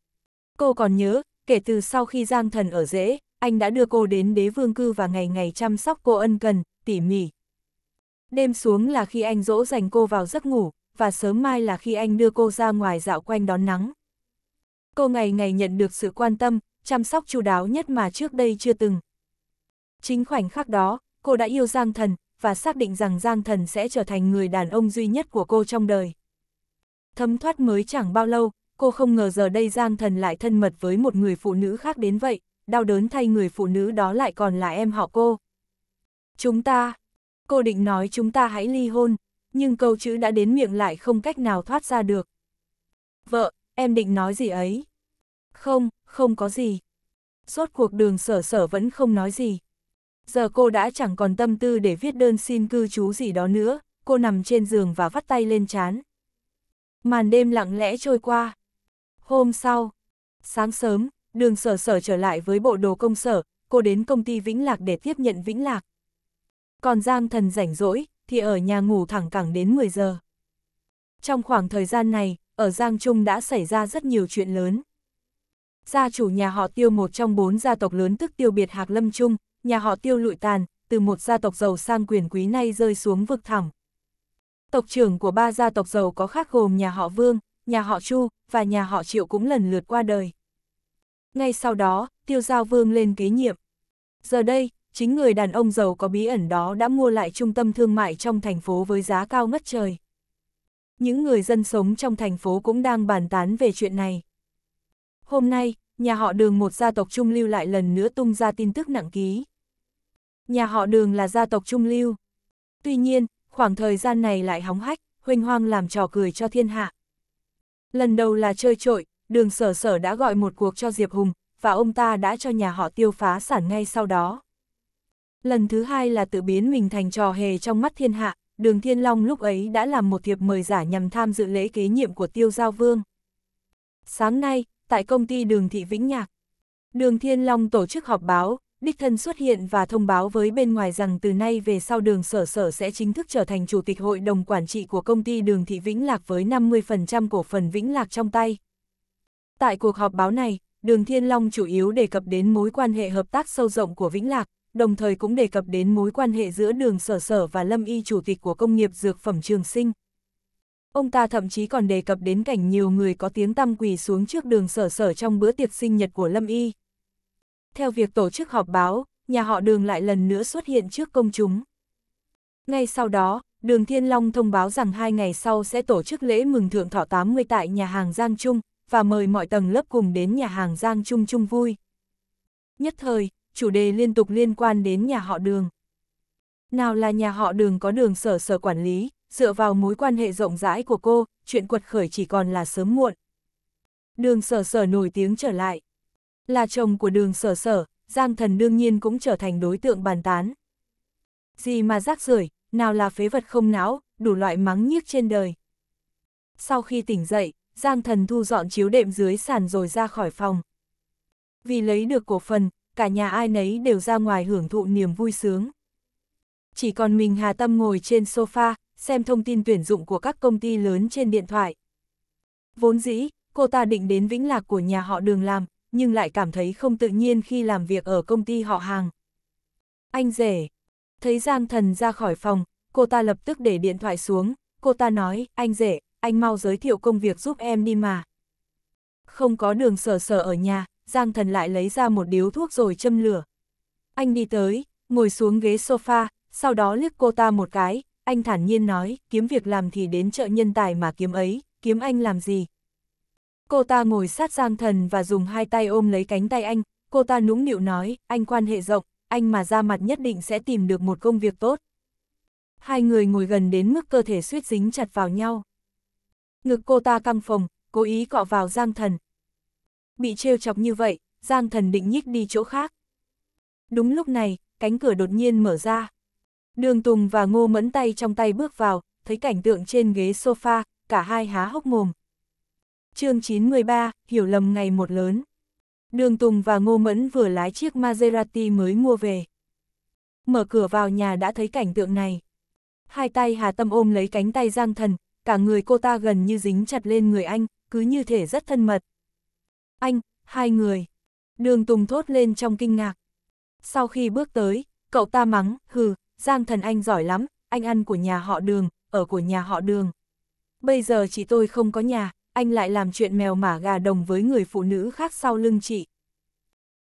Cô còn nhớ, kể từ sau khi Giang Thần ở rễ, anh đã đưa cô đến đế vương cư và ngày ngày chăm sóc cô ân cần, tỉ mỉ. Đêm xuống là khi anh dỗ dành cô vào giấc ngủ, và sớm mai là khi anh đưa cô ra ngoài dạo quanh đón nắng. Cô ngày ngày nhận được sự quan tâm, chăm sóc chu đáo nhất mà trước đây chưa từng. Chính khoảnh khắc đó, cô đã yêu Giang Thần, và xác định rằng Giang Thần sẽ trở thành người đàn ông duy nhất của cô trong đời. Thấm thoát mới chẳng bao lâu, cô không ngờ giờ đây Giang Thần lại thân mật với một người phụ nữ khác đến vậy, đau đớn thay người phụ nữ đó lại còn là em họ cô. Chúng ta, cô định nói chúng ta hãy ly hôn, nhưng câu chữ đã đến miệng lại không cách nào thoát ra được. Vợ, em định nói gì ấy? Không, không có gì. Rốt cuộc đường sở sở vẫn không nói gì. Giờ cô đã chẳng còn tâm tư để viết đơn xin cư trú gì đó nữa, cô nằm trên giường và vắt tay lên chán. Màn đêm lặng lẽ trôi qua. Hôm sau, sáng sớm, đường sở sở trở lại với bộ đồ công sở, cô đến công ty Vĩnh Lạc để tiếp nhận Vĩnh Lạc. Còn Giang Thần rảnh rỗi, thì ở nhà ngủ thẳng cẳng đến 10 giờ. Trong khoảng thời gian này, ở Giang Trung đã xảy ra rất nhiều chuyện lớn. Gia chủ nhà họ tiêu một trong bốn gia tộc lớn tức tiêu biệt Hạc Lâm Trung, nhà họ tiêu lụi tàn, từ một gia tộc giàu sang quyền quý nay rơi xuống vực thẳm. Tộc trưởng của ba gia tộc giàu có khác gồm nhà họ Vương, nhà họ Chu và nhà họ Triệu cũng lần lượt qua đời. Ngay sau đó, tiêu giao vương lên kế nhiệm. Giờ đây, chính người đàn ông giàu có bí ẩn đó đã mua lại trung tâm thương mại trong thành phố với giá cao ngất trời. Những người dân sống trong thành phố cũng đang bàn tán về chuyện này. Hôm nay, nhà họ đường một gia tộc trung lưu lại lần nữa tung ra tin tức nặng ký. Nhà họ đường là gia tộc trung lưu. Tuy nhiên, khoảng thời gian này lại hóng hách, huynh hoang làm trò cười cho thiên hạ. Lần đầu là chơi trội, đường sở sở đã gọi một cuộc cho Diệp Hùng, và ông ta đã cho nhà họ tiêu phá sản ngay sau đó. Lần thứ hai là tự biến mình thành trò hề trong mắt thiên hạ, đường Thiên Long lúc ấy đã làm một thiệp mời giả nhằm tham dự lễ kế nhiệm của tiêu giao vương. Sáng nay, tại công ty đường thị Vĩnh Nhạc. Đường Thiên Long tổ chức họp báo, đích thân xuất hiện và thông báo với bên ngoài rằng từ nay về sau đường sở sở sẽ chính thức trở thành chủ tịch hội đồng quản trị của công ty đường thị Vĩnh Lạc với 50% cổ phần Vĩnh Lạc trong tay. Tại cuộc họp báo này, đường Thiên Long chủ yếu đề cập đến mối quan hệ hợp tác sâu rộng của Vĩnh Lạc, đồng thời cũng đề cập đến mối quan hệ giữa đường sở sở và lâm y chủ tịch của công nghiệp dược phẩm trường sinh. Ông ta thậm chí còn đề cập đến cảnh nhiều người có tiếng tăm quỳ xuống trước đường sở sở trong bữa tiệc sinh nhật của Lâm Y. Theo việc tổ chức họp báo, nhà họ đường lại lần nữa xuất hiện trước công chúng. Ngay sau đó, đường Thiên Long thông báo rằng hai ngày sau sẽ tổ chức lễ mừng thượng thọ 80 tại nhà hàng Giang Trung, và mời mọi tầng lớp cùng đến nhà hàng Giang Trung chung vui. Nhất thời, chủ đề liên tục liên quan đến nhà họ đường. Nào là nhà họ đường có đường sở sở quản lý, dựa vào mối quan hệ rộng rãi của cô, chuyện quật khởi chỉ còn là sớm muộn. Đường sở sở nổi tiếng trở lại. Là chồng của đường sở sở, Giang Thần đương nhiên cũng trở thành đối tượng bàn tán. Gì mà rác rưởi, nào là phế vật không não, đủ loại mắng nhiếc trên đời. Sau khi tỉnh dậy, Giang Thần thu dọn chiếu đệm dưới sàn rồi ra khỏi phòng. Vì lấy được cổ phần, cả nhà ai nấy đều ra ngoài hưởng thụ niềm vui sướng. Chỉ còn mình Hà Tâm ngồi trên sofa, xem thông tin tuyển dụng của các công ty lớn trên điện thoại. Vốn dĩ, cô ta định đến vĩnh lạc của nhà họ đường làm, nhưng lại cảm thấy không tự nhiên khi làm việc ở công ty họ hàng. Anh rể, thấy Giang Thần ra khỏi phòng, cô ta lập tức để điện thoại xuống, cô ta nói, anh rể, anh mau giới thiệu công việc giúp em đi mà. Không có đường sở sở ở nhà, Giang Thần lại lấy ra một điếu thuốc rồi châm lửa. Anh đi tới, ngồi xuống ghế sofa, sau đó liếc cô ta một cái, anh thản nhiên nói, kiếm việc làm thì đến chợ nhân tài mà kiếm ấy, kiếm anh làm gì? Cô ta ngồi sát Giang Thần và dùng hai tay ôm lấy cánh tay anh, cô ta nũng nịu nói, anh quan hệ rộng, anh mà ra mặt nhất định sẽ tìm được một công việc tốt. Hai người ngồi gần đến mức cơ thể suýt dính chặt vào nhau. Ngực cô ta căng phồng, cố ý cọ vào Giang Thần. Bị trêu chọc như vậy, Giang Thần định nhích đi chỗ khác. Đúng lúc này, cánh cửa đột nhiên mở ra. Đường Tùng và Ngô Mẫn tay trong tay bước vào, thấy cảnh tượng trên ghế sofa, cả hai há hốc mồm. chương 93, hiểu lầm ngày một lớn. Đường Tùng và Ngô Mẫn vừa lái chiếc Maserati mới mua về. Mở cửa vào nhà đã thấy cảnh tượng này. Hai tay Hà Tâm ôm lấy cánh tay Giang Thần, cả người cô ta gần như dính chặt lên người anh, cứ như thể rất thân mật. Anh, hai người. Đường Tùng thốt lên trong kinh ngạc. Sau khi bước tới, cậu ta mắng, hừ, Giang thần anh giỏi lắm, anh ăn của nhà họ đường, ở của nhà họ đường. Bây giờ chị tôi không có nhà, anh lại làm chuyện mèo mả gà đồng với người phụ nữ khác sau lưng chị.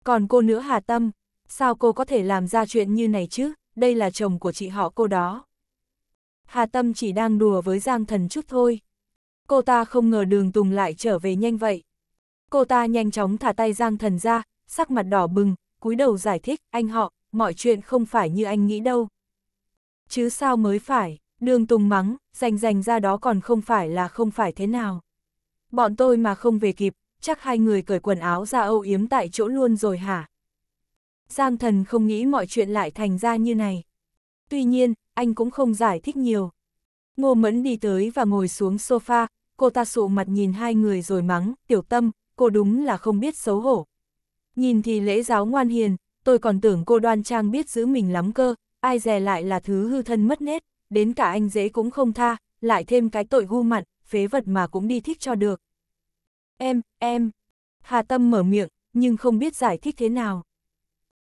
Còn cô nữa Hà Tâm, sao cô có thể làm ra chuyện như này chứ, đây là chồng của chị họ cô đó. Hà Tâm chỉ đang đùa với Giang Thần chút thôi. Cô ta không ngờ đường Tùng lại trở về nhanh vậy. Cô ta nhanh chóng thả tay Giang Thần ra, sắc mặt đỏ bừng, cúi đầu giải thích, anh họ, mọi chuyện không phải như anh nghĩ đâu chứ sao mới phải, đường tùng mắng, rành rành ra đó còn không phải là không phải thế nào. Bọn tôi mà không về kịp, chắc hai người cởi quần áo ra âu yếm tại chỗ luôn rồi hả? Giang thần không nghĩ mọi chuyện lại thành ra như này. Tuy nhiên, anh cũng không giải thích nhiều. Ngô Mẫn đi tới và ngồi xuống sofa, cô ta sụ mặt nhìn hai người rồi mắng, tiểu tâm, cô đúng là không biết xấu hổ. Nhìn thì lễ giáo ngoan hiền, tôi còn tưởng cô đoan trang biết giữ mình lắm cơ, ai dè lại là thứ hư thân mất nết, đến cả anh dễ cũng không tha, lại thêm cái tội hu mặn, phế vật mà cũng đi thích cho được. Em, em, Hà Tâm mở miệng, nhưng không biết giải thích thế nào.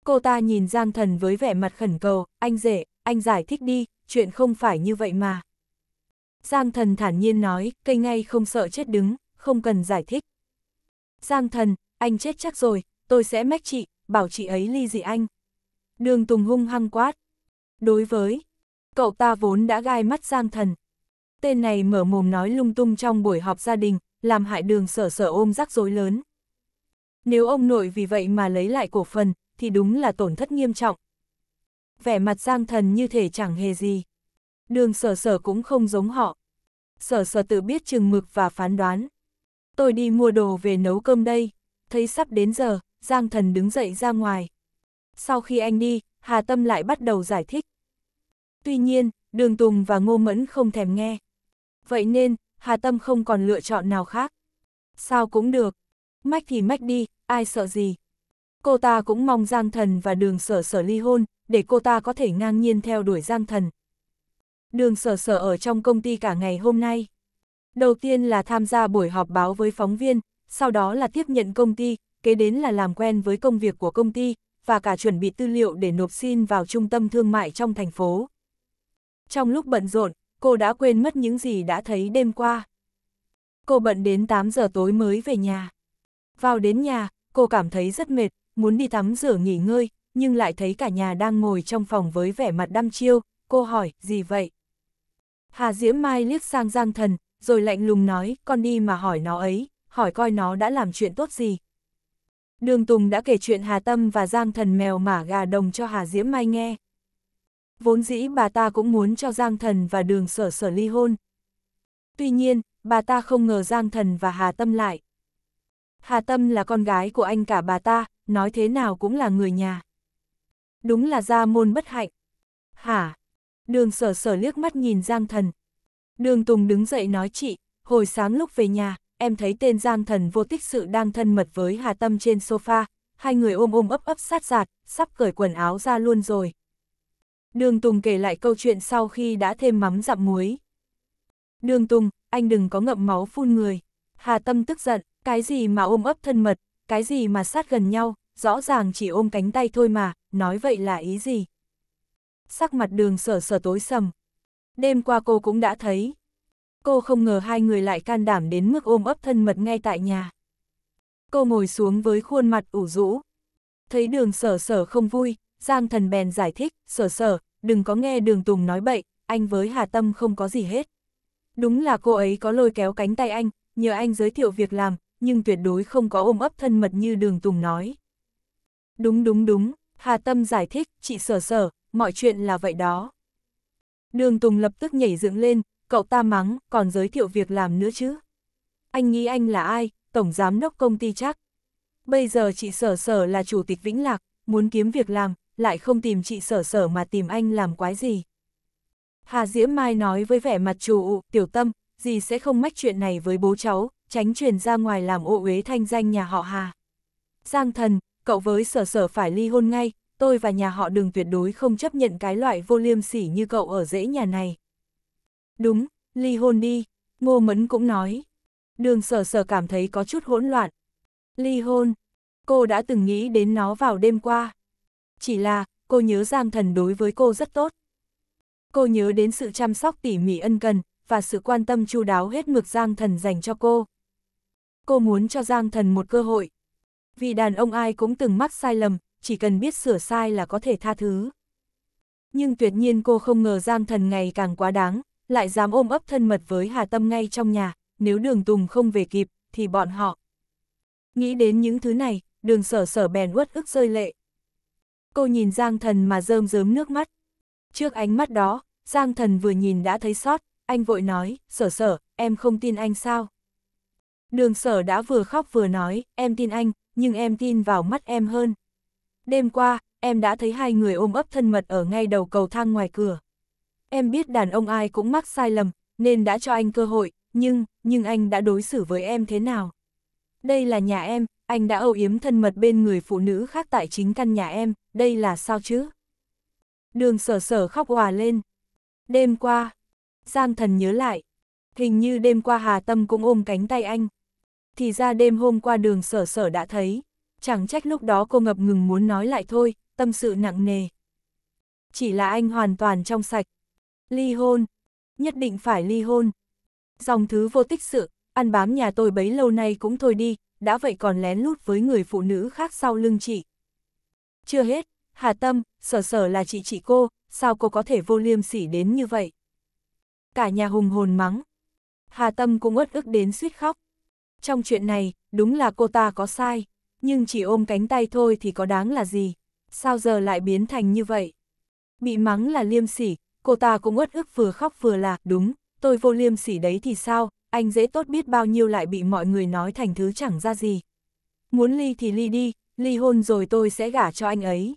Cô ta nhìn Giang Thần với vẻ mặt khẩn cầu, anh rể, anh giải thích đi, chuyện không phải như vậy mà. Giang Thần thản nhiên nói, cây ngay không sợ chết đứng, không cần giải thích. Giang Thần, anh chết chắc rồi, tôi sẽ mách chị, bảo chị ấy ly dị anh. Đường Tùng hung hăng quát, Đối với, cậu ta vốn đã gai mắt Giang Thần. Tên này mở mồm nói lung tung trong buổi họp gia đình, làm hại đường sở sở ôm rắc rối lớn. Nếu ông nội vì vậy mà lấy lại cổ phần, thì đúng là tổn thất nghiêm trọng. Vẻ mặt Giang Thần như thể chẳng hề gì. Đường sở sở cũng không giống họ. Sở sở tự biết chừng mực và phán đoán. Tôi đi mua đồ về nấu cơm đây. Thấy sắp đến giờ, Giang Thần đứng dậy ra ngoài. Sau khi anh đi, Hà Tâm lại bắt đầu giải thích. Tuy nhiên, Đường Tùng và Ngô Mẫn không thèm nghe. Vậy nên, Hà Tâm không còn lựa chọn nào khác. Sao cũng được. Mách thì mách đi, ai sợ gì. Cô ta cũng mong Giang Thần và Đường Sở Sở ly hôn, để cô ta có thể ngang nhiên theo đuổi Giang Thần. Đường Sở Sở ở trong công ty cả ngày hôm nay. Đầu tiên là tham gia buổi họp báo với phóng viên, sau đó là tiếp nhận công ty, kế đến là làm quen với công việc của công ty, và cả chuẩn bị tư liệu để nộp xin vào trung tâm thương mại trong thành phố. Trong lúc bận rộn, cô đã quên mất những gì đã thấy đêm qua. Cô bận đến 8 giờ tối mới về nhà. Vào đến nhà, cô cảm thấy rất mệt, muốn đi tắm rửa nghỉ ngơi, nhưng lại thấy cả nhà đang ngồi trong phòng với vẻ mặt đăm chiêu, cô hỏi, gì vậy? Hà Diễm Mai liếc sang Giang Thần, rồi lạnh lùng nói, con đi mà hỏi nó ấy, hỏi coi nó đã làm chuyện tốt gì, Đường Tùng đã kể chuyện Hà Tâm và Giang Thần mèo mả gà đồng cho Hà Diễm Mai nghe. Vốn dĩ bà ta cũng muốn cho Giang Thần và Đường Sở Sở ly hôn. Tuy nhiên, bà ta không ngờ Giang Thần và Hà Tâm lại. Hà Tâm là con gái của anh cả bà ta, nói thế nào cũng là người nhà. Đúng là gia môn bất hạnh. Hả? Đường Sở Sở liếc mắt nhìn Giang Thần. Đường Tùng đứng dậy nói chị, hồi sáng lúc về nhà, em thấy tên Giang Thần vô tích sự đang thân mật với Hà Tâm trên sofa, hai người ôm ôm ấp ấp sát giạt, sắp cởi quần áo ra luôn rồi. Đường Tùng kể lại câu chuyện sau khi đã thêm mắm dặm muối. Đường Tùng, anh đừng có ngậm máu phun người. Hà Tâm tức giận, cái gì mà ôm ấp thân mật, cái gì mà sát gần nhau, rõ ràng chỉ ôm cánh tay thôi mà, nói vậy là ý gì? Sắc mặt đường sở sở tối sầm. Đêm qua cô cũng đã thấy, cô không ngờ hai người lại can đảm đến mức ôm ấp thân mật ngay tại nhà. Cô ngồi xuống với khuôn mặt ủ rũ. Thấy đường sở sở không vui, Giang thần bèn giải thích, sở sở, đừng có nghe đường Tùng nói bậy, anh với Hà Tâm không có gì hết. Đúng là cô ấy có lôi kéo cánh tay anh, nhờ anh giới thiệu việc làm, nhưng tuyệt đối không có ôm ấp thân mật như đường Tùng nói. Đúng đúng đúng, Hà Tâm giải thích, chị sở sở, mọi chuyện là vậy đó. Đường Tùng lập tức nhảy dựng lên, cậu ta mắng, còn giới thiệu việc làm nữa chứ. Anh nghĩ anh là ai, tổng giám đốc công ty chắc. Bây giờ chị sở sở là chủ tịch Vĩnh Lạc, muốn kiếm việc làm, lại không tìm chị sở sở mà tìm anh làm quái gì. Hà Diễm Mai nói với vẻ mặt chủ tiểu tâm, gì sẽ không mách chuyện này với bố cháu, tránh truyền ra ngoài làm ô uế thanh danh nhà họ Hà. Giang thần, cậu với sở sở phải ly hôn ngay, tôi và nhà họ đừng tuyệt đối không chấp nhận cái loại vô liêm sỉ như cậu ở dễ nhà này. Đúng, ly hôn đi, ngô mẫn cũng nói. Đường sở sở cảm thấy có chút hỗn loạn. Ly hôn, cô đã từng nghĩ đến nó vào đêm qua. Chỉ là, cô nhớ Giang Thần đối với cô rất tốt. Cô nhớ đến sự chăm sóc tỉ mỉ ân cần, và sự quan tâm chu đáo hết mực Giang Thần dành cho cô. Cô muốn cho Giang Thần một cơ hội. Vì đàn ông ai cũng từng mắc sai lầm, chỉ cần biết sửa sai là có thể tha thứ. Nhưng tuyệt nhiên cô không ngờ Giang Thần ngày càng quá đáng, lại dám ôm ấp thân mật với Hà Tâm ngay trong nhà, nếu đường Tùng không về kịp, thì bọn họ. Nghĩ đến những thứ này, đường sở sở bèn uất ức rơi lệ. Cô nhìn Giang Thần mà rơm rớm nước mắt. Trước ánh mắt đó, Giang Thần vừa nhìn đã thấy sót, anh vội nói, sở sở, em không tin anh sao? Đường sở đã vừa khóc vừa nói, em tin anh, nhưng em tin vào mắt em hơn. Đêm qua, em đã thấy hai người ôm ấp thân mật ở ngay đầu cầu thang ngoài cửa em biết đàn ông ai cũng mắc sai lầm, nên đã cho anh cơ hội, nhưng, nhưng anh đã đối xử với em thế nào? Đây là nhà em, anh đã âu yếm thân mật bên người phụ nữ khác tại chính căn nhà em, đây là sao chứ? Đường sở sở khóc hòa lên. Đêm qua, Giang thần nhớ lại, hình như đêm qua Hà Tâm cũng ôm cánh tay anh. Thì ra đêm hôm qua đường sở sở đã thấy, chẳng trách lúc đó cô ngập ngừng muốn nói lại thôi, tâm sự nặng nề. Chỉ là anh hoàn toàn trong sạch, Ly hôn. Nhất định phải ly hôn. Dòng thứ vô tích sự, ăn bám nhà tôi bấy lâu nay cũng thôi đi, đã vậy còn lén lút với người phụ nữ khác sau lưng chị. Chưa hết, Hà Tâm, sở sở là chị chị cô, sao cô có thể vô liêm sỉ đến như vậy? Cả nhà hùng hồn mắng. Hà Tâm cũng uất ức đến suýt khóc. Trong chuyện này, đúng là cô ta có sai, nhưng chỉ ôm cánh tay thôi thì có đáng là gì? Sao giờ lại biến thành như vậy? Bị mắng là liêm sỉ, cô ta cũng uất ức vừa khóc vừa là, đúng, tôi vô liêm sỉ đấy thì sao, anh dễ tốt biết bao nhiêu lại bị mọi người nói thành thứ chẳng ra gì. Muốn ly thì ly đi, ly hôn rồi tôi sẽ gả cho anh ấy.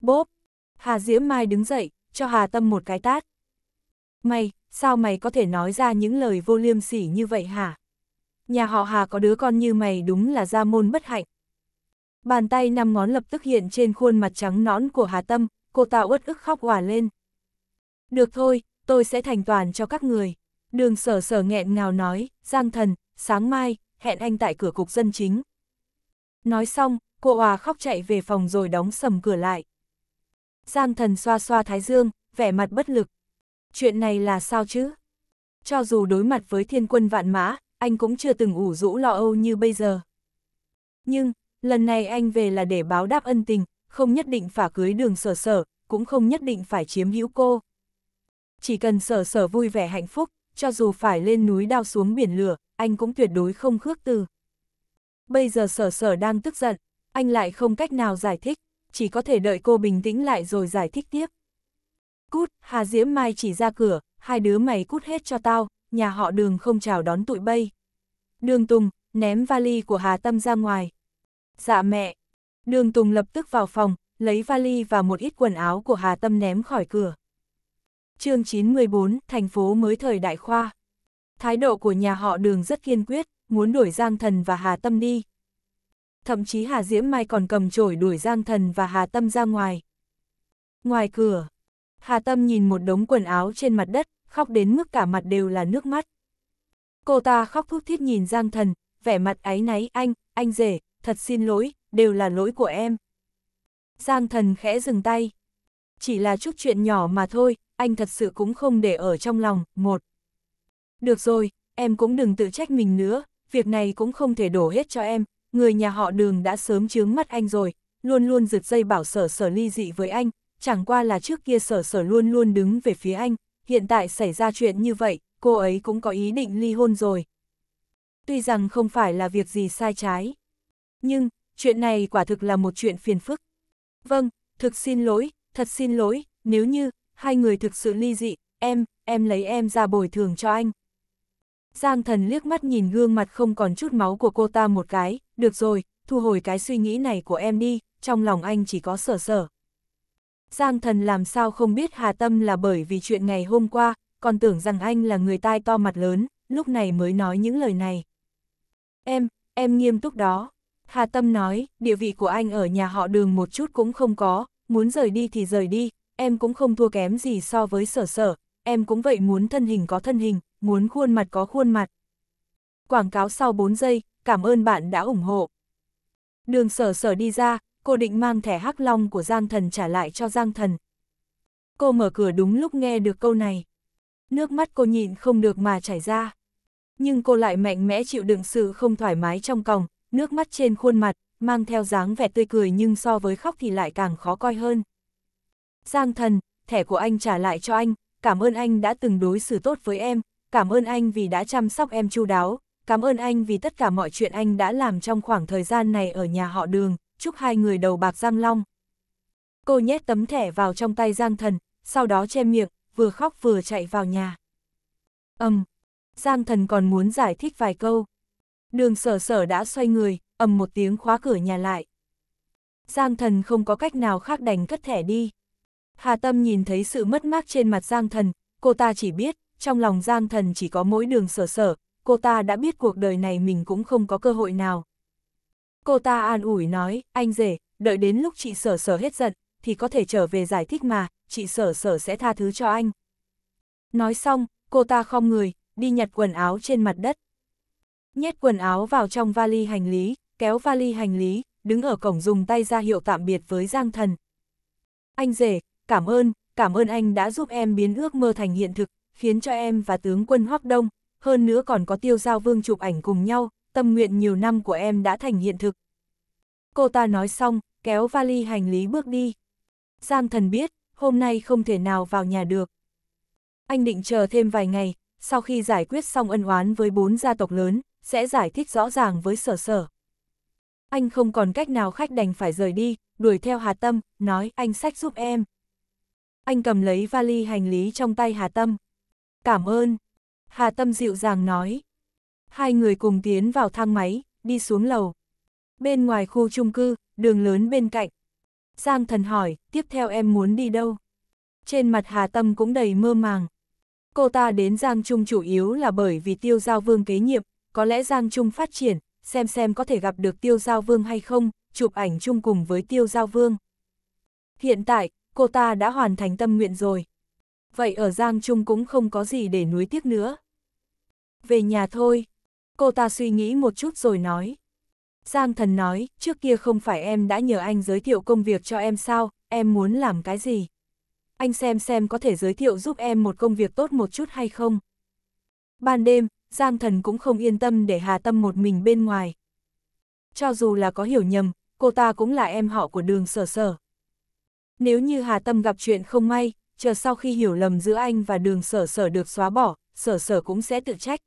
Bốp, Hà Diễm Mai đứng dậy, cho Hà Tâm một cái tát. Mày, sao mày có thể nói ra những lời vô liêm sỉ như vậy hả? Nhà họ Hà có đứa con như mày đúng là gia môn bất hạnh. Bàn tay năm ngón lập tức hiện trên khuôn mặt trắng nõn của Hà Tâm, cô ta uất ức khóc hòa lên. Được thôi, tôi sẽ thành toàn cho các người. Đường sở sở nghẹn ngào nói, Giang thần, sáng mai, hẹn anh tại cửa cục dân chính. Nói xong, cô hòa khóc chạy về phòng rồi đóng sầm cửa lại. Giang thần xoa xoa thái dương, vẻ mặt bất lực. Chuyện này là sao chứ? Cho dù đối mặt với thiên quân vạn mã, anh cũng chưa từng ủ rũ lo âu như bây giờ. Nhưng, lần này anh về là để báo đáp ân tình, không nhất định phải cưới đường sở sở, cũng không nhất định phải chiếm hữu cô. Chỉ cần sở sở vui vẻ hạnh phúc, cho dù phải lên núi đao xuống biển lửa, anh cũng tuyệt đối không khước từ. Bây giờ sở sở đang tức giận, anh lại không cách nào giải thích, chỉ có thể đợi cô bình tĩnh lại rồi giải thích tiếp. Cút, Hà Diễm Mai chỉ ra cửa, hai đứa mày cút hết cho tao, nhà họ đường không chào đón tụi bay. Đường Tùng, ném vali của Hà Tâm ra ngoài. Dạ mẹ. Đường Tùng lập tức vào phòng, lấy vali và một ít quần áo của Hà Tâm ném khỏi cửa chương 914, thành phố mới thời đại khoa. Thái độ của nhà họ đường rất kiên quyết, muốn đuổi Giang Thần và Hà Tâm đi. Thậm chí Hà Diễm Mai còn cầm chổi đuổi Giang Thần và Hà Tâm ra ngoài. Ngoài cửa, Hà Tâm nhìn một đống quần áo trên mặt đất, khóc đến mức cả mặt đều là nước mắt. Cô ta khóc thút thít nhìn Giang Thần, vẻ mặt áy náy anh, anh rể, thật xin lỗi, đều là lỗi của em. Giang Thần khẽ dừng tay. Chỉ là chút chuyện nhỏ mà thôi, anh thật sự cũng không để ở trong lòng, một. Được rồi, em cũng đừng tự trách mình nữa, việc này cũng không thể đổ hết cho em, người nhà họ đường đã sớm chướng mắt anh rồi, luôn luôn rực dây bảo sở sở ly dị với anh, chẳng qua là trước kia sở sở luôn luôn đứng về phía anh, hiện tại xảy ra chuyện như vậy, cô ấy cũng có ý định ly hôn rồi. Tuy rằng không phải là việc gì sai trái, nhưng, chuyện này quả thực là một chuyện phiền phức. Vâng, thực xin lỗi, thật xin lỗi, nếu như, hai người thực sự ly dị, em, em lấy em ra bồi thường cho anh. Giang thần liếc mắt nhìn gương mặt không còn chút máu của cô ta một cái, được rồi, thu hồi cái suy nghĩ này của em đi, trong lòng anh chỉ có sở sở. Giang thần làm sao không biết Hà Tâm là bởi vì chuyện ngày hôm qua, còn tưởng rằng anh là người tai to mặt lớn, lúc này mới nói những lời này. Em, em nghiêm túc đó. Hà Tâm nói, địa vị của anh ở nhà họ đường một chút cũng không có, muốn rời đi thì rời đi, em cũng không thua kém gì so với sở sở, em cũng vậy muốn thân hình có thân hình, muốn khuôn mặt có khuôn mặt. Quảng cáo sau 4 giây, cảm ơn bạn đã ủng hộ. Đường sở sở đi ra, cô định mang thẻ hắc long của Giang Thần trả lại cho Giang Thần. Cô mở cửa đúng lúc nghe được câu này. Nước mắt cô nhịn không được mà chảy ra. Nhưng cô lại mạnh mẽ chịu đựng sự không thoải mái trong còng, nước mắt trên khuôn mặt, mang theo dáng vẻ tươi cười nhưng so với khóc thì lại càng khó coi hơn. Giang thần, thẻ của anh trả lại cho anh, cảm ơn anh đã từng đối xử tốt với em, cảm ơn anh vì đã chăm sóc em chu đáo, cảm ơn anh vì tất cả mọi chuyện anh đã làm trong khoảng thời gian này ở nhà họ đường, chúc hai người đầu bạc giang long. Cô nhét tấm thẻ vào trong tay Giang thần, sau đó che miệng, vừa khóc vừa chạy vào nhà. Ầm, um, Giang thần còn muốn giải thích vài câu. Đường sở sở đã xoay người, ầm một tiếng khóa cửa nhà lại. Giang thần không có cách nào khác đành cất thẻ đi. Hà Tâm nhìn thấy sự mất mát trên mặt Giang Thần, cô ta chỉ biết, trong lòng Giang Thần chỉ có mỗi đường sở sở, cô ta đã biết cuộc đời này mình cũng không có cơ hội nào. Cô ta an ủi nói, anh rể, đợi đến lúc chị sở sở hết giận, thì có thể trở về giải thích mà, chị sở sở sẽ tha thứ cho anh. Nói xong, cô ta không người, đi nhặt quần áo trên mặt đất. Nhét quần áo vào trong vali hành lý, kéo vali hành lý, đứng ở cổng dùng tay ra hiệu tạm biệt với Giang Thần. Anh rể, cảm ơn, cảm ơn anh đã giúp em biến ước mơ thành hiện thực, khiến cho em và tướng quân Hoắc Đông, hơn nữa còn có tiêu giao vương chụp ảnh cùng nhau, tâm nguyện nhiều năm của em đã thành hiện thực. Cô ta nói xong, kéo vali hành lý bước đi. Giang thần biết, hôm nay không thể nào vào nhà được. Anh định chờ thêm vài ngày, sau khi giải quyết xong ân oán với bốn gia tộc lớn, sẽ giải thích rõ ràng với sở sở. Anh không còn cách nào khách đành phải rời đi, đuổi theo Hà Tâm, nói anh sách giúp em anh cầm lấy vali hành lý trong tay Hà Tâm. Cảm ơn. Hà Tâm dịu dàng nói. Hai người cùng tiến vào thang máy, đi xuống lầu. Bên ngoài khu chung cư, đường lớn bên cạnh. Giang thần hỏi, tiếp theo em muốn đi đâu? Trên mặt Hà Tâm cũng đầy mơ màng. Cô ta đến Giang Trung chủ yếu là bởi vì tiêu giao vương kế nhiệm, có lẽ Giang Trung phát triển, xem xem có thể gặp được tiêu giao vương hay không, chụp ảnh chung cùng với tiêu giao vương. Hiện tại, cô ta đã hoàn thành tâm nguyện rồi. Vậy ở Giang Trung cũng không có gì để nuối tiếc nữa. Về nhà thôi, cô ta suy nghĩ một chút rồi nói. Giang thần nói, trước kia không phải em đã nhờ anh giới thiệu công việc cho em sao, em muốn làm cái gì? Anh xem xem có thể giới thiệu giúp em một công việc tốt một chút hay không? Ban đêm, Giang thần cũng không yên tâm để Hà Tâm một mình bên ngoài. Cho dù là có hiểu nhầm, cô ta cũng là em họ của đường sở sở, nếu như Hà Tâm gặp chuyện không may, chờ sau khi hiểu lầm giữa anh và đường sở sở được xóa bỏ, sở sở cũng sẽ tự trách.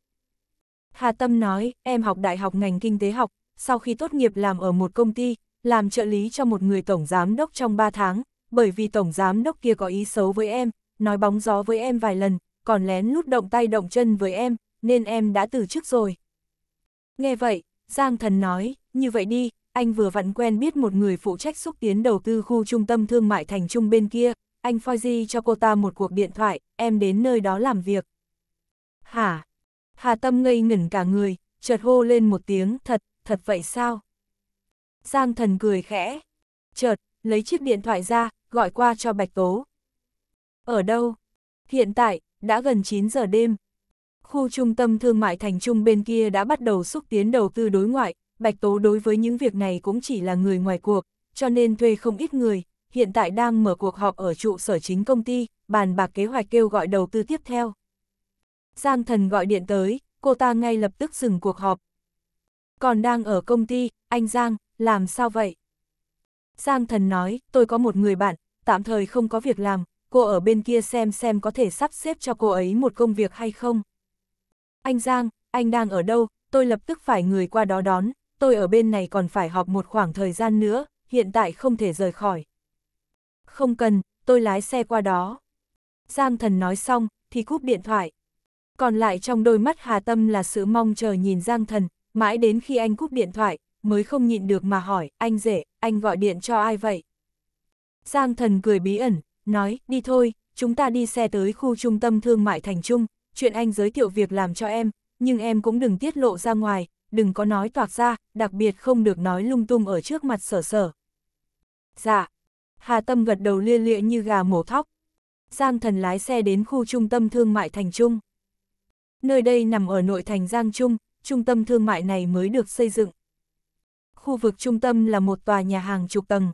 Hà Tâm nói, em học đại học ngành kinh tế học, sau khi tốt nghiệp làm ở một công ty, làm trợ lý cho một người tổng giám đốc trong 3 tháng, bởi vì tổng giám đốc kia có ý xấu với em, nói bóng gió với em vài lần, còn lén lút động tay động chân với em, nên em đã từ chức rồi. Nghe vậy, Giang Thần nói, như vậy đi, anh vừa vặn quen biết một người phụ trách xúc tiến đầu tư khu trung tâm thương mại thành trung bên kia, anh phoi cho cô ta một cuộc điện thoại, em đến nơi đó làm việc. Hả? Hà Tâm ngây ngẩn cả người, chợt hô lên một tiếng, thật, thật vậy sao? Giang thần cười khẽ, chợt, lấy chiếc điện thoại ra, gọi qua cho Bạch Tố. Ở đâu? Hiện tại, đã gần 9 giờ đêm. Khu trung tâm thương mại thành trung bên kia đã bắt đầu xúc tiến đầu tư đối ngoại, Bạch Tố đối với những việc này cũng chỉ là người ngoài cuộc, cho nên thuê không ít người, hiện tại đang mở cuộc họp ở trụ sở chính công ty, bàn bạc kế hoạch kêu gọi đầu tư tiếp theo. Giang thần gọi điện tới, cô ta ngay lập tức dừng cuộc họp. Còn đang ở công ty, anh Giang, làm sao vậy? Giang thần nói, tôi có một người bạn, tạm thời không có việc làm, cô ở bên kia xem xem có thể sắp xếp cho cô ấy một công việc hay không. Anh Giang, anh đang ở đâu, tôi lập tức phải người qua đó đón, tôi ở bên này còn phải họp một khoảng thời gian nữa, hiện tại không thể rời khỏi. Không cần, tôi lái xe qua đó. Giang thần nói xong, thì cúp điện thoại. Còn lại trong đôi mắt Hà Tâm là sự mong chờ nhìn Giang thần, mãi đến khi anh cúp điện thoại, mới không nhịn được mà hỏi, anh rể, anh gọi điện cho ai vậy? Giang thần cười bí ẩn, nói, đi thôi, chúng ta đi xe tới khu trung tâm thương mại thành trung, chuyện anh giới thiệu việc làm cho em, nhưng em cũng đừng tiết lộ ra ngoài, đừng có nói toạc ra, đặc biệt không được nói lung tung ở trước mặt sở sở. Dạ. Hà Tâm gật đầu lia lịa như gà mổ thóc. Giang thần lái xe đến khu trung tâm thương mại Thành Trung. Nơi đây nằm ở nội thành Giang Trung, trung tâm thương mại này mới được xây dựng. Khu vực trung tâm là một tòa nhà hàng chục tầng.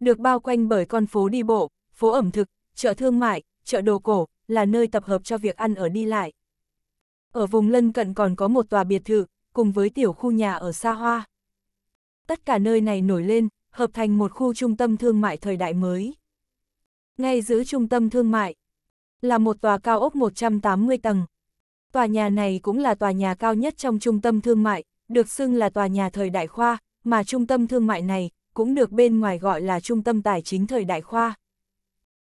Được bao quanh bởi con phố đi bộ, phố ẩm thực, chợ thương mại, chợ đồ cổ, là nơi tập hợp cho việc ăn ở đi lại. Ở vùng lân cận còn có một tòa biệt thự, cùng với tiểu khu nhà ở xa hoa. Tất cả nơi này nổi lên, hợp thành một khu trung tâm thương mại thời đại mới. Ngay giữa trung tâm thương mại, là một tòa cao ốc 180 tầng. Tòa nhà này cũng là tòa nhà cao nhất trong trung tâm thương mại, được xưng là tòa nhà thời đại khoa, mà trung tâm thương mại này cũng được bên ngoài gọi là trung tâm tài chính thời đại khoa.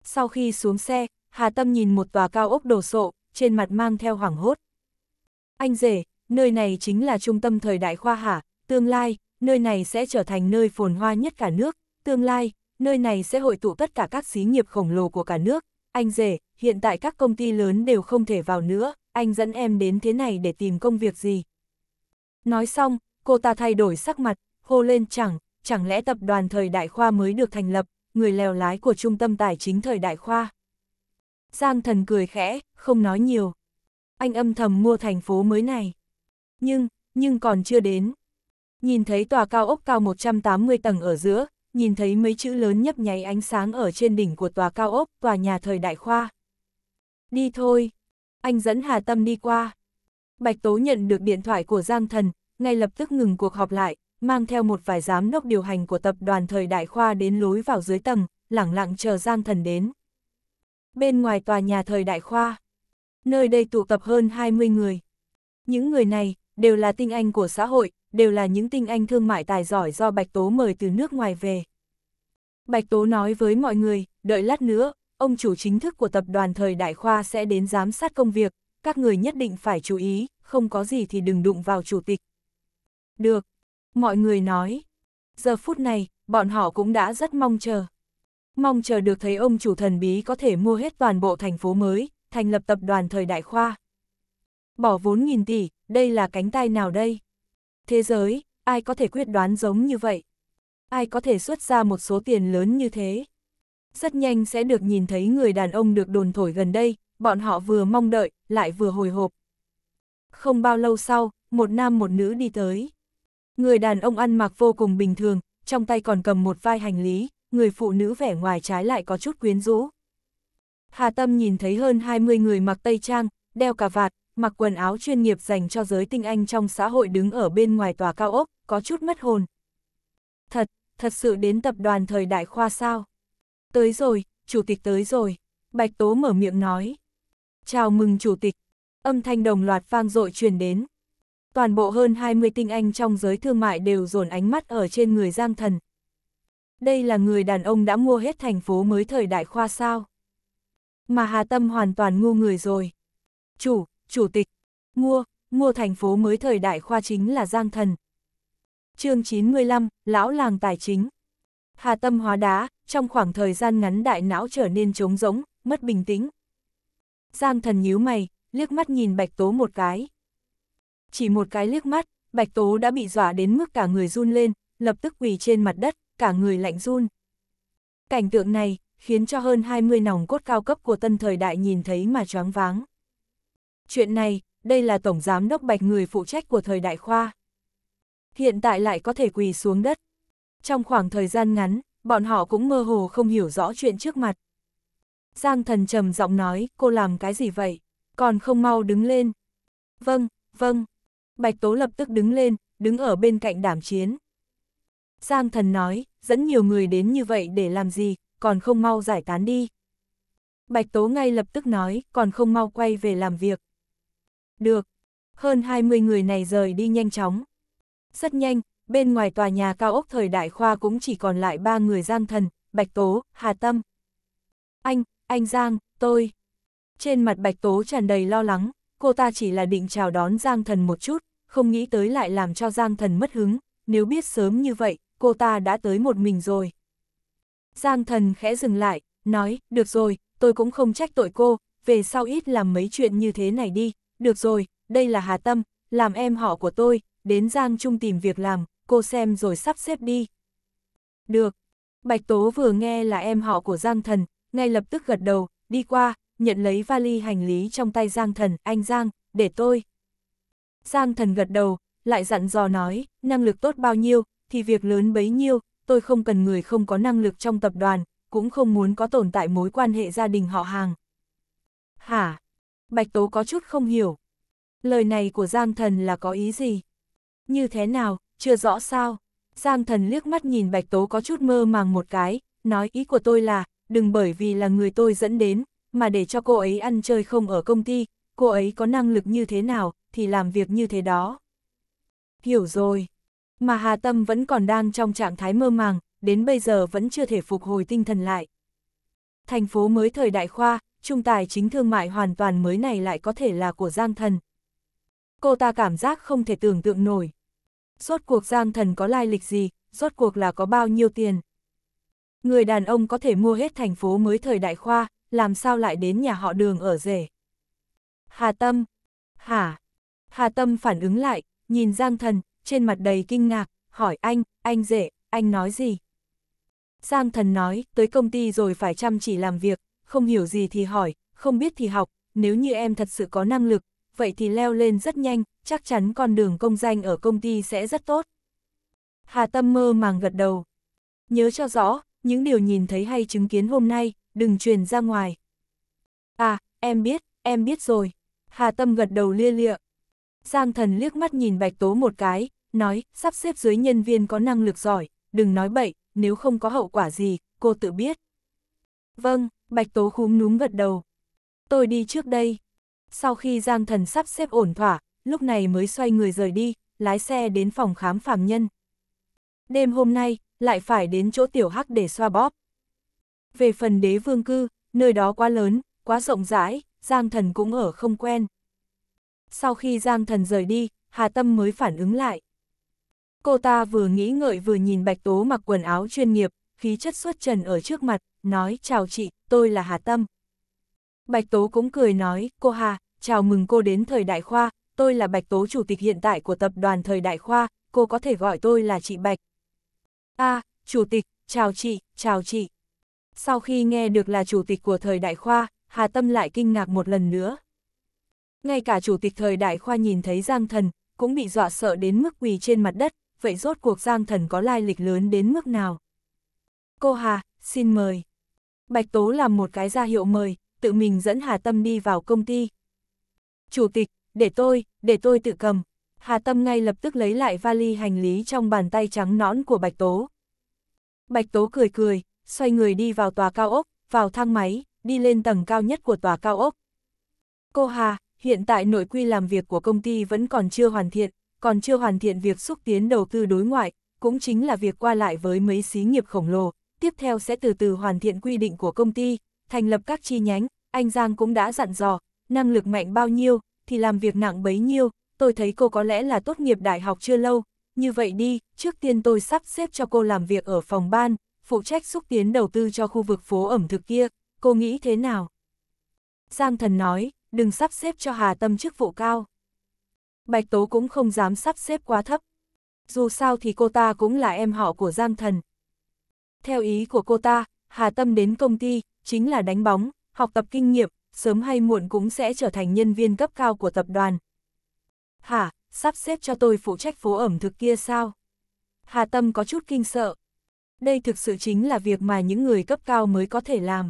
Sau khi xuống xe, Hà Tâm nhìn một tòa cao ốc đồ sộ, trên mặt mang theo hoảng hốt. Anh rể, nơi này chính là trung tâm thời đại khoa hạ, tương lai, nơi này sẽ trở thành nơi phồn hoa nhất cả nước, tương lai, nơi này sẽ hội tụ tất cả các xí nghiệp khổng lồ của cả nước. Anh rể, hiện tại các công ty lớn đều không thể vào nữa, anh dẫn em đến thế này để tìm công việc gì. Nói xong, cô ta thay đổi sắc mặt, hô lên chẳng, chẳng lẽ tập đoàn thời đại khoa mới được thành lập, người lèo lái của trung tâm tài chính thời đại khoa. Giang thần cười khẽ, không nói nhiều. Anh âm thầm mua thành phố mới này. Nhưng, nhưng còn chưa đến. Nhìn thấy tòa cao ốc cao 180 tầng ở giữa, nhìn thấy mấy chữ lớn nhấp nháy ánh sáng ở trên đỉnh của tòa cao ốc, tòa nhà thời đại khoa. Đi thôi, anh dẫn Hà Tâm đi qua. Bạch Tố nhận được điện thoại của Giang Thần, ngay lập tức ngừng cuộc họp lại, mang theo một vài giám đốc điều hành của tập đoàn thời đại khoa đến lối vào dưới tầng, lẳng lặng chờ Giang Thần đến. Bên ngoài tòa nhà thời đại khoa, nơi đây tụ tập hơn 20 người. Những người này, đều là tinh anh của xã hội, đều là những tinh anh thương mại tài giỏi do Bạch Tố mời từ nước ngoài về. Bạch Tố nói với mọi người, đợi lát nữa, ông chủ chính thức của tập đoàn thời Đại Khoa sẽ đến giám sát công việc, các người nhất định phải chú ý, không có gì thì đừng đụng vào chủ tịch. Được, mọi người nói. Giờ phút này, bọn họ cũng đã rất mong chờ. Mong chờ được thấy ông chủ thần bí có thể mua hết toàn bộ thành phố mới, thành lập tập đoàn thời Đại Khoa, bỏ vốn nghìn tỷ, đây là cánh tay nào đây? Thế giới, ai có thể quyết đoán giống như vậy? Ai có thể xuất ra một số tiền lớn như thế? Rất nhanh sẽ được nhìn thấy người đàn ông được đồn thổi gần đây, bọn họ vừa mong đợi, lại vừa hồi hộp. Không bao lâu sau, một nam một nữ đi tới. Người đàn ông ăn mặc vô cùng bình thường, trong tay còn cầm một vai hành lý, người phụ nữ vẻ ngoài trái lại có chút quyến rũ. Hà Tâm nhìn thấy hơn 20 người mặc tây trang, đeo cà vạt, mặc quần áo chuyên nghiệp dành cho giới tinh anh trong xã hội đứng ở bên ngoài tòa cao ốc, có chút mất hồn. Thật, thật sự đến tập đoàn thời đại khoa sao? Tới rồi, chủ tịch tới rồi. Bạch Tố mở miệng nói. Chào mừng chủ tịch. Âm thanh đồng loạt vang dội truyền đến. Toàn bộ hơn 20 tinh anh trong giới thương mại đều dồn ánh mắt ở trên người Giang Thần. Đây là người đàn ông đã mua hết thành phố mới thời đại khoa sao. Mà Hà Tâm hoàn toàn ngu người rồi. Chủ, chủ tịch, ngua, ngua thành phố mới thời đại khoa chính là Giang Thần. chương 95, Lão Làng Tài Chính. Hà tâm hóa đá, trong khoảng thời gian ngắn đại não trở nên trống rỗng, mất bình tĩnh. Giang Thần nhíu mày, liếc mắt nhìn Bạch Tố một cái. Chỉ một cái liếc mắt, Bạch Tố đã bị dọa đến mức cả người run lên, lập tức quỳ trên mặt đất, cả người lạnh run. Cảnh tượng này, khiến cho hơn 20 nòng cốt cao cấp của tân thời đại nhìn thấy mà choáng váng. Chuyện này, đây là Tổng Giám Đốc Bạch người phụ trách của thời đại khoa. Hiện tại lại có thể quỳ xuống đất. Trong khoảng thời gian ngắn, bọn họ cũng mơ hồ không hiểu rõ chuyện trước mặt. Giang thần trầm giọng nói, cô làm cái gì vậy? Còn không mau đứng lên. Vâng, vâng. Bạch Tố lập tức đứng lên, đứng ở bên cạnh đảm chiến. Giang thần nói, dẫn nhiều người đến như vậy để làm gì, còn không mau giải tán đi. Bạch Tố ngay lập tức nói, còn không mau quay về làm việc. Được. Hơn 20 người này rời đi nhanh chóng. Rất nhanh, bên ngoài tòa nhà cao ốc thời đại khoa cũng chỉ còn lại ba người Giang Thần, Bạch Tố, Hà Tâm. Anh, anh Giang, tôi. Trên mặt Bạch Tố tràn đầy lo lắng, cô ta chỉ là định chào đón Giang Thần một chút, không nghĩ tới lại làm cho Giang Thần mất hứng, nếu biết sớm như vậy, cô ta đã tới một mình rồi. Giang Thần khẽ dừng lại, nói, được rồi, tôi cũng không trách tội cô, về sau ít làm mấy chuyện như thế này đi, được rồi, đây là Hà Tâm, làm em họ của tôi, đến Giang Trung tìm việc làm, cô xem rồi sắp xếp đi. Được. Bạch Tố vừa nghe là em họ của Giang Thần, ngay lập tức gật đầu, đi qua, nhận lấy vali hành lý trong tay Giang Thần, anh Giang, để tôi. Giang Thần gật đầu, lại dặn dò nói, năng lực tốt bao nhiêu, thì việc lớn bấy nhiêu, tôi không cần người không có năng lực trong tập đoàn, cũng không muốn có tồn tại mối quan hệ gia đình họ hàng. Hả? Bạch Tố có chút không hiểu. Lời này của Giang Thần là có ý gì? Như thế nào, chưa rõ sao? Giang Thần liếc mắt nhìn Bạch Tố có chút mơ màng một cái, nói ý của tôi là, đừng bởi vì là người tôi dẫn đến, mà để cho cô ấy ăn chơi không ở công ty, cô ấy có năng lực như thế nào, thì làm việc như thế đó. Hiểu rồi. Mà Hà Tâm vẫn còn đang trong trạng thái mơ màng, đến bây giờ vẫn chưa thể phục hồi tinh thần lại. Thành phố mới thời đại khoa, trung tài chính thương mại hoàn toàn mới này lại có thể là của Giang Thần. Cô ta cảm giác không thể tưởng tượng nổi. Rốt cuộc Giang Thần có lai lịch gì, rốt cuộc là có bao nhiêu tiền. Người đàn ông có thể mua hết thành phố mới thời đại khoa, làm sao lại đến nhà họ đường ở rể. Hà Tâm, hả? Hà Tâm phản ứng lại, nhìn Giang Thần, trên mặt đầy kinh ngạc, hỏi anh, anh rể, anh nói gì? Giang Thần nói, tới công ty rồi phải chăm chỉ làm việc, không hiểu gì thì hỏi, không biết thì học, nếu như em thật sự có năng lực, vậy thì leo lên rất nhanh, chắc chắn con đường công danh ở công ty sẽ rất tốt. Hà Tâm mơ màng gật đầu. Nhớ cho rõ, những điều nhìn thấy hay chứng kiến hôm nay, đừng truyền ra ngoài. À, em biết, em biết rồi. Hà Tâm gật đầu lia lịa. Giang thần liếc mắt nhìn Bạch Tố một cái, nói, sắp xếp dưới nhân viên có năng lực giỏi, đừng nói bậy, nếu không có hậu quả gì, cô tự biết. Vâng, Bạch Tố khúm núm gật đầu. Tôi đi trước đây. Sau khi Giang Thần sắp xếp ổn thỏa, lúc này mới xoay người rời đi, lái xe đến phòng khám phàm nhân. Đêm hôm nay, lại phải đến chỗ tiểu hắc để xoa bóp. Về phần đế vương cư, nơi đó quá lớn, quá rộng rãi, Giang Thần cũng ở không quen. Sau khi Giang Thần rời đi, Hà Tâm mới phản ứng lại. Cô ta vừa nghĩ ngợi vừa nhìn Bạch Tố mặc quần áo chuyên nghiệp, khí chất xuất trần ở trước mặt, nói chào chị, tôi là Hà Tâm. Bạch Tố cũng cười nói, cô Hà, chào mừng cô đến thời đại khoa, tôi là Bạch Tố chủ tịch hiện tại của tập đoàn thời đại khoa, cô có thể gọi tôi là chị Bạch. a à, chủ tịch, chào chị, chào chị. Sau khi nghe được là chủ tịch của thời đại khoa, Hà Tâm lại kinh ngạc một lần nữa. Ngay cả chủ tịch thời đại khoa nhìn thấy Giang Thần, cũng bị dọa sợ đến mức quỳ trên mặt đất, vậy rốt cuộc Giang Thần có lai lịch lớn đến mức nào? Cô Hà, xin mời. Bạch Tố làm một cái ra hiệu mời, tự mình dẫn Hà Tâm đi vào công ty. Chủ tịch, để tôi, để tôi tự cầm. Hà Tâm ngay lập tức lấy lại vali hành lý trong bàn tay trắng nõn của Bạch Tố. Bạch Tố cười cười, xoay người đi vào tòa cao ốc, vào thang máy, đi lên tầng cao nhất của tòa cao ốc. Cô Hà, hiện tại nội quy làm việc của công ty vẫn còn chưa hoàn thiện, còn chưa hoàn thiện việc xúc tiến đầu tư đối ngoại, cũng chính là việc qua lại với mấy xí nghiệp khổng lồ, tiếp theo sẽ từ từ hoàn thiện quy định của công ty, thành lập các chi nhánh, anh Giang cũng đã dặn dò, năng lực mạnh bao nhiêu, thì làm việc nặng bấy nhiêu, tôi thấy cô có lẽ là tốt nghiệp đại học chưa lâu, như vậy đi, trước tiên tôi sắp xếp cho cô làm việc ở phòng ban, phụ trách xúc tiến đầu tư cho khu vực phố ẩm thực kia, cô nghĩ thế nào? Giang thần nói, đừng sắp xếp cho Hà Tâm chức vụ cao. Bạch Tố cũng không dám sắp xếp quá thấp. Dù sao thì cô ta cũng là em họ của Giang thần, theo ý của cô ta, Hà Tâm đến công ty, chính là đánh bóng, học tập kinh nghiệm, sớm hay muộn cũng sẽ trở thành nhân viên cấp cao của tập đoàn. Hả, sắp xếp cho tôi phụ trách phố ẩm thực kia sao? Hà Tâm có chút kinh sợ. Đây thực sự chính là việc mà những người cấp cao mới có thể làm.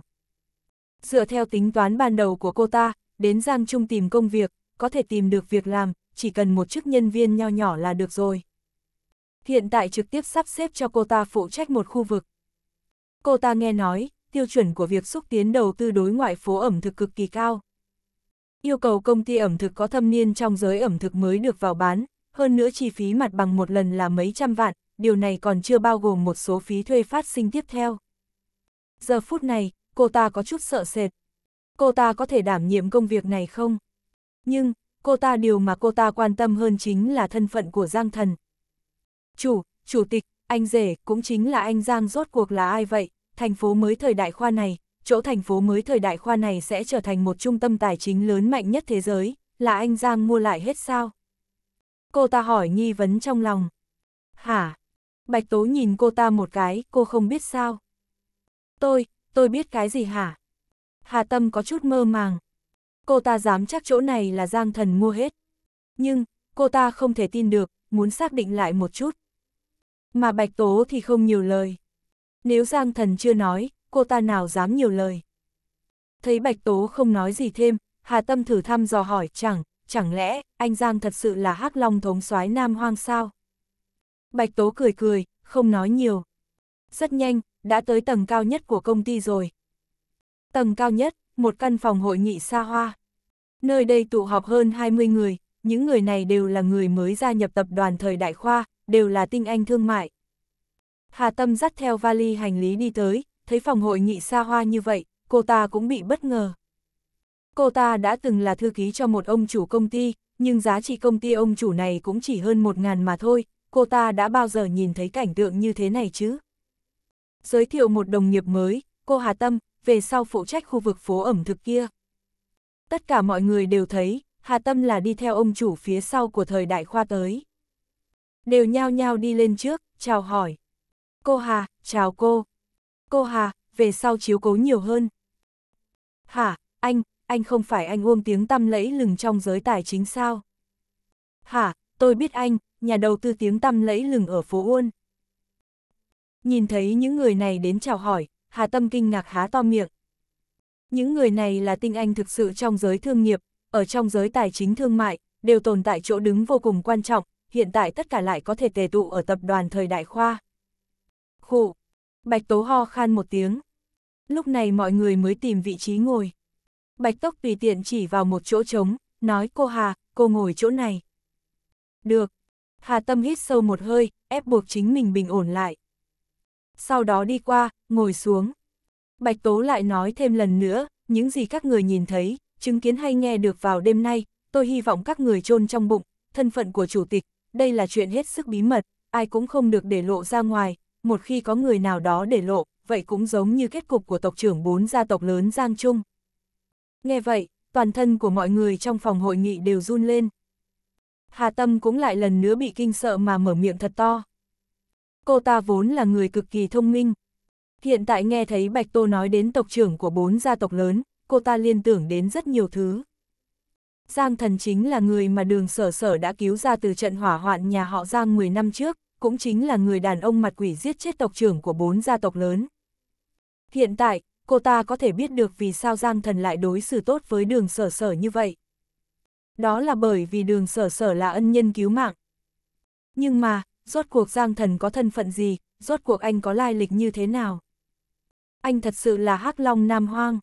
Dựa theo tính toán ban đầu của cô ta, đến Giang Trung tìm công việc, có thể tìm được việc làm, chỉ cần một chức nhân viên nho nhỏ là được rồi. Hiện tại trực tiếp sắp xếp cho cô ta phụ trách một khu vực, cô ta nghe nói, tiêu chuẩn của việc xúc tiến đầu tư đối ngoại phố ẩm thực cực kỳ cao. Yêu cầu công ty ẩm thực có thâm niên trong giới ẩm thực mới được vào bán, hơn nữa chi phí mặt bằng một lần là mấy trăm vạn, điều này còn chưa bao gồm một số phí thuê phát sinh tiếp theo. Giờ phút này, cô ta có chút sợ sệt. Cô ta có thể đảm nhiệm công việc này không? Nhưng, cô ta điều mà cô ta quan tâm hơn chính là thân phận của Giang Thần. Chủ, chủ tịch, anh rể cũng chính là anh Giang rốt cuộc là ai vậy? thành phố mới thời đại khoa này, chỗ thành phố mới thời đại khoa này sẽ trở thành một trung tâm tài chính lớn mạnh nhất thế giới, là anh Giang mua lại hết sao? Cô ta hỏi nghi vấn trong lòng. Hả? Bạch Tố nhìn cô ta một cái, cô không biết sao? Tôi, tôi biết cái gì hả? Hà Tâm có chút mơ màng. Cô ta dám chắc chỗ này là Giang Thần mua hết. Nhưng, cô ta không thể tin được, muốn xác định lại một chút. Mà Bạch Tố thì không nhiều lời. Nếu Giang Thần chưa nói, cô ta nào dám nhiều lời. Thấy Bạch Tố không nói gì thêm, Hà Tâm thử thăm dò hỏi chẳng, chẳng lẽ anh Giang thật sự là hắc long thống soái Nam Hoang sao? Bạch Tố cười cười, không nói nhiều. Rất nhanh, đã tới tầng cao nhất của công ty rồi. Tầng cao nhất, một căn phòng hội nghị xa hoa. Nơi đây tụ họp hơn 20 người, những người này đều là người mới gia nhập tập đoàn thời đại khoa, đều là tinh anh thương mại. Hà Tâm dắt theo vali hành lý đi tới, thấy phòng hội nghị xa hoa như vậy, cô ta cũng bị bất ngờ. Cô ta đã từng là thư ký cho một ông chủ công ty, nhưng giá trị công ty ông chủ này cũng chỉ hơn một ngàn mà thôi, cô ta đã bao giờ nhìn thấy cảnh tượng như thế này chứ? Giới thiệu một đồng nghiệp mới, cô Hà Tâm, về sau phụ trách khu vực phố ẩm thực kia. Tất cả mọi người đều thấy, Hà Tâm là đi theo ông chủ phía sau của thời đại khoa tới. Đều nhao nhao đi lên trước, chào hỏi. Cô Hà, chào cô. Cô Hà, về sau chiếu cố nhiều hơn. Hả, anh, anh không phải anh uông tiếng tăm lẫy lừng trong giới tài chính sao? Hả, tôi biết anh, nhà đầu tư tiếng tăm lẫy lừng ở phố Uôn. Nhìn thấy những người này đến chào hỏi, Hà Tâm kinh ngạc há to miệng. Những người này là tinh anh thực sự trong giới thương nghiệp, ở trong giới tài chính thương mại, đều tồn tại chỗ đứng vô cùng quan trọng, hiện tại tất cả lại có thể tề tụ ở tập đoàn thời đại khoa. Khụ. Bạch Tố ho khan một tiếng. Lúc này mọi người mới tìm vị trí ngồi. Bạch Tốc tùy tiện chỉ vào một chỗ trống, nói cô Hà, cô ngồi chỗ này. Được. Hà Tâm hít sâu một hơi, ép buộc chính mình bình ổn lại. Sau đó đi qua, ngồi xuống. Bạch Tố lại nói thêm lần nữa, những gì các người nhìn thấy, chứng kiến hay nghe được vào đêm nay, tôi hy vọng các người chôn trong bụng, thân phận của chủ tịch, đây là chuyện hết sức bí mật, ai cũng không được để lộ ra ngoài, một khi có người nào đó để lộ, vậy cũng giống như kết cục của tộc trưởng bốn gia tộc lớn Giang Trung. Nghe vậy, toàn thân của mọi người trong phòng hội nghị đều run lên. Hà Tâm cũng lại lần nữa bị kinh sợ mà mở miệng thật to. Cô ta vốn là người cực kỳ thông minh. Hiện tại nghe thấy Bạch Tô nói đến tộc trưởng của bốn gia tộc lớn, cô ta liên tưởng đến rất nhiều thứ. Giang thần chính là người mà đường sở sở đã cứu ra từ trận hỏa hoạn nhà họ Giang 10 năm trước, cũng chính là người đàn ông mặt quỷ giết chết tộc trưởng của bốn gia tộc lớn. Hiện tại, cô ta có thể biết được vì sao Giang Thần lại đối xử tốt với đường sở sở như vậy. Đó là bởi vì đường sở sở là ân nhân cứu mạng. Nhưng mà, rốt cuộc Giang Thần có thân phận gì, rốt cuộc anh có lai lịch như thế nào? Anh thật sự là hắc long nam hoang.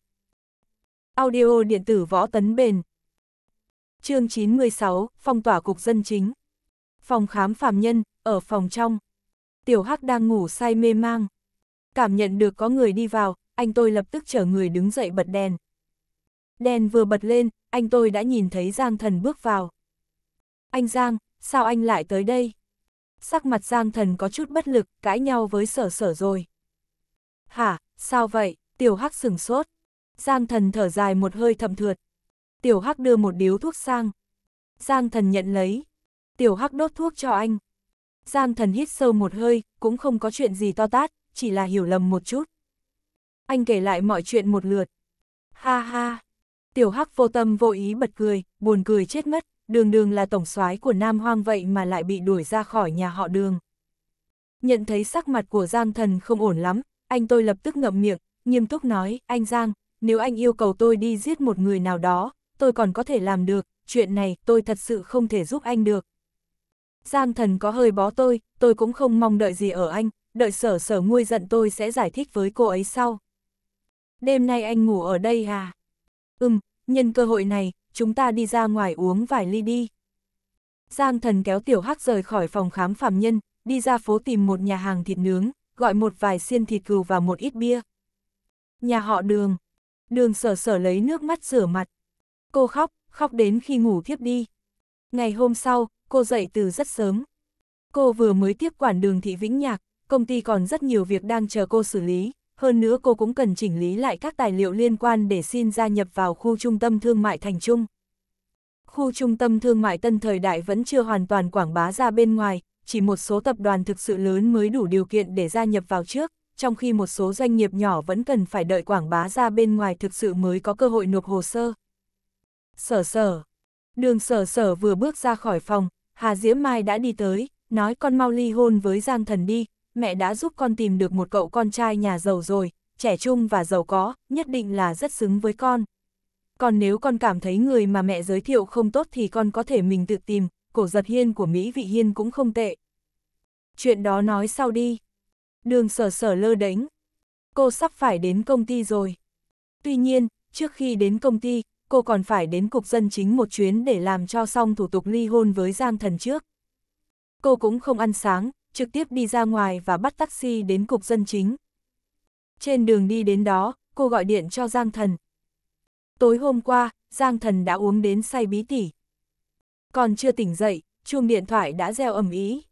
Audio điện tử võ tấn bền. Chương 96, phong tỏa cục dân chính. Phòng khám phàm nhân, ở phòng trong. Tiểu Hắc đang ngủ say mê mang. Cảm nhận được có người đi vào, anh tôi lập tức chở người đứng dậy bật đèn. Đèn vừa bật lên, anh tôi đã nhìn thấy Giang Thần bước vào. Anh Giang, sao anh lại tới đây? Sắc mặt Giang Thần có chút bất lực, cãi nhau với sở sở rồi. Hả, sao vậy? Tiểu Hắc sừng sốt. Giang Thần thở dài một hơi thầm thượt. Tiểu Hắc đưa một điếu thuốc sang. Giang Thần nhận lấy. Tiểu Hắc đốt thuốc cho anh. Giang thần hít sâu một hơi, cũng không có chuyện gì to tát, chỉ là hiểu lầm một chút. Anh kể lại mọi chuyện một lượt. Ha ha! Tiểu Hắc vô tâm vô ý bật cười, buồn cười chết mất, đường đường là tổng soái của Nam Hoang vậy mà lại bị đuổi ra khỏi nhà họ đường. Nhận thấy sắc mặt của Giang thần không ổn lắm, anh tôi lập tức ngậm miệng, nghiêm túc nói, anh Giang, nếu anh yêu cầu tôi đi giết một người nào đó, tôi còn có thể làm được, chuyện này tôi thật sự không thể giúp anh được. Giang thần có hơi bó tôi, tôi cũng không mong đợi gì ở anh, đợi sở sở nguôi giận tôi sẽ giải thích với cô ấy sau. Đêm nay anh ngủ ở đây à? Ừm, nhân cơ hội này, chúng ta đi ra ngoài uống vài ly đi. Giang thần kéo tiểu hắc rời khỏi phòng khám phạm nhân, đi ra phố tìm một nhà hàng thịt nướng, gọi một vài xiên thịt cừu và một ít bia. Nhà họ đường. Đường sở sở lấy nước mắt rửa mặt. Cô khóc, khóc đến khi ngủ thiếp đi. Ngày hôm sau, cô dậy từ rất sớm. Cô vừa mới tiếp quản đường thị Vĩnh Nhạc, công ty còn rất nhiều việc đang chờ cô xử lý, hơn nữa cô cũng cần chỉnh lý lại các tài liệu liên quan để xin gia nhập vào khu trung tâm thương mại Thành Trung. Khu trung tâm thương mại tân thời đại vẫn chưa hoàn toàn quảng bá ra bên ngoài, chỉ một số tập đoàn thực sự lớn mới đủ điều kiện để gia nhập vào trước, trong khi một số doanh nghiệp nhỏ vẫn cần phải đợi quảng bá ra bên ngoài thực sự mới có cơ hội nộp hồ sơ. Sở sở Đường sở sở vừa bước ra khỏi phòng, Hà Diễm Mai đã đi tới, nói con mau ly hôn với Giang Thần đi, mẹ đã giúp con tìm được một cậu con trai nhà giàu rồi, trẻ trung và giàu có, nhất định là rất xứng với con. Còn nếu con cảm thấy người mà mẹ giới thiệu không tốt thì con có thể mình tự tìm, cổ giật hiên của Mỹ Vị Hiên cũng không tệ. Chuyện đó nói sau đi. Đường sở sở lơ đánh. Cô sắp phải đến công ty rồi. Tuy nhiên, trước khi đến công ty, cô còn phải đến cục dân chính một chuyến để làm cho xong thủ tục ly hôn với Giang Thần trước. Cô cũng không ăn sáng, trực tiếp đi ra ngoài và bắt taxi đến cục dân chính. Trên đường đi đến đó, cô gọi điện cho Giang Thần. Tối hôm qua, Giang Thần đã uống đến say bí tỉ. Còn chưa tỉnh dậy, chuông điện thoại đã reo ầm ý.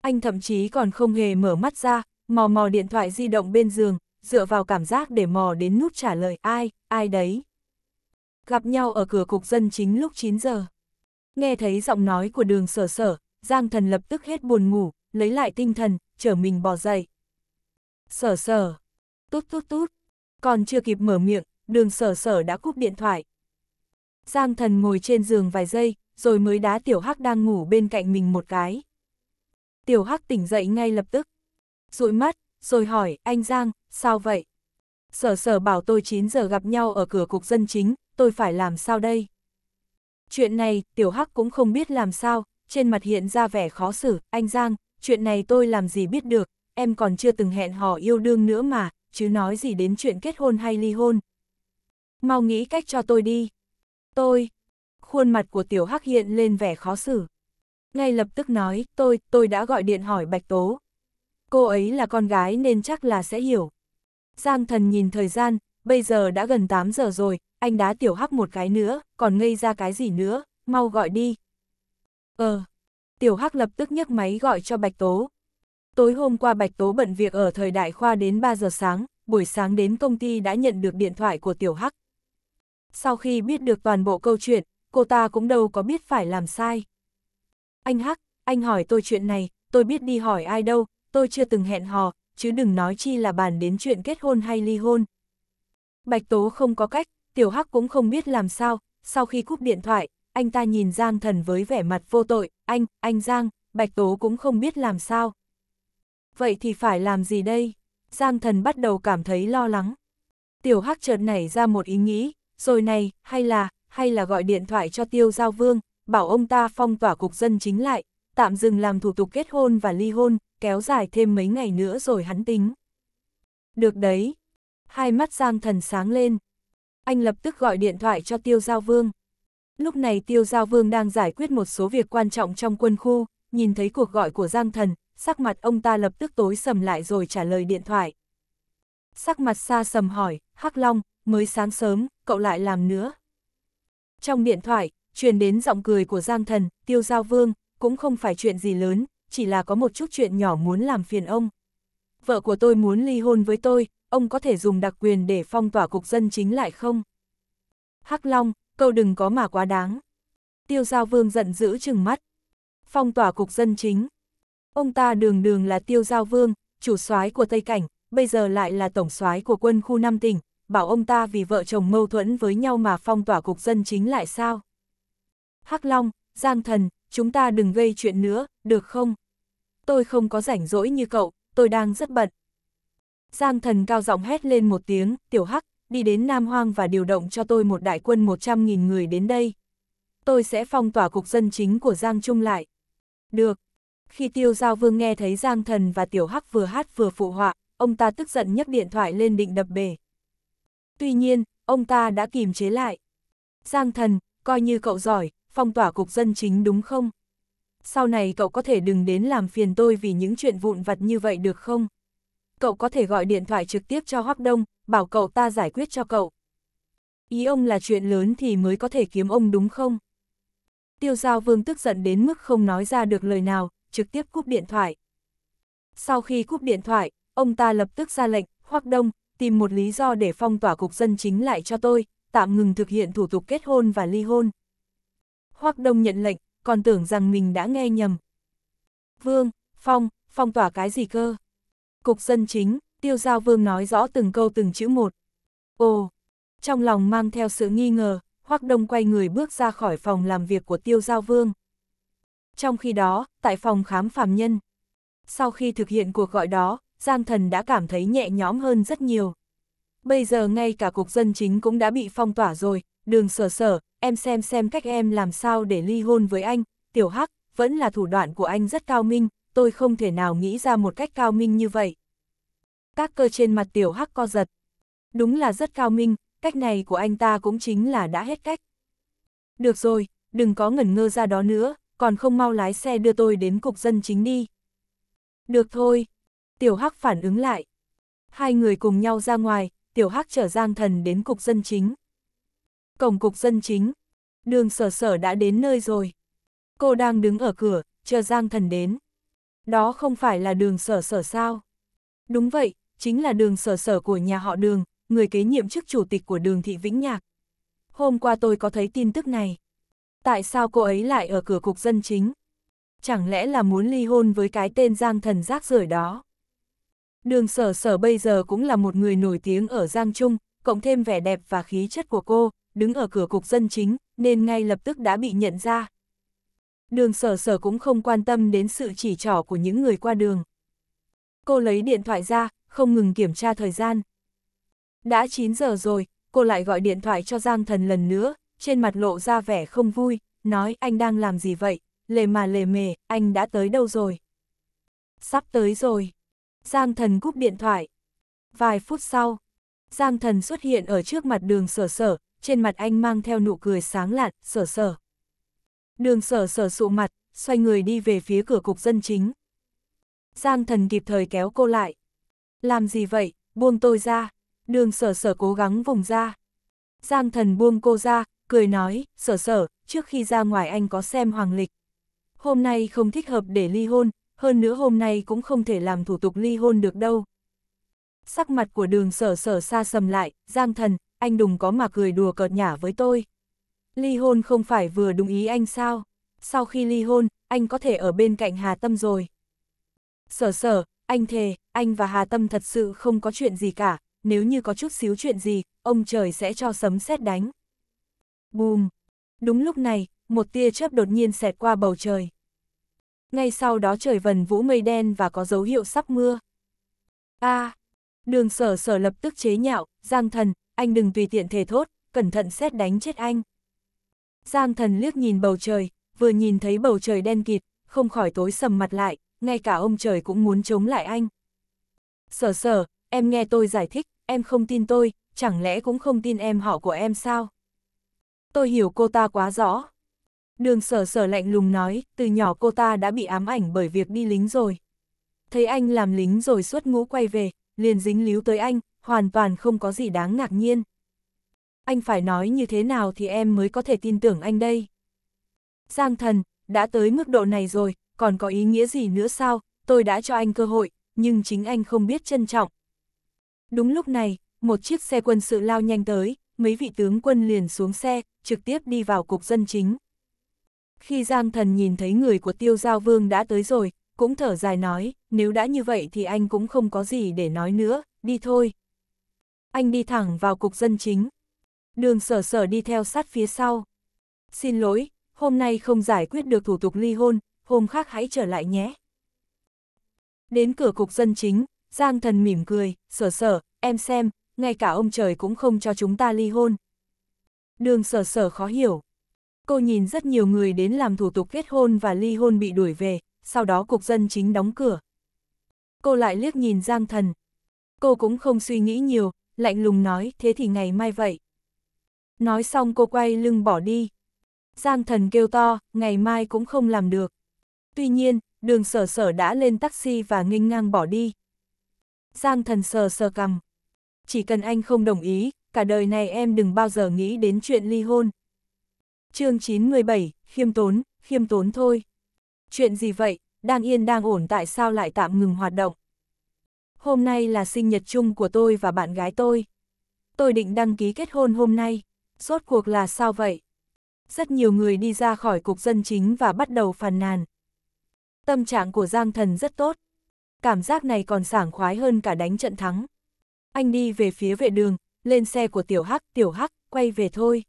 Anh thậm chí còn không hề mở mắt ra, mò mò điện thoại di động bên giường, dựa vào cảm giác để mò đến nút trả lời ai, ai đấy gặp nhau ở cửa cục dân chính lúc 9 giờ. Nghe thấy giọng nói của đường sở sở, Giang thần lập tức hết buồn ngủ, lấy lại tinh thần, trở mình bỏ dậy. Sở sở, tút tút tút, còn chưa kịp mở miệng, đường sở sở đã cúp điện thoại. Giang thần ngồi trên giường vài giây, rồi mới đá tiểu hắc đang ngủ bên cạnh mình một cái. Tiểu hắc tỉnh dậy ngay lập tức, dụi mắt, rồi hỏi, anh Giang, sao vậy? Sở sở bảo tôi 9 giờ gặp nhau ở cửa cục dân chính, tôi phải làm sao đây? Chuyện này, Tiểu Hắc cũng không biết làm sao, trên mặt hiện ra vẻ khó xử, anh Giang, chuyện này tôi làm gì biết được, em còn chưa từng hẹn hò yêu đương nữa mà, chứ nói gì đến chuyện kết hôn hay ly hôn. Mau nghĩ cách cho tôi đi. Tôi. Khuôn mặt của Tiểu Hắc hiện lên vẻ khó xử. Ngay lập tức nói, tôi, tôi đã gọi điện hỏi Bạch Tố. Cô ấy là con gái nên chắc là sẽ hiểu. Giang thần nhìn thời gian, bây giờ đã gần 8 giờ rồi, anh đá tiểu hắc một cái nữa, còn ngây ra cái gì nữa, mau gọi đi. Ờ, tiểu hắc lập tức nhấc máy gọi cho Bạch Tố. Tối hôm qua Bạch Tố bận việc ở thời đại khoa đến 3 giờ sáng, buổi sáng đến công ty đã nhận được điện thoại của tiểu hắc. Sau khi biết được toàn bộ câu chuyện, cô ta cũng đâu có biết phải làm sai. Anh Hắc, anh hỏi tôi chuyện này, tôi biết đi hỏi ai đâu, tôi chưa từng hẹn hò, chứ đừng nói chi là bàn đến chuyện kết hôn hay ly hôn. Bạch Tố không có cách, Tiểu Hắc cũng không biết làm sao, sau khi cúp điện thoại, anh ta nhìn Giang Thần với vẻ mặt vô tội, anh, anh Giang, Bạch Tố cũng không biết làm sao. Vậy thì phải làm gì đây? Giang Thần bắt đầu cảm thấy lo lắng. Tiểu Hắc chợt nảy ra một ý nghĩ, rồi này, hay là, hay là gọi điện thoại cho Tiêu Giao Vương, bảo ông ta phong tỏa cục dân chính lại, tạm dừng làm thủ tục kết hôn và ly hôn, kéo dài thêm mấy ngày nữa rồi hắn tính. Được đấy. Hai mắt Giang Thần sáng lên, anh lập tức gọi điện thoại cho Tiêu Giao Vương. Lúc này Tiêu Giao Vương đang giải quyết một số việc quan trọng trong quân khu, nhìn thấy cuộc gọi của Giang Thần, sắc mặt ông ta lập tức tối sầm lại rồi trả lời điện thoại. Sắc mặt xa sầm hỏi, Hắc Long, mới sáng sớm, cậu lại làm nữa. Trong điện thoại, truyền đến giọng cười của Giang Thần, Tiêu Giao Vương, cũng không phải chuyện gì lớn, chỉ là có một chút chuyện nhỏ muốn làm phiền ông. Vợ của tôi muốn ly hôn với tôi, ông có thể dùng đặc quyền để phong tỏa cục dân chính lại không? Hắc Long, câu đừng có mà quá đáng. Tiêu Giao Vương giận dữ chừng mắt. Phong tỏa cục dân chính. Ông ta đường đường là Tiêu Giao Vương, chủ soái của Tây Cảnh, bây giờ lại là tổng soái của quân khu Nam tỉnh, bảo ông ta vì vợ chồng mâu thuẫn với nhau mà phong tỏa cục dân chính lại sao? Hắc Long, Giang Thần, chúng ta đừng gây chuyện nữa, được không? Tôi không có rảnh rỗi như cậu, tôi đang rất bận. Giang thần cao giọng hét lên một tiếng, tiểu hắc, đi đến Nam Hoang và điều động cho tôi một đại quân 100.000 người đến đây. Tôi sẽ phong tỏa cục dân chính của Giang Trung lại. Được. Khi tiêu giao vương nghe thấy Giang thần và tiểu hắc vừa hát vừa phụ họa, ông ta tức giận nhấc điện thoại lên định đập bể. Tuy nhiên, ông ta đã kìm chế lại. Giang thần, coi như cậu giỏi, phong tỏa cục dân chính đúng không? Sau này cậu có thể đừng đến làm phiền tôi vì những chuyện vụn vặt như vậy được không? cậu có thể gọi điện thoại trực tiếp cho Hoắc Đông, bảo cậu ta giải quyết cho cậu. Ý ông là chuyện lớn thì mới có thể kiếm ông đúng không? Tiêu Giao Vương tức giận đến mức không nói ra được lời nào, trực tiếp cúp điện thoại. Sau khi cúp điện thoại, ông ta lập tức ra lệnh, Hoắc Đông, tìm một lý do để phong tỏa cục dân chính lại cho tôi, tạm ngừng thực hiện thủ tục kết hôn và ly hôn. Hoắc Đông nhận lệnh, còn tưởng rằng mình đã nghe nhầm. Vương, Phong, phong tỏa cái gì cơ? Cục dân chính, tiêu giao vương nói rõ từng câu từng chữ một. Ồ, trong lòng mang theo sự nghi ngờ, Hoắc Đông quay người bước ra khỏi phòng làm việc của tiêu giao vương. Trong khi đó, tại phòng khám phàm nhân, sau khi thực hiện cuộc gọi đó, Giang Thần đã cảm thấy nhẹ nhõm hơn rất nhiều. Bây giờ ngay cả cục dân chính cũng đã bị phong tỏa rồi, đường sở sở, em xem xem cách em làm sao để ly hôn với anh, tiểu hắc, vẫn là thủ đoạn của anh rất cao minh, tôi không thể nào nghĩ ra một cách cao minh như vậy. Các cơ trên mặt tiểu hắc co giật. Đúng là rất cao minh, cách này của anh ta cũng chính là đã hết cách. Được rồi, đừng có ngẩn ngơ ra đó nữa, còn không mau lái xe đưa tôi đến cục dân chính đi. Được thôi, tiểu hắc phản ứng lại. Hai người cùng nhau ra ngoài, tiểu hắc chở giang thần đến cục dân chính. Cổng cục dân chính, đường sở sở đã đến nơi rồi. Cô đang đứng ở cửa, chờ giang thần đến. Đó không phải là đường sở sở sao? Đúng vậy, chính là đường sở sở của nhà họ đường, người kế nhiệm chức chủ tịch của đường thị Vĩnh Nhạc. Hôm qua tôi có thấy tin tức này. Tại sao cô ấy lại ở cửa cục dân chính? Chẳng lẽ là muốn ly hôn với cái tên Giang thần rác rưởi đó? Đường sở sở bây giờ cũng là một người nổi tiếng ở Giang Trung, cộng thêm vẻ đẹp và khí chất của cô, đứng ở cửa cục dân chính, nên ngay lập tức đã bị nhận ra đường sở sở cũng không quan tâm đến sự chỉ trỏ của những người qua đường. Cô lấy điện thoại ra, không ngừng kiểm tra thời gian. Đã 9 giờ rồi, cô lại gọi điện thoại cho Giang Thần lần nữa, trên mặt lộ ra vẻ không vui, nói anh đang làm gì vậy, lề mà lề mề, anh đã tới đâu rồi. Sắp tới rồi. Giang Thần cúp điện thoại. Vài phút sau, Giang Thần xuất hiện ở trước mặt đường sở sở, trên mặt anh mang theo nụ cười sáng lạn, sở sở, Đường sở sở sụ mặt, xoay người đi về phía cửa cục dân chính. Giang thần kịp thời kéo cô lại. Làm gì vậy, buông tôi ra. Đường sở sở cố gắng vùng ra. Giang thần buông cô ra, cười nói, sở sở, trước khi ra ngoài anh có xem hoàng lịch. Hôm nay không thích hợp để ly hôn, hơn nữa hôm nay cũng không thể làm thủ tục ly hôn được đâu. Sắc mặt của đường sở sở xa sầm lại, Giang thần, anh đùng có mà cười đùa cợt nhả với tôi. Ly hôn không phải vừa đúng ý anh sao? Sau khi ly hôn, anh có thể ở bên cạnh Hà Tâm rồi. Sở sở, anh thề, anh và Hà Tâm thật sự không có chuyện gì cả, nếu như có chút xíu chuyện gì, ông trời sẽ cho sấm sét đánh. Bùm! Đúng lúc này, một tia chớp đột nhiên xẹt qua bầu trời. Ngay sau đó trời vần vũ mây đen và có dấu hiệu sắp mưa. a à, Đường sở sở lập tức chế nhạo, giang thần, anh đừng tùy tiện thề thốt, cẩn thận xét đánh chết anh. Giang thần liếc nhìn bầu trời, vừa nhìn thấy bầu trời đen kịt, không khỏi tối sầm mặt lại, ngay cả ông trời cũng muốn chống lại anh. Sở sở, em nghe tôi giải thích, em không tin tôi, chẳng lẽ cũng không tin em họ của em sao? Tôi hiểu cô ta quá rõ. Đường sở sở lạnh lùng nói, từ nhỏ cô ta đã bị ám ảnh bởi việc đi lính rồi. Thấy anh làm lính rồi suốt ngũ quay về, liền dính líu tới anh, hoàn toàn không có gì đáng ngạc nhiên anh phải nói như thế nào thì em mới có thể tin tưởng anh đây. Giang thần, đã tới mức độ này rồi, còn có ý nghĩa gì nữa sao, tôi đã cho anh cơ hội, nhưng chính anh không biết trân trọng. Đúng lúc này, một chiếc xe quân sự lao nhanh tới, mấy vị tướng quân liền xuống xe, trực tiếp đi vào cục dân chính. Khi Giang Thần nhìn thấy người của Tiêu Giao Vương đã tới rồi, cũng thở dài nói, nếu đã như vậy thì anh cũng không có gì để nói nữa, đi thôi. Anh đi thẳng vào cục dân chính, đường sở sở đi theo sát phía sau. Xin lỗi, hôm nay không giải quyết được thủ tục ly hôn, hôm khác hãy trở lại nhé. Đến cửa cục dân chính, Giang thần mỉm cười, sở sở, em xem, ngay cả ông trời cũng không cho chúng ta ly hôn. Đường sở sở khó hiểu. Cô nhìn rất nhiều người đến làm thủ tục kết hôn và ly hôn bị đuổi về, sau đó cục dân chính đóng cửa. Cô lại liếc nhìn Giang thần. Cô cũng không suy nghĩ nhiều, lạnh lùng nói thế thì ngày mai vậy. Nói xong cô quay lưng bỏ đi. Giang thần kêu to, ngày mai cũng không làm được. Tuy nhiên, đường sở sở đã lên taxi và nghênh ngang bỏ đi. Giang thần sờ sờ cầm. Chỉ cần anh không đồng ý, cả đời này em đừng bao giờ nghĩ đến chuyện ly hôn. chương 917, khiêm tốn, khiêm tốn thôi. Chuyện gì vậy, đang yên đang ổn tại sao lại tạm ngừng hoạt động? Hôm nay là sinh nhật chung của tôi và bạn gái tôi. Tôi định đăng ký kết hôn hôm nay rốt cuộc là sao vậy? Rất nhiều người đi ra khỏi cục dân chính và bắt đầu phàn nàn. Tâm trạng của Giang Thần rất tốt. Cảm giác này còn sảng khoái hơn cả đánh trận thắng. Anh đi về phía vệ đường, lên xe của Tiểu Hắc, Tiểu Hắc, quay về thôi.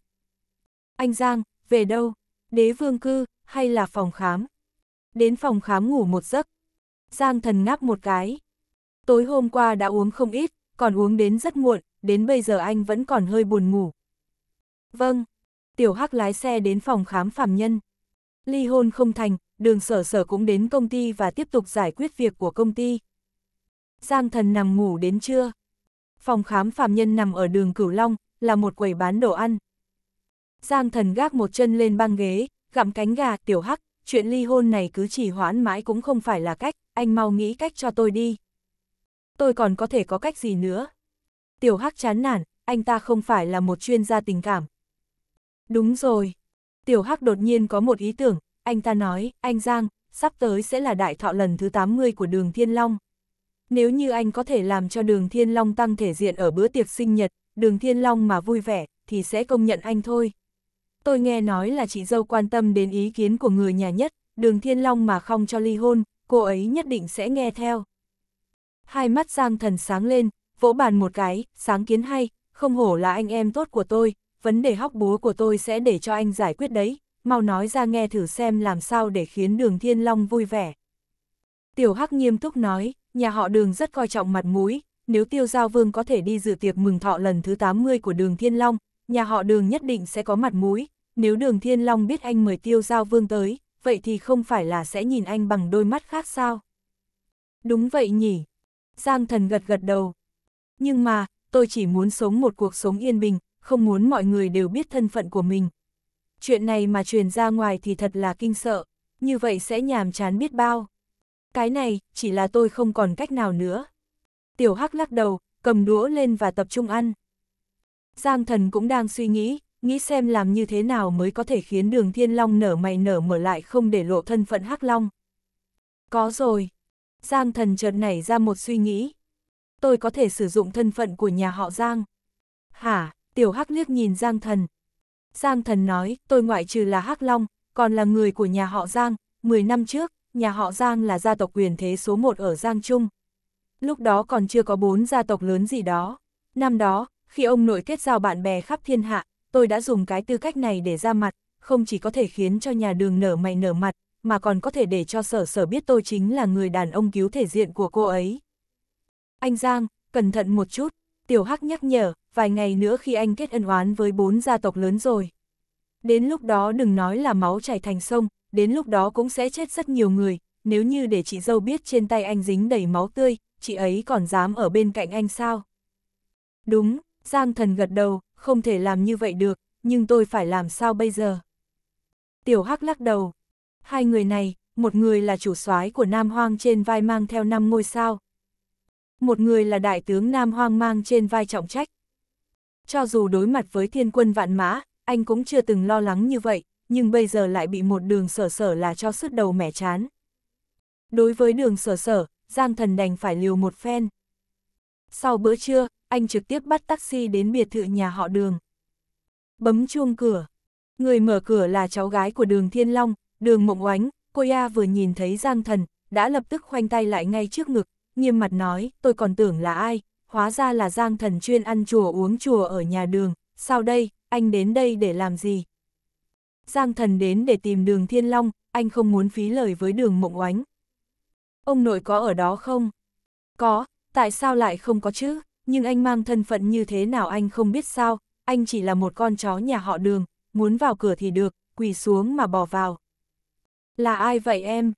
Anh Giang, về đâu? Đế vương cư, hay là phòng khám? Đến phòng khám ngủ một giấc. Giang thần ngáp một cái. Tối hôm qua đã uống không ít, còn uống đến rất muộn, đến bây giờ anh vẫn còn hơi buồn ngủ. Vâng. Tiểu Hắc lái xe đến phòng khám phạm nhân. Ly hôn không thành, đường sở sở cũng đến công ty và tiếp tục giải quyết việc của công ty. Giang thần nằm ngủ đến trưa. Phòng khám phạm nhân nằm ở đường Cửu Long, là một quầy bán đồ ăn. Giang thần gác một chân lên băng ghế, gặm cánh gà, tiểu hắc, chuyện ly hôn này cứ chỉ hoãn mãi cũng không phải là cách, anh mau nghĩ cách cho tôi đi. Tôi còn có thể có cách gì nữa? Tiểu hắc chán nản, anh ta không phải là một chuyên gia tình cảm, Đúng rồi. Tiểu Hắc đột nhiên có một ý tưởng, anh ta nói, anh Giang, sắp tới sẽ là đại thọ lần thứ 80 của đường Thiên Long. Nếu như anh có thể làm cho đường Thiên Long tăng thể diện ở bữa tiệc sinh nhật, đường Thiên Long mà vui vẻ, thì sẽ công nhận anh thôi. Tôi nghe nói là chị dâu quan tâm đến ý kiến của người nhà nhất, đường Thiên Long mà không cho ly hôn, cô ấy nhất định sẽ nghe theo. Hai mắt Giang thần sáng lên, vỗ bàn một cái, sáng kiến hay, không hổ là anh em tốt của tôi, vấn đề hóc búa của tôi sẽ để cho anh giải quyết đấy, mau nói ra nghe thử xem làm sao để khiến đường Thiên Long vui vẻ. Tiểu Hắc nghiêm túc nói, nhà họ đường rất coi trọng mặt mũi, nếu Tiêu Giao Vương có thể đi dự tiệc mừng thọ lần thứ 80 của đường Thiên Long, nhà họ đường nhất định sẽ có mặt mũi, nếu đường Thiên Long biết anh mời Tiêu Giao Vương tới, vậy thì không phải là sẽ nhìn anh bằng đôi mắt khác sao? Đúng vậy nhỉ? Giang thần gật gật đầu. Nhưng mà, tôi chỉ muốn sống một cuộc sống yên bình, không muốn mọi người đều biết thân phận của mình. Chuyện này mà truyền ra ngoài thì thật là kinh sợ, như vậy sẽ nhàm chán biết bao. Cái này, chỉ là tôi không còn cách nào nữa. Tiểu Hắc lắc đầu, cầm đũa lên và tập trung ăn. Giang thần cũng đang suy nghĩ, nghĩ xem làm như thế nào mới có thể khiến đường thiên long nở mày nở mở lại không để lộ thân phận hắc long. Có rồi. Giang thần chợt nảy ra một suy nghĩ. Tôi có thể sử dụng thân phận của nhà họ Giang. Hả? tiểu hắc liếc nhìn Giang Thần. Giang Thần nói, tôi ngoại trừ là Hắc Long, còn là người của nhà họ Giang, 10 năm trước, nhà họ Giang là gia tộc quyền thế số 1 ở Giang Trung. Lúc đó còn chưa có bốn gia tộc lớn gì đó. Năm đó, khi ông nội kết giao bạn bè khắp thiên hạ, tôi đã dùng cái tư cách này để ra mặt, không chỉ có thể khiến cho nhà đường nở mày nở mặt, mà còn có thể để cho sở sở biết tôi chính là người đàn ông cứu thể diện của cô ấy. Anh Giang, cẩn thận một chút, Tiểu Hắc nhắc nhở, vài ngày nữa khi anh kết ân oán với bốn gia tộc lớn rồi. Đến lúc đó đừng nói là máu chảy thành sông, đến lúc đó cũng sẽ chết rất nhiều người, nếu như để chị dâu biết trên tay anh dính đầy máu tươi, chị ấy còn dám ở bên cạnh anh sao? Đúng, Giang thần gật đầu, không thể làm như vậy được, nhưng tôi phải làm sao bây giờ? Tiểu Hắc lắc đầu. Hai người này, một người là chủ soái của Nam Hoang trên vai mang theo năm ngôi sao, một người là đại tướng Nam hoang mang trên vai trọng trách. Cho dù đối mặt với thiên quân vạn mã, anh cũng chưa từng lo lắng như vậy, nhưng bây giờ lại bị một đường sở sở là cho sứt đầu mẻ chán. Đối với đường sở sở, Giang Thần đành phải liều một phen. Sau bữa trưa, anh trực tiếp bắt taxi đến biệt thự nhà họ đường. Bấm chuông cửa. Người mở cửa là cháu gái của đường Thiên Long, đường Mộng Oánh, cô ya vừa nhìn thấy Giang Thần, đã lập tức khoanh tay lại ngay trước ngực, nghiêm mặt nói, tôi còn tưởng là ai, hóa ra là Giang Thần chuyên ăn chùa uống chùa ở nhà đường, sao đây, anh đến đây để làm gì? Giang Thần đến để tìm đường Thiên Long, anh không muốn phí lời với đường Mộng Oánh. Ông nội có ở đó không? Có, tại sao lại không có chứ? Nhưng anh mang thân phận như thế nào anh không biết sao, anh chỉ là một con chó nhà họ đường, muốn vào cửa thì được, quỳ xuống mà bỏ vào. Là ai vậy em?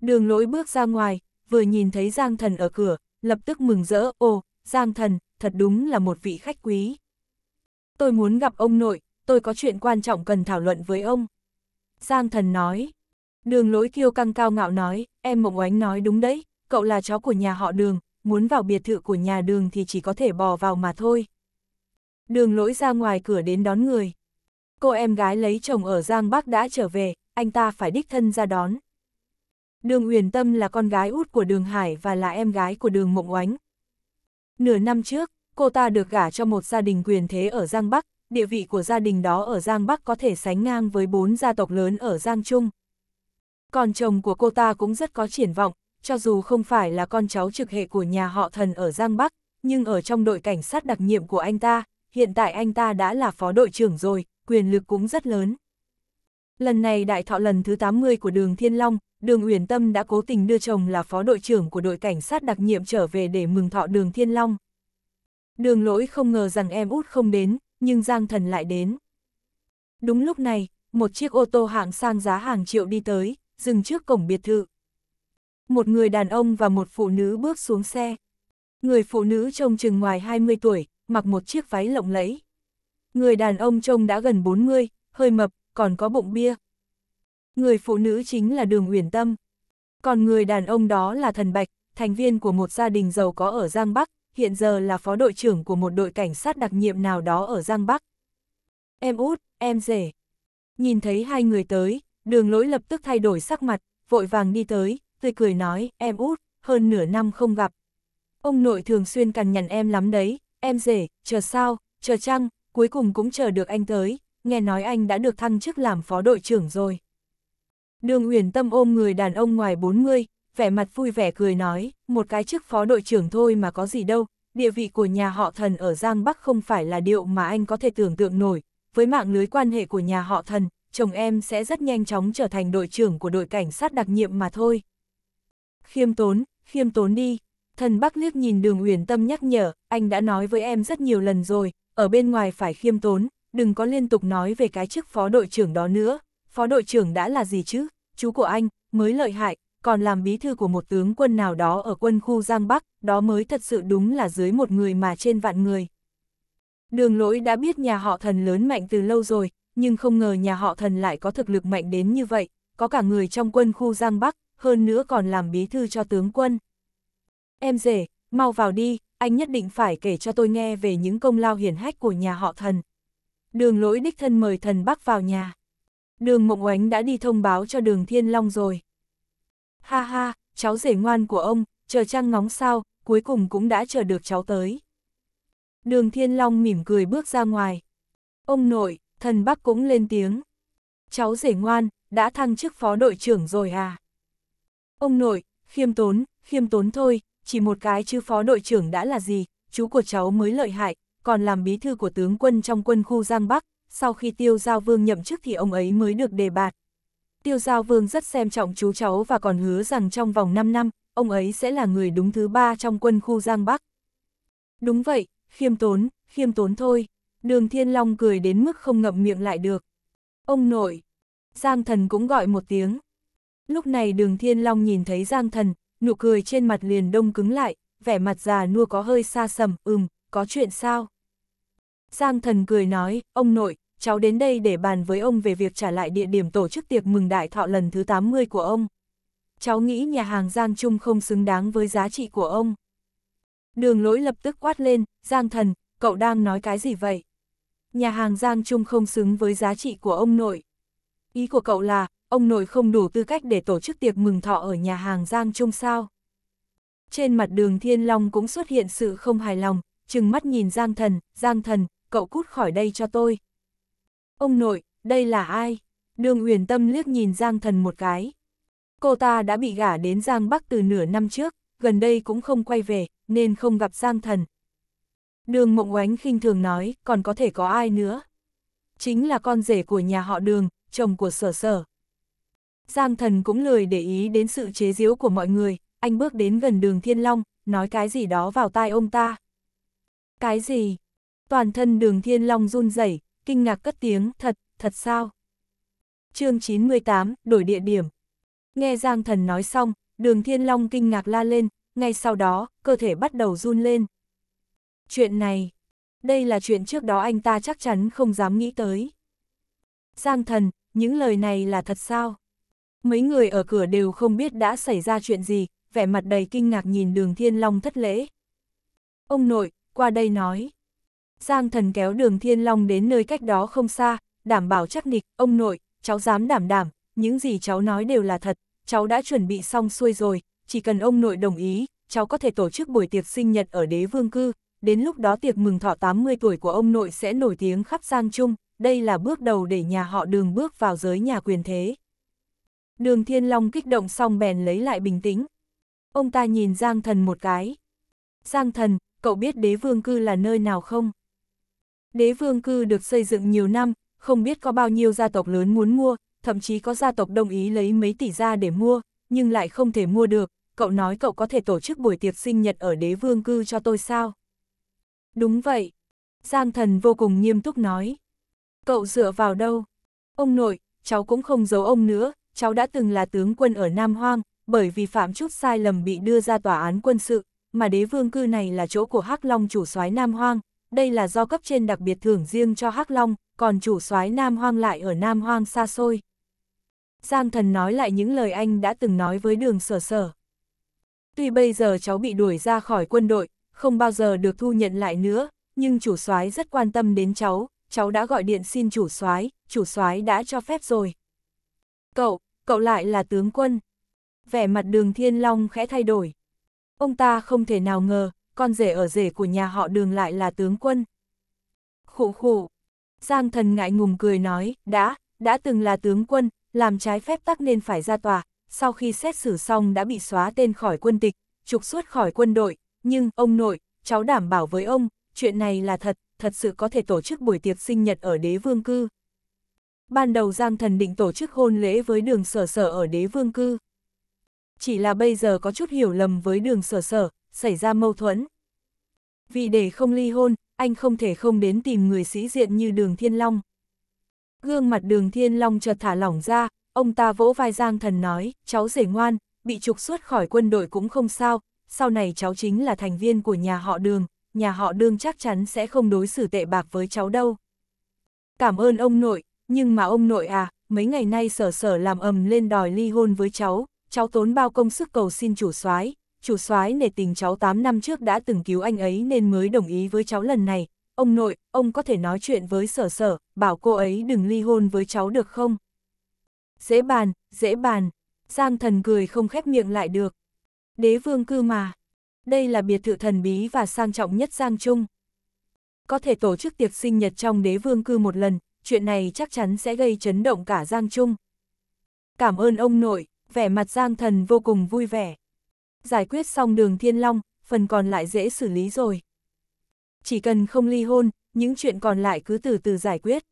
Đường lỗi bước ra ngoài, vừa nhìn thấy Giang Thần ở cửa, lập tức mừng rỡ, ô, Giang Thần, thật đúng là một vị khách quý. Tôi muốn gặp ông nội, tôi có chuyện quan trọng cần thảo luận với ông. Giang Thần nói, đường lỗi kiêu căng cao ngạo nói, em Mộng Oánh nói đúng đấy, cậu là chó của nhà họ đường, muốn vào biệt thự của nhà đường thì chỉ có thể bò vào mà thôi. Đường lỗi ra ngoài cửa đến đón người. Cô em gái lấy chồng ở Giang Bắc đã trở về, anh ta phải đích thân ra đón. Đường Uyển Tâm là con gái út của Đường Hải và là em gái của Đường Mộng Oánh. Nửa năm trước, cô ta được gả cho một gia đình quyền thế ở Giang Bắc, địa vị của gia đình đó ở Giang Bắc có thể sánh ngang với bốn gia tộc lớn ở Giang Trung. Còn chồng của cô ta cũng rất có triển vọng, cho dù không phải là con cháu trực hệ của nhà họ thần ở Giang Bắc, nhưng ở trong đội cảnh sát đặc nhiệm của anh ta, hiện tại anh ta đã là phó đội trưởng rồi, quyền lực cũng rất lớn. Lần này đại thọ lần thứ 80 của đường Thiên Long, đường Uyển Tâm đã cố tình đưa chồng là phó đội trưởng của đội cảnh sát đặc nhiệm trở về để mừng thọ đường Thiên Long. Đường lỗi không ngờ rằng em út không đến, nhưng Giang Thần lại đến. Đúng lúc này, một chiếc ô tô hạng sang giá hàng triệu đi tới, dừng trước cổng biệt thự. Một người đàn ông và một phụ nữ bước xuống xe. Người phụ nữ trông chừng ngoài 20 tuổi, mặc một chiếc váy lộng lẫy. Người đàn ông trông đã gần 40, hơi mập, còn có bụng bia. Người phụ nữ chính là Đường Uyển Tâm. Còn người đàn ông đó là Thần Bạch, thành viên của một gia đình giàu có ở Giang Bắc, hiện giờ là phó đội trưởng của một đội cảnh sát đặc nhiệm nào đó ở Giang Bắc. Em út, em rể. Nhìn thấy hai người tới, đường lỗi lập tức thay đổi sắc mặt, vội vàng đi tới, tươi cười nói, em út, hơn nửa năm không gặp. Ông nội thường xuyên cằn nhằn em lắm đấy, em rể, chờ sao, chờ chăng, cuối cùng cũng chờ được anh tới, nghe nói anh đã được thăng chức làm phó đội trưởng rồi. Đường Uyển Tâm ôm người đàn ông ngoài 40, vẻ mặt vui vẻ cười nói, một cái chức phó đội trưởng thôi mà có gì đâu, địa vị của nhà họ thần ở Giang Bắc không phải là điệu mà anh có thể tưởng tượng nổi, với mạng lưới quan hệ của nhà họ thần, chồng em sẽ rất nhanh chóng trở thành đội trưởng của đội cảnh sát đặc nhiệm mà thôi. Khiêm tốn, khiêm tốn đi. Thần Bắc liếc nhìn đường Uyển Tâm nhắc nhở, anh đã nói với em rất nhiều lần rồi, ở bên ngoài phải khiêm tốn, đừng có liên tục nói về cái chức phó đội trưởng đó nữa, phó đội trưởng đã là gì chứ, chú của anh, mới lợi hại, còn làm bí thư của một tướng quân nào đó ở quân khu Giang Bắc, đó mới thật sự đúng là dưới một người mà trên vạn người. Đường lỗi đã biết nhà họ thần lớn mạnh từ lâu rồi, nhưng không ngờ nhà họ thần lại có thực lực mạnh đến như vậy, có cả người trong quân khu Giang Bắc, hơn nữa còn làm bí thư cho tướng quân. Em rể, mau vào đi, anh nhất định phải kể cho tôi nghe về những công lao hiển hách của nhà họ thần đường lỗi đích thân mời thần bắc vào nhà. Đường Mộng Oánh đã đi thông báo cho đường Thiên Long rồi. Ha ha, cháu rể ngoan của ông, chờ trăng ngóng sao, cuối cùng cũng đã chờ được cháu tới. Đường Thiên Long mỉm cười bước ra ngoài. Ông nội, thần Bắc cũng lên tiếng. Cháu rể ngoan, đã thăng chức phó đội trưởng rồi à? Ông nội, khiêm tốn, khiêm tốn thôi, chỉ một cái chứ phó đội trưởng đã là gì, chú của cháu mới lợi hại, còn làm bí thư của tướng quân trong quân khu Giang Bắc, sau khi Tiêu Giao Vương nhậm chức thì ông ấy mới được đề bạt. Tiêu Giao Vương rất xem trọng chú cháu và còn hứa rằng trong vòng 5 năm, ông ấy sẽ là người đúng thứ ba trong quân khu Giang Bắc. Đúng vậy, khiêm tốn, khiêm tốn thôi. Đường Thiên Long cười đến mức không ngậm miệng lại được. Ông nội. Giang thần cũng gọi một tiếng. Lúc này đường Thiên Long nhìn thấy Giang thần, nụ cười trên mặt liền đông cứng lại, vẻ mặt già nua có hơi xa sầm, ừm, có chuyện sao? Giang thần cười nói, ông nội, cháu đến đây để bàn với ông về việc trả lại địa điểm tổ chức tiệc mừng đại thọ lần thứ 80 của ông. Cháu nghĩ nhà hàng Giang Trung không xứng đáng với giá trị của ông. Đường lỗi lập tức quát lên, Giang thần, cậu đang nói cái gì vậy? Nhà hàng Giang Trung không xứng với giá trị của ông nội. Ý của cậu là, ông nội không đủ tư cách để tổ chức tiệc mừng thọ ở nhà hàng Giang Trung sao? Trên mặt đường Thiên Long cũng xuất hiện sự không hài lòng, chừng mắt nhìn Giang Thần, Giang Thần, cậu cút khỏi đây cho tôi. Ông nội, đây là ai? Đường Uyển Tâm liếc nhìn Giang Thần một cái. Cô ta đã bị gả đến Giang Bắc từ nửa năm trước, gần đây cũng không quay về, nên không gặp Giang Thần. Đường Mộng Oánh khinh thường nói, còn có thể có ai nữa? Chính là con rể của nhà họ Đường, chồng của Sở Sở. Giang Thần cũng lười để ý đến sự chế giễu của mọi người, anh bước đến gần Đường Thiên Long, nói cái gì đó vào tai ông ta. Cái gì? Toàn thân đường thiên long run rẩy kinh ngạc cất tiếng, thật, thật sao? chương 98, đổi địa điểm. Nghe Giang Thần nói xong, đường thiên long kinh ngạc la lên, ngay sau đó, cơ thể bắt đầu run lên. Chuyện này, đây là chuyện trước đó anh ta chắc chắn không dám nghĩ tới. Giang Thần, những lời này là thật sao? Mấy người ở cửa đều không biết đã xảy ra chuyện gì, vẻ mặt đầy kinh ngạc nhìn đường thiên long thất lễ. Ông nội, qua đây nói. Giang thần kéo đường thiên long đến nơi cách đó không xa, đảm bảo chắc nịch, ông nội, cháu dám đảm đảm, những gì cháu nói đều là thật, cháu đã chuẩn bị xong xuôi rồi, chỉ cần ông nội đồng ý, cháu có thể tổ chức buổi tiệc sinh nhật ở đế vương cư, đến lúc đó tiệc mừng thọ 80 tuổi của ông nội sẽ nổi tiếng khắp Giang Trung, đây là bước đầu để nhà họ đường bước vào giới nhà quyền thế. Đường Thiên Long kích động xong bèn lấy lại bình tĩnh. Ông ta nhìn Giang Thần một cái. Giang Thần, cậu biết đế vương cư là nơi nào không? Đế vương cư được xây dựng nhiều năm, không biết có bao nhiêu gia tộc lớn muốn mua, thậm chí có gia tộc đồng ý lấy mấy tỷ ra để mua, nhưng lại không thể mua được. Cậu nói cậu có thể tổ chức buổi tiệc sinh nhật ở đế vương cư cho tôi sao? Đúng vậy. Giang thần vô cùng nghiêm túc nói. Cậu dựa vào đâu? Ông nội, cháu cũng không giấu ông nữa, cháu đã từng là tướng quân ở Nam Hoang, bởi vì phạm chút sai lầm bị đưa ra tòa án quân sự, mà đế vương cư này là chỗ của Hắc Long chủ soái Nam Hoang, đây là do cấp trên đặc biệt thưởng riêng cho Hắc Long, còn chủ soái Nam Hoang lại ở Nam Hoang xa xôi. Giang thần nói lại những lời anh đã từng nói với đường sở sở. Tuy bây giờ cháu bị đuổi ra khỏi quân đội, không bao giờ được thu nhận lại nữa, nhưng chủ soái rất quan tâm đến cháu, cháu đã gọi điện xin chủ soái, chủ soái đã cho phép rồi. Cậu, cậu lại là tướng quân. Vẻ mặt đường Thiên Long khẽ thay đổi. Ông ta không thể nào ngờ, con rể ở rể của nhà họ đường lại là tướng quân. Khụ khụ. Giang thần ngại ngùng cười nói, đã, đã từng là tướng quân, làm trái phép tắc nên phải ra tòa, sau khi xét xử xong đã bị xóa tên khỏi quân tịch, trục xuất khỏi quân đội, nhưng, ông nội, cháu đảm bảo với ông, chuyện này là thật, thật sự có thể tổ chức buổi tiệc sinh nhật ở đế vương cư. Ban đầu Giang Thần định tổ chức hôn lễ với đường sở sở ở đế vương cư. Chỉ là bây giờ có chút hiểu lầm với đường sở sở, xảy ra mâu thuẫn. Vì để không ly hôn, anh không thể không đến tìm người sĩ diện như đường Thiên Long. Gương mặt đường Thiên Long chợt thả lỏng ra, ông ta vỗ vai Giang Thần nói, cháu rể ngoan, bị trục xuất khỏi quân đội cũng không sao, sau này cháu chính là thành viên của nhà họ đường, nhà họ đường chắc chắn sẽ không đối xử tệ bạc với cháu đâu. Cảm ơn ông nội, nhưng mà ông nội à, mấy ngày nay sở sở làm ầm lên đòi ly hôn với cháu, cháu tốn bao công sức cầu xin chủ soái chủ soái nể tình cháu 8 năm trước đã từng cứu anh ấy nên mới đồng ý với cháu lần này. Ông nội, ông có thể nói chuyện với sở sở, bảo cô ấy đừng ly hôn với cháu được không? Dễ bàn, dễ bàn. Giang thần cười không khép miệng lại được. Đế vương cư mà. Đây là biệt thự thần bí và sang trọng nhất Giang Trung. Có thể tổ chức tiệc sinh nhật trong đế vương cư một lần, chuyện này chắc chắn sẽ gây chấn động cả Giang Trung. Cảm ơn ông nội, vẻ mặt Giang thần vô cùng vui vẻ giải quyết xong đường thiên long, phần còn lại dễ xử lý rồi. Chỉ cần không ly hôn, những chuyện còn lại cứ từ từ giải quyết.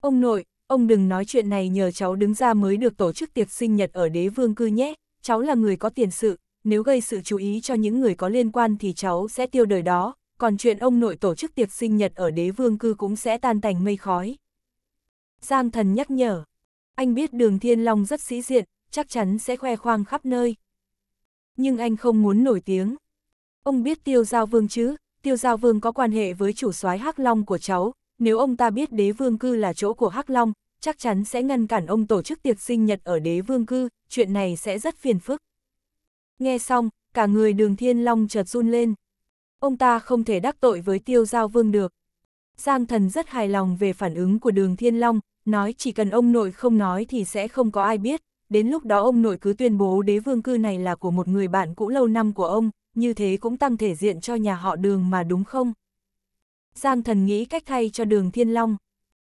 Ông nội, ông đừng nói chuyện này nhờ cháu đứng ra mới được tổ chức tiệc sinh nhật ở đế vương cư nhé, cháu là người có tiền sự, nếu gây sự chú ý cho những người có liên quan thì cháu sẽ tiêu đời đó, còn chuyện ông nội tổ chức tiệc sinh nhật ở đế vương cư cũng sẽ tan tành mây khói. Giang thần nhắc nhở, anh biết đường Thiên Long rất sĩ diện, chắc chắn sẽ khoe khoang khắp nơi nhưng anh không muốn nổi tiếng. Ông biết tiêu giao vương chứ, tiêu giao vương có quan hệ với chủ soái Hắc Long của cháu, nếu ông ta biết đế vương cư là chỗ của Hắc Long, chắc chắn sẽ ngăn cản ông tổ chức tiệc sinh nhật ở đế vương cư, chuyện này sẽ rất phiền phức. Nghe xong, cả người đường thiên long chợt run lên. Ông ta không thể đắc tội với tiêu giao vương được. Giang thần rất hài lòng về phản ứng của đường thiên long, nói chỉ cần ông nội không nói thì sẽ không có ai biết, đến lúc đó ông nội cứ tuyên bố đế vương cư này là của một người bạn cũ lâu năm của ông, như thế cũng tăng thể diện cho nhà họ đường mà đúng không? Giang thần nghĩ cách thay cho đường Thiên Long.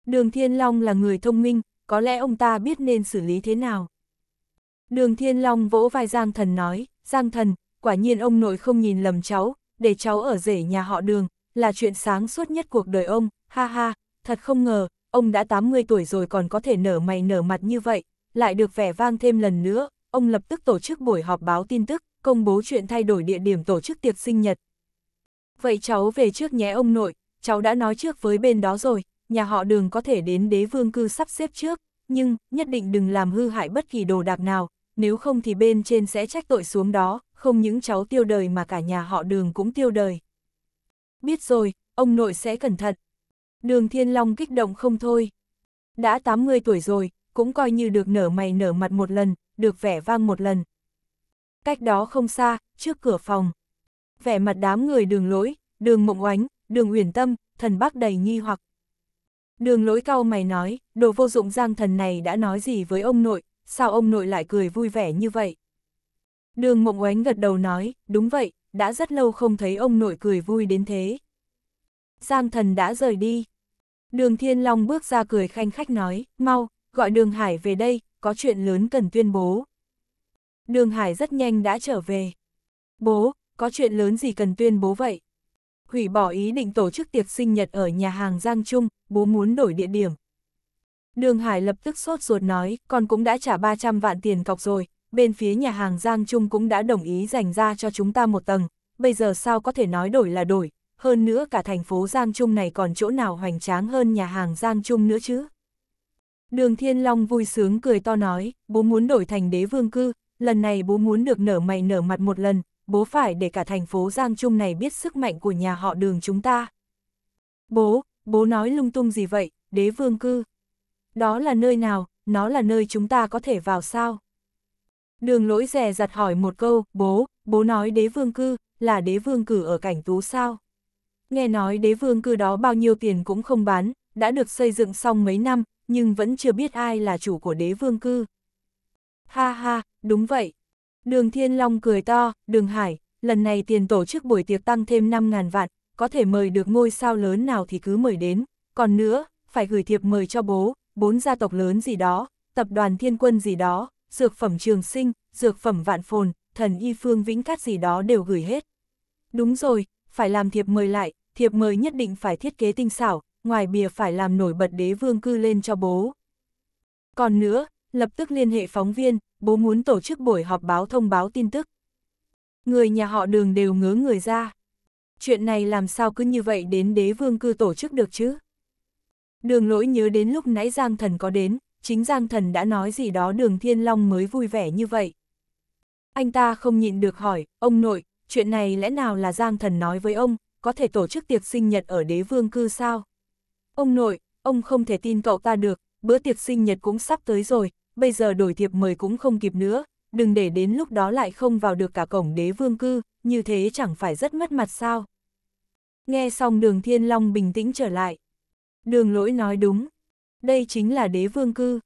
Đường Thiên Long là người thông minh, có lẽ ông ta biết nên xử lý thế nào. Đường Thiên Long vỗ vai Giang thần nói, Giang thần, quả nhiên ông nội không nhìn lầm cháu, để cháu ở rể nhà họ đường, là chuyện sáng suốt nhất cuộc đời ông, ha ha, thật không ngờ, ông đã 80 tuổi rồi còn có thể nở mày nở mặt như vậy, lại được vẻ vang thêm lần nữa, ông lập tức tổ chức buổi họp báo tin tức, công bố chuyện thay đổi địa điểm tổ chức tiệc sinh nhật. Vậy cháu về trước nhé ông nội, cháu đã nói trước với bên đó rồi, nhà họ đường có thể đến đế vương cư sắp xếp trước, nhưng nhất định đừng làm hư hại bất kỳ đồ đạc nào, nếu không thì bên trên sẽ trách tội xuống đó, không những cháu tiêu đời mà cả nhà họ đường cũng tiêu đời. Biết rồi, ông nội sẽ cẩn thận. Đường Thiên Long kích động không thôi. Đã 80 tuổi rồi, cũng coi như được nở mày nở mặt một lần, được vẻ vang một lần. Cách đó không xa, trước cửa phòng. Vẻ mặt đám người đường lối, đường mộng oánh, đường uyển tâm, thần bác đầy nghi hoặc. Đường lối cao mày nói, đồ vô dụng giang thần này đã nói gì với ông nội, sao ông nội lại cười vui vẻ như vậy? Đường mộng oánh gật đầu nói, đúng vậy, đã rất lâu không thấy ông nội cười vui đến thế. Giang thần đã rời đi. Đường Thiên Long bước ra cười khanh khách nói, mau, gọi Đường Hải về đây, có chuyện lớn cần tuyên bố. Đường Hải rất nhanh đã trở về. Bố, có chuyện lớn gì cần tuyên bố vậy? Hủy bỏ ý định tổ chức tiệc sinh nhật ở nhà hàng Giang Trung, bố muốn đổi địa điểm. Đường Hải lập tức sốt ruột nói, con cũng đã trả 300 vạn tiền cọc rồi, bên phía nhà hàng Giang Trung cũng đã đồng ý dành ra cho chúng ta một tầng, bây giờ sao có thể nói đổi là đổi, hơn nữa cả thành phố Giang Trung này còn chỗ nào hoành tráng hơn nhà hàng Giang Trung nữa chứ? Đường Thiên Long vui sướng cười to nói, bố muốn đổi thành đế vương cư, lần này bố muốn được nở mày nở mặt một lần, bố phải để cả thành phố Giang Trung này biết sức mạnh của nhà họ đường chúng ta. Bố, bố nói lung tung gì vậy, đế vương cư. Đó là nơi nào, nó là nơi chúng ta có thể vào sao? Đường lỗi rè giặt hỏi một câu, bố, bố nói đế vương cư, là đế vương cử ở cảnh tú sao? Nghe nói đế vương cư đó bao nhiêu tiền cũng không bán, đã được xây dựng xong mấy năm, nhưng vẫn chưa biết ai là chủ của đế vương cư. Ha ha, đúng vậy. Đường Thiên Long cười to, đường Hải, lần này tiền tổ chức buổi tiệc tăng thêm 5.000 vạn, có thể mời được ngôi sao lớn nào thì cứ mời đến, còn nữa, phải gửi thiệp mời cho bố, bốn gia tộc lớn gì đó, tập đoàn thiên quân gì đó, dược phẩm trường sinh, dược phẩm vạn phồn, thần y phương vĩnh cát gì đó đều gửi hết. Đúng rồi, phải làm thiệp mời lại, thiệp mời nhất định phải thiết kế tinh xảo, ngoài bìa phải làm nổi bật đế vương cư lên cho bố. Còn nữa, lập tức liên hệ phóng viên, bố muốn tổ chức buổi họp báo thông báo tin tức. Người nhà họ đường đều ngớ người ra. Chuyện này làm sao cứ như vậy đến đế vương cư tổ chức được chứ? Đường lỗi nhớ đến lúc nãy Giang Thần có đến, chính Giang Thần đã nói gì đó đường Thiên Long mới vui vẻ như vậy. Anh ta không nhịn được hỏi, ông nội, chuyện này lẽ nào là Giang Thần nói với ông, có thể tổ chức tiệc sinh nhật ở đế vương cư sao? Ông nội, ông không thể tin cậu ta được, bữa tiệc sinh nhật cũng sắp tới rồi, bây giờ đổi thiệp mời cũng không kịp nữa, đừng để đến lúc đó lại không vào được cả cổng đế vương cư, như thế chẳng phải rất mất mặt sao. Nghe xong đường Thiên Long bình tĩnh trở lại. Đường lỗi nói đúng, đây chính là đế vương cư.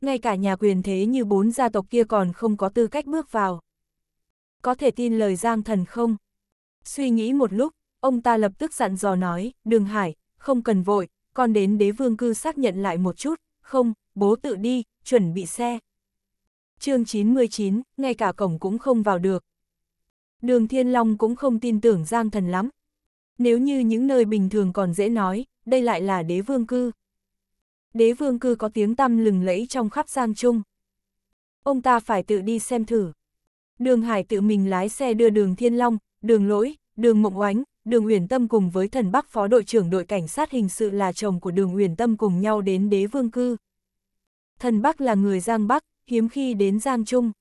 Ngay cả nhà quyền thế như bốn gia tộc kia còn không có tư cách bước vào. Có thể tin lời Giang Thần không? Suy nghĩ một lúc, ông ta lập tức dặn dò nói, đường Hải, không cần vội, con đến đế vương cư xác nhận lại một chút, không, bố tự đi, chuẩn bị xe. chương 99, ngay cả cổng cũng không vào được. Đường Thiên Long cũng không tin tưởng Giang Thần lắm. Nếu như những nơi bình thường còn dễ nói, đây lại là đế vương cư. Đế vương cư có tiếng tăm lừng lẫy trong khắp Giang Trung. Ông ta phải tự đi xem thử. Đường Hải tự mình lái xe đưa đường Thiên Long, đường Lỗi, đường Mộng Oánh, Đường Uyển Tâm cùng với thần Bắc phó đội trưởng đội cảnh sát hình sự là chồng của Đường Uyển Tâm cùng nhau đến đế vương cư. Thần Bắc là người Giang Bắc, hiếm khi đến Giang Trung.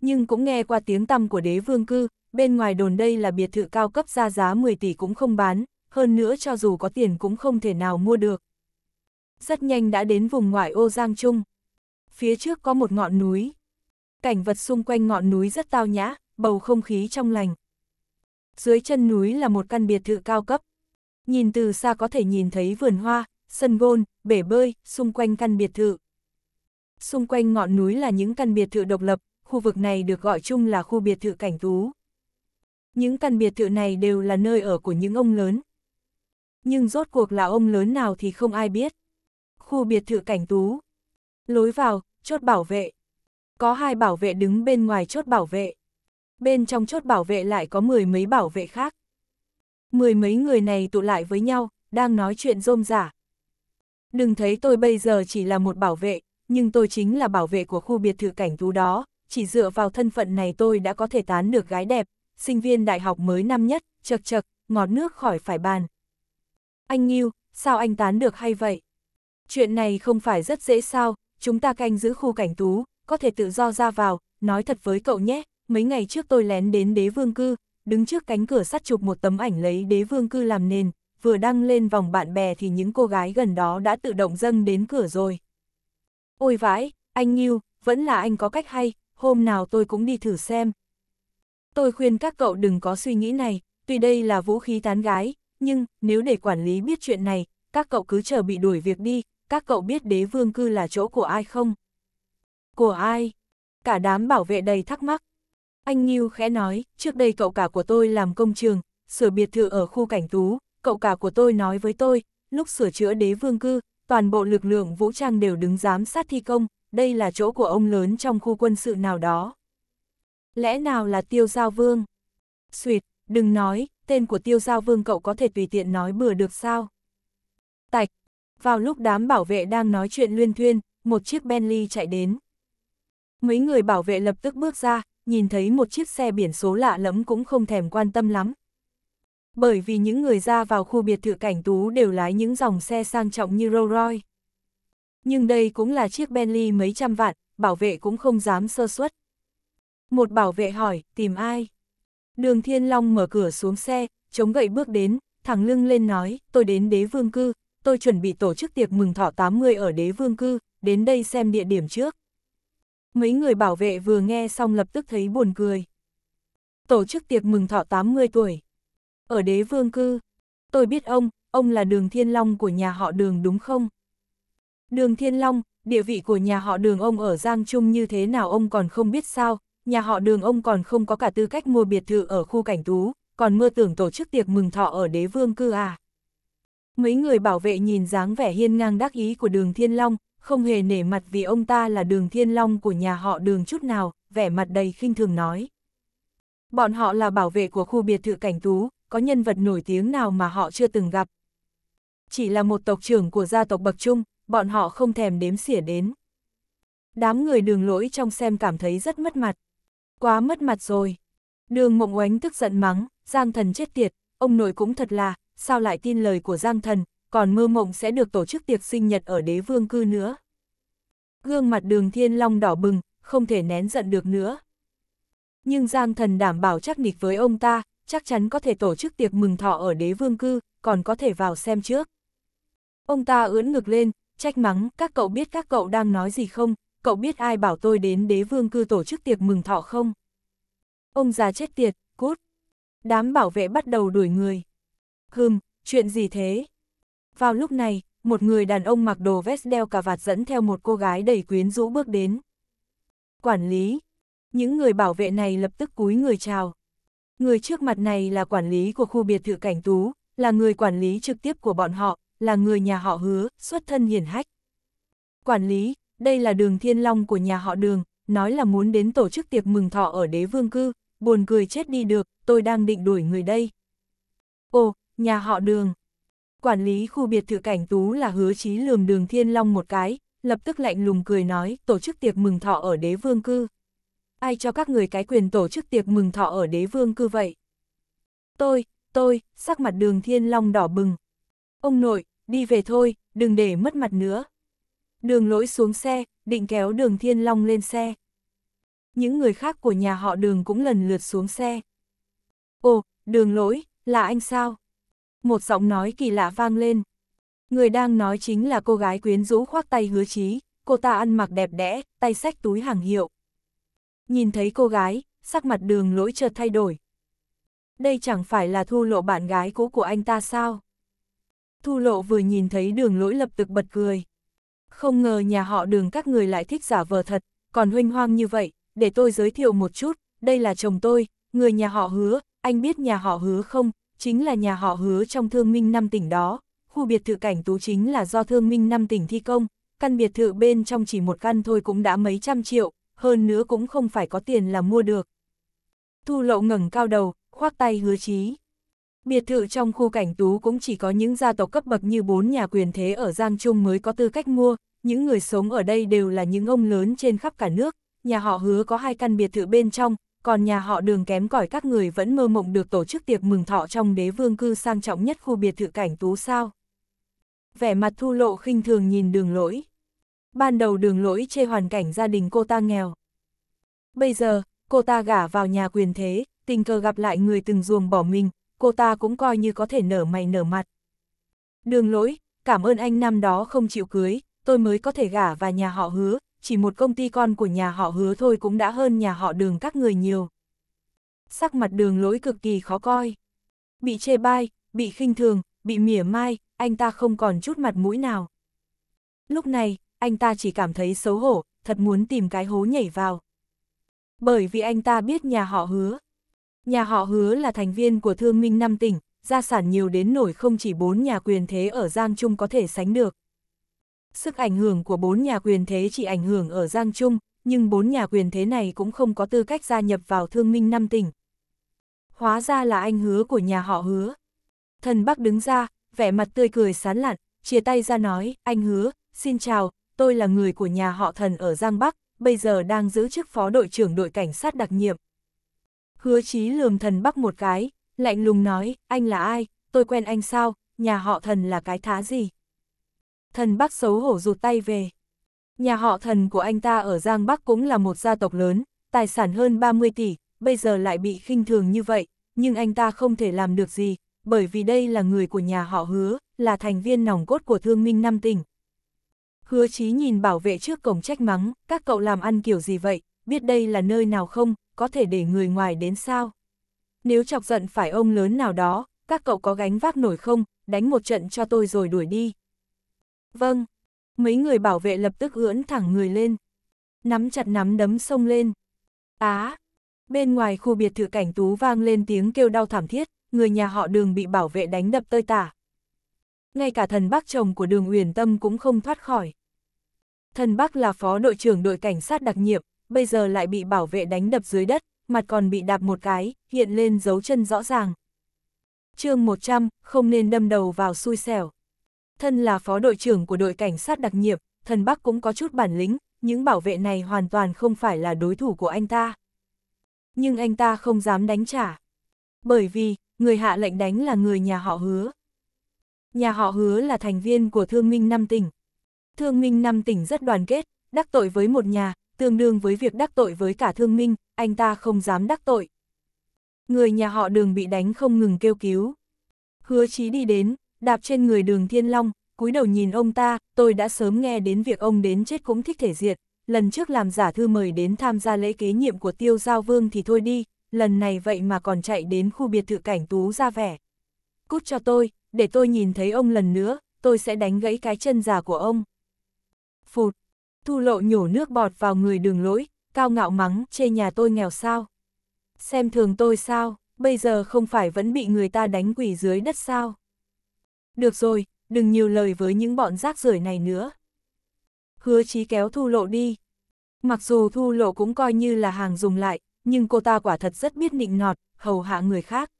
Nhưng cũng nghe qua tiếng tăm của đế vương cư, bên ngoài đồn đây là biệt thự cao cấp ra giá 10 tỷ cũng không bán, hơn nữa cho dù có tiền cũng không thể nào mua được. Rất nhanh đã đến vùng ngoại ô Giang Trung. Phía trước có một ngọn núi. Cảnh vật xung quanh ngọn núi rất tao nhã, bầu không khí trong lành dưới chân núi là một căn biệt thự cao cấp. Nhìn từ xa có thể nhìn thấy vườn hoa, sân gôn, bể bơi, xung quanh căn biệt thự. Xung quanh ngọn núi là những căn biệt thự độc lập, khu vực này được gọi chung là khu biệt thự cảnh tú. Những căn biệt thự này đều là nơi ở của những ông lớn. Nhưng rốt cuộc là ông lớn nào thì không ai biết. Khu biệt thự cảnh tú. Lối vào, chốt bảo vệ. Có hai bảo vệ đứng bên ngoài chốt bảo vệ bên trong chốt bảo vệ lại có mười mấy bảo vệ khác. Mười mấy người này tụ lại với nhau, đang nói chuyện rôm rả Đừng thấy tôi bây giờ chỉ là một bảo vệ, nhưng tôi chính là bảo vệ của khu biệt thự cảnh tú đó, chỉ dựa vào thân phận này tôi đã có thể tán được gái đẹp, sinh viên đại học mới năm nhất, chật chật, ngọt nước khỏi phải bàn. Anh Nghiêu, sao anh tán được hay vậy? Chuyện này không phải rất dễ sao, chúng ta canh giữ khu cảnh tú, có thể tự do ra vào, nói thật với cậu nhé, mấy ngày trước tôi lén đến đế vương cư, đứng trước cánh cửa sắt chụp một tấm ảnh lấy đế vương cư làm nền, vừa đăng lên vòng bạn bè thì những cô gái gần đó đã tự động dâng đến cửa rồi. Ôi vãi, anh Nhiêu, vẫn là anh có cách hay, hôm nào tôi cũng đi thử xem. Tôi khuyên các cậu đừng có suy nghĩ này, tuy đây là vũ khí tán gái, nhưng nếu để quản lý biết chuyện này, các cậu cứ chờ bị đuổi việc đi, các cậu biết đế vương cư là chỗ của ai không? Của ai? Cả đám bảo vệ đầy thắc mắc, anh Nghiêu khẽ nói, trước đây cậu cả của tôi làm công trường, sửa biệt thự ở khu cảnh tú, cậu cả của tôi nói với tôi, lúc sửa chữa đế vương cư, toàn bộ lực lượng vũ trang đều đứng giám sát thi công, đây là chỗ của ông lớn trong khu quân sự nào đó. Lẽ nào là tiêu giao vương? Xuyệt, đừng nói, tên của tiêu giao vương cậu có thể tùy tiện nói bừa được sao? Tạch, vào lúc đám bảo vệ đang nói chuyện luyên thuyên, một chiếc Bentley chạy đến. Mấy người bảo vệ lập tức bước ra, nhìn thấy một chiếc xe biển số lạ lẫm cũng không thèm quan tâm lắm. Bởi vì những người ra vào khu biệt thự cảnh tú đều lái những dòng xe sang trọng như Rolls Royce. Nhưng đây cũng là chiếc Bentley mấy trăm vạn, bảo vệ cũng không dám sơ suất. Một bảo vệ hỏi, tìm ai? Đường Thiên Long mở cửa xuống xe, chống gậy bước đến, thẳng lưng lên nói, tôi đến đế vương cư, tôi chuẩn bị tổ chức tiệc mừng thọ 80 ở đế vương cư, đến đây xem địa điểm trước mấy người bảo vệ vừa nghe xong lập tức thấy buồn cười. Tổ chức tiệc mừng thọ 80 tuổi. Ở đế vương cư, tôi biết ông, ông là đường thiên long của nhà họ đường đúng không? Đường thiên long, địa vị của nhà họ đường ông ở Giang Trung như thế nào ông còn không biết sao, nhà họ đường ông còn không có cả tư cách mua biệt thự ở khu cảnh tú, còn mơ tưởng tổ chức tiệc mừng thọ ở đế vương cư à. Mấy người bảo vệ nhìn dáng vẻ hiên ngang đắc ý của đường Thiên Long, không hề nể mặt vì ông ta là đường thiên long của nhà họ đường chút nào, vẻ mặt đầy khinh thường nói. Bọn họ là bảo vệ của khu biệt thự cảnh tú, có nhân vật nổi tiếng nào mà họ chưa từng gặp. Chỉ là một tộc trưởng của gia tộc bậc trung, bọn họ không thèm đếm xỉa đến. Đám người đường lỗi trong xem cảm thấy rất mất mặt. Quá mất mặt rồi. Đường mộng oánh tức giận mắng, Giang thần chết tiệt, ông nội cũng thật là, sao lại tin lời của Giang thần, còn mơ mộng sẽ được tổ chức tiệc sinh nhật ở đế vương cư nữa. Gương mặt đường thiên long đỏ bừng, không thể nén giận được nữa. Nhưng Giang thần đảm bảo chắc nịch với ông ta, chắc chắn có thể tổ chức tiệc mừng thọ ở đế vương cư, còn có thể vào xem trước. Ông ta ưỡn ngực lên, trách mắng, các cậu biết các cậu đang nói gì không, cậu biết ai bảo tôi đến đế vương cư tổ chức tiệc mừng thọ không? Ông già chết tiệt, cút. Đám bảo vệ bắt đầu đuổi người. Hừm, chuyện gì thế? Vào lúc này, một người đàn ông mặc đồ vest đeo cà vạt dẫn theo một cô gái đầy quyến rũ bước đến. Quản lý. Những người bảo vệ này lập tức cúi người chào. Người trước mặt này là quản lý của khu biệt thự Cảnh Tú, là người quản lý trực tiếp của bọn họ, là người nhà họ hứa, xuất thân hiển hách. Quản lý, đây là đường thiên long của nhà họ đường, nói là muốn đến tổ chức tiệc mừng thọ ở đế vương cư, buồn cười chết đi được, tôi đang định đuổi người đây. Ồ, nhà họ đường. Quản lý khu biệt thự cảnh tú là hứa chí lườm đường thiên long một cái, lập tức lạnh lùng cười nói tổ chức tiệc mừng thọ ở đế vương cư. Ai cho các người cái quyền tổ chức tiệc mừng thọ ở đế vương cư vậy? Tôi, tôi, sắc mặt đường thiên long đỏ bừng. Ông nội, đi về thôi, đừng để mất mặt nữa. Đường lỗi xuống xe, định kéo đường thiên long lên xe. Những người khác của nhà họ đường cũng lần lượt xuống xe. Ồ, đường lỗi, là anh sao? một giọng nói kỳ lạ vang lên. Người đang nói chính là cô gái quyến rũ khoác tay hứa chí, cô ta ăn mặc đẹp đẽ, tay xách túi hàng hiệu. Nhìn thấy cô gái, sắc mặt đường lỗi chợt thay đổi. Đây chẳng phải là thu lộ bạn gái cũ của anh ta sao? Thu lộ vừa nhìn thấy đường lỗi lập tức bật cười. Không ngờ nhà họ đường các người lại thích giả vờ thật, còn huynh hoang như vậy, để tôi giới thiệu một chút, đây là chồng tôi, người nhà họ hứa, anh biết nhà họ hứa không, chính là nhà họ hứa trong thương minh năm tỉnh đó, khu biệt thự cảnh tú chính là do thương minh năm tỉnh thi công, căn biệt thự bên trong chỉ một căn thôi cũng đã mấy trăm triệu, hơn nữa cũng không phải có tiền là mua được. Thu lậu ngẩng cao đầu, khoác tay hứa chí. Biệt thự trong khu cảnh tú cũng chỉ có những gia tộc cấp bậc như bốn nhà quyền thế ở Giang Trung mới có tư cách mua, những người sống ở đây đều là những ông lớn trên khắp cả nước, nhà họ hứa có hai căn biệt thự bên trong, còn nhà họ đường kém cỏi các người vẫn mơ mộng được tổ chức tiệc mừng thọ trong đế vương cư sang trọng nhất khu biệt thự cảnh tú sao. Vẻ mặt thu lộ khinh thường nhìn đường lỗi. Ban đầu đường lỗi chê hoàn cảnh gia đình cô ta nghèo. Bây giờ, cô ta gả vào nhà quyền thế, tình cờ gặp lại người từng ruồng bỏ mình, cô ta cũng coi như có thể nở mày nở mặt. Đường lỗi, cảm ơn anh năm đó không chịu cưới, tôi mới có thể gả vào nhà họ hứa, chỉ một công ty con của nhà họ hứa thôi cũng đã hơn nhà họ đường các người nhiều. Sắc mặt đường lỗi cực kỳ khó coi. Bị chê bai, bị khinh thường, bị mỉa mai, anh ta không còn chút mặt mũi nào. Lúc này, anh ta chỉ cảm thấy xấu hổ, thật muốn tìm cái hố nhảy vào. Bởi vì anh ta biết nhà họ hứa. Nhà họ hứa là thành viên của thương minh năm tỉnh, gia sản nhiều đến nổi không chỉ bốn nhà quyền thế ở Giang Trung có thể sánh được. Sức ảnh hưởng của bốn nhà quyền thế chỉ ảnh hưởng ở Giang Trung, nhưng bốn nhà quyền thế này cũng không có tư cách gia nhập vào thương minh năm tỉnh. Hóa ra là anh hứa của nhà họ hứa. Thần Bắc đứng ra, vẻ mặt tươi cười sán lạn, chia tay ra nói, anh hứa, xin chào, tôi là người của nhà họ thần ở Giang Bắc, bây giờ đang giữ chức phó đội trưởng đội cảnh sát đặc nhiệm. Hứa chí lườm thần Bắc một cái, lạnh lùng nói, anh là ai, tôi quen anh sao, nhà họ thần là cái thá gì. Thần Bắc xấu hổ rụt tay về. Nhà họ thần của anh ta ở Giang Bắc cũng là một gia tộc lớn, tài sản hơn 30 tỷ, bây giờ lại bị khinh thường như vậy, nhưng anh ta không thể làm được gì, bởi vì đây là người của nhà họ hứa, là thành viên nòng cốt của thương minh năm tỉnh. Hứa chí nhìn bảo vệ trước cổng trách mắng, các cậu làm ăn kiểu gì vậy, biết đây là nơi nào không, có thể để người ngoài đến sao? Nếu chọc giận phải ông lớn nào đó, các cậu có gánh vác nổi không, đánh một trận cho tôi rồi đuổi đi, Vâng. Mấy người bảo vệ lập tức ưỡn thẳng người lên. Nắm chặt nắm đấm sông lên. Á! bên ngoài khu biệt thự cảnh tú vang lên tiếng kêu đau thảm thiết, người nhà họ đường bị bảo vệ đánh đập tơi tả. Ngay cả thần bác chồng của đường Uyển Tâm cũng không thoát khỏi. Thần bác là phó đội trưởng đội cảnh sát đặc nhiệm, bây giờ lại bị bảo vệ đánh đập dưới đất, mặt còn bị đạp một cái, hiện lên dấu chân rõ ràng. chương 100, không nên đâm đầu vào xui xẻo thân là phó đội trưởng của đội cảnh sát đặc nhiệm, thần Bắc cũng có chút bản lĩnh, những bảo vệ này hoàn toàn không phải là đối thủ của anh ta. Nhưng anh ta không dám đánh trả. Bởi vì, người hạ lệnh đánh là người nhà họ hứa. Nhà họ hứa là thành viên của Thương Minh năm tỉnh. Thương Minh năm tỉnh rất đoàn kết, đắc tội với một nhà, tương đương với việc đắc tội với cả Thương Minh, anh ta không dám đắc tội. Người nhà họ đường bị đánh không ngừng kêu cứu. Hứa chí đi đến, đạp trên người đường thiên long, cúi đầu nhìn ông ta, tôi đã sớm nghe đến việc ông đến chết cũng thích thể diệt, lần trước làm giả thư mời đến tham gia lễ kế nhiệm của tiêu giao vương thì thôi đi, lần này vậy mà còn chạy đến khu biệt thự cảnh tú ra vẻ. Cút cho tôi, để tôi nhìn thấy ông lần nữa, tôi sẽ đánh gãy cái chân già của ông. Phụt, thu lộ nhổ nước bọt vào người đường lỗi, cao ngạo mắng, chê nhà tôi nghèo sao. Xem thường tôi sao, bây giờ không phải vẫn bị người ta đánh quỷ dưới đất sao. Được rồi, đừng nhiều lời với những bọn rác rưởi này nữa. Hứa chí kéo thu lộ đi. Mặc dù thu lộ cũng coi như là hàng dùng lại, nhưng cô ta quả thật rất biết nịnh nọt, hầu hạ người khác.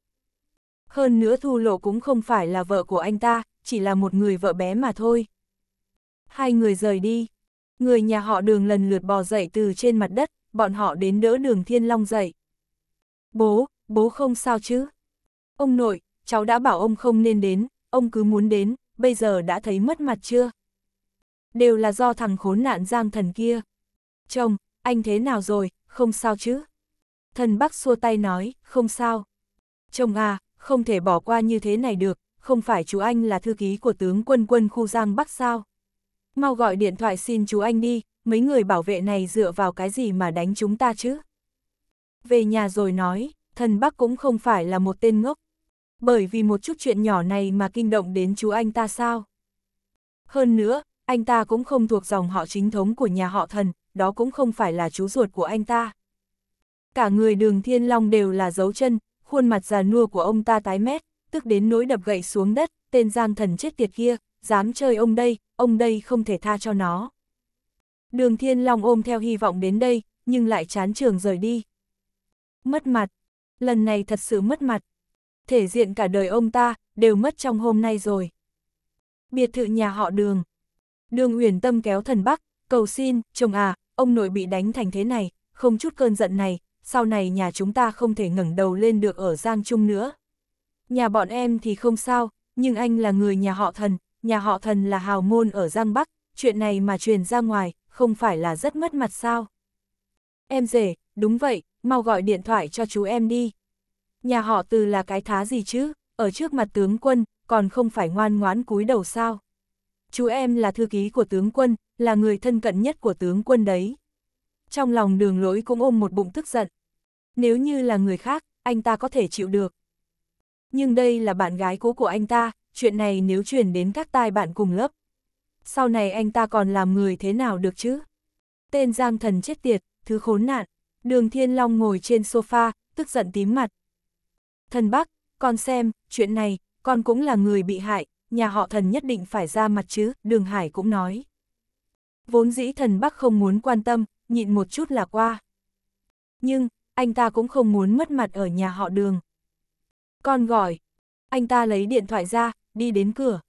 Hơn nữa thu lộ cũng không phải là vợ của anh ta, chỉ là một người vợ bé mà thôi. Hai người rời đi. Người nhà họ đường lần lượt bò dậy từ trên mặt đất, bọn họ đến đỡ đường thiên long dậy. Bố, bố không sao chứ? Ông nội, cháu đã bảo ông không nên đến, ông cứ muốn đến, bây giờ đã thấy mất mặt chưa? Đều là do thằng khốn nạn giang thần kia. Chồng, anh thế nào rồi, không sao chứ? Thần Bắc xua tay nói, không sao. Chồng à, không thể bỏ qua như thế này được, không phải chú anh là thư ký của tướng quân quân khu Giang Bắc sao? Mau gọi điện thoại xin chú anh đi, mấy người bảo vệ này dựa vào cái gì mà đánh chúng ta chứ? Về nhà rồi nói, thần Bắc cũng không phải là một tên ngốc. Bởi vì một chút chuyện nhỏ này mà kinh động đến chú anh ta sao? Hơn nữa, anh ta cũng không thuộc dòng họ chính thống của nhà họ thần, đó cũng không phải là chú ruột của anh ta. Cả người đường Thiên Long đều là dấu chân, khuôn mặt già nua của ông ta tái mét, tức đến nỗi đập gậy xuống đất, tên giang thần chết tiệt kia, dám chơi ông đây, ông đây không thể tha cho nó. Đường Thiên Long ôm theo hy vọng đến đây, nhưng lại chán trường rời đi. Mất mặt, lần này thật sự mất mặt, thể diện cả đời ông ta, đều mất trong hôm nay rồi. Biệt thự nhà họ đường. Đường Uyển Tâm kéo thần Bắc, cầu xin, chồng à, ông nội bị đánh thành thế này, không chút cơn giận này, sau này nhà chúng ta không thể ngẩng đầu lên được ở Giang Trung nữa. Nhà bọn em thì không sao, nhưng anh là người nhà họ thần, nhà họ thần là hào môn ở Giang Bắc, chuyện này mà truyền ra ngoài, không phải là rất mất mặt sao? Em rể, đúng vậy, mau gọi điện thoại cho chú em đi. Nhà họ từ là cái thá gì chứ, ở trước mặt tướng quân, còn không phải ngoan ngoãn cúi đầu sao. Chú em là thư ký của tướng quân, là người thân cận nhất của tướng quân đấy. Trong lòng đường lỗi cũng ôm một bụng tức giận. Nếu như là người khác, anh ta có thể chịu được. Nhưng đây là bạn gái cũ của anh ta, chuyện này nếu truyền đến các tai bạn cùng lớp. Sau này anh ta còn làm người thế nào được chứ? Tên Giang Thần chết tiệt, thứ khốn nạn. Đường Thiên Long ngồi trên sofa, tức giận tím mặt. Thần bác, con xem, chuyện này, con cũng là người bị hại, nhà họ thần nhất định phải ra mặt chứ, đường hải cũng nói. Vốn dĩ thần bắc không muốn quan tâm, nhịn một chút là qua. Nhưng, anh ta cũng không muốn mất mặt ở nhà họ đường. Con gọi. Anh ta lấy điện thoại ra, đi đến cửa.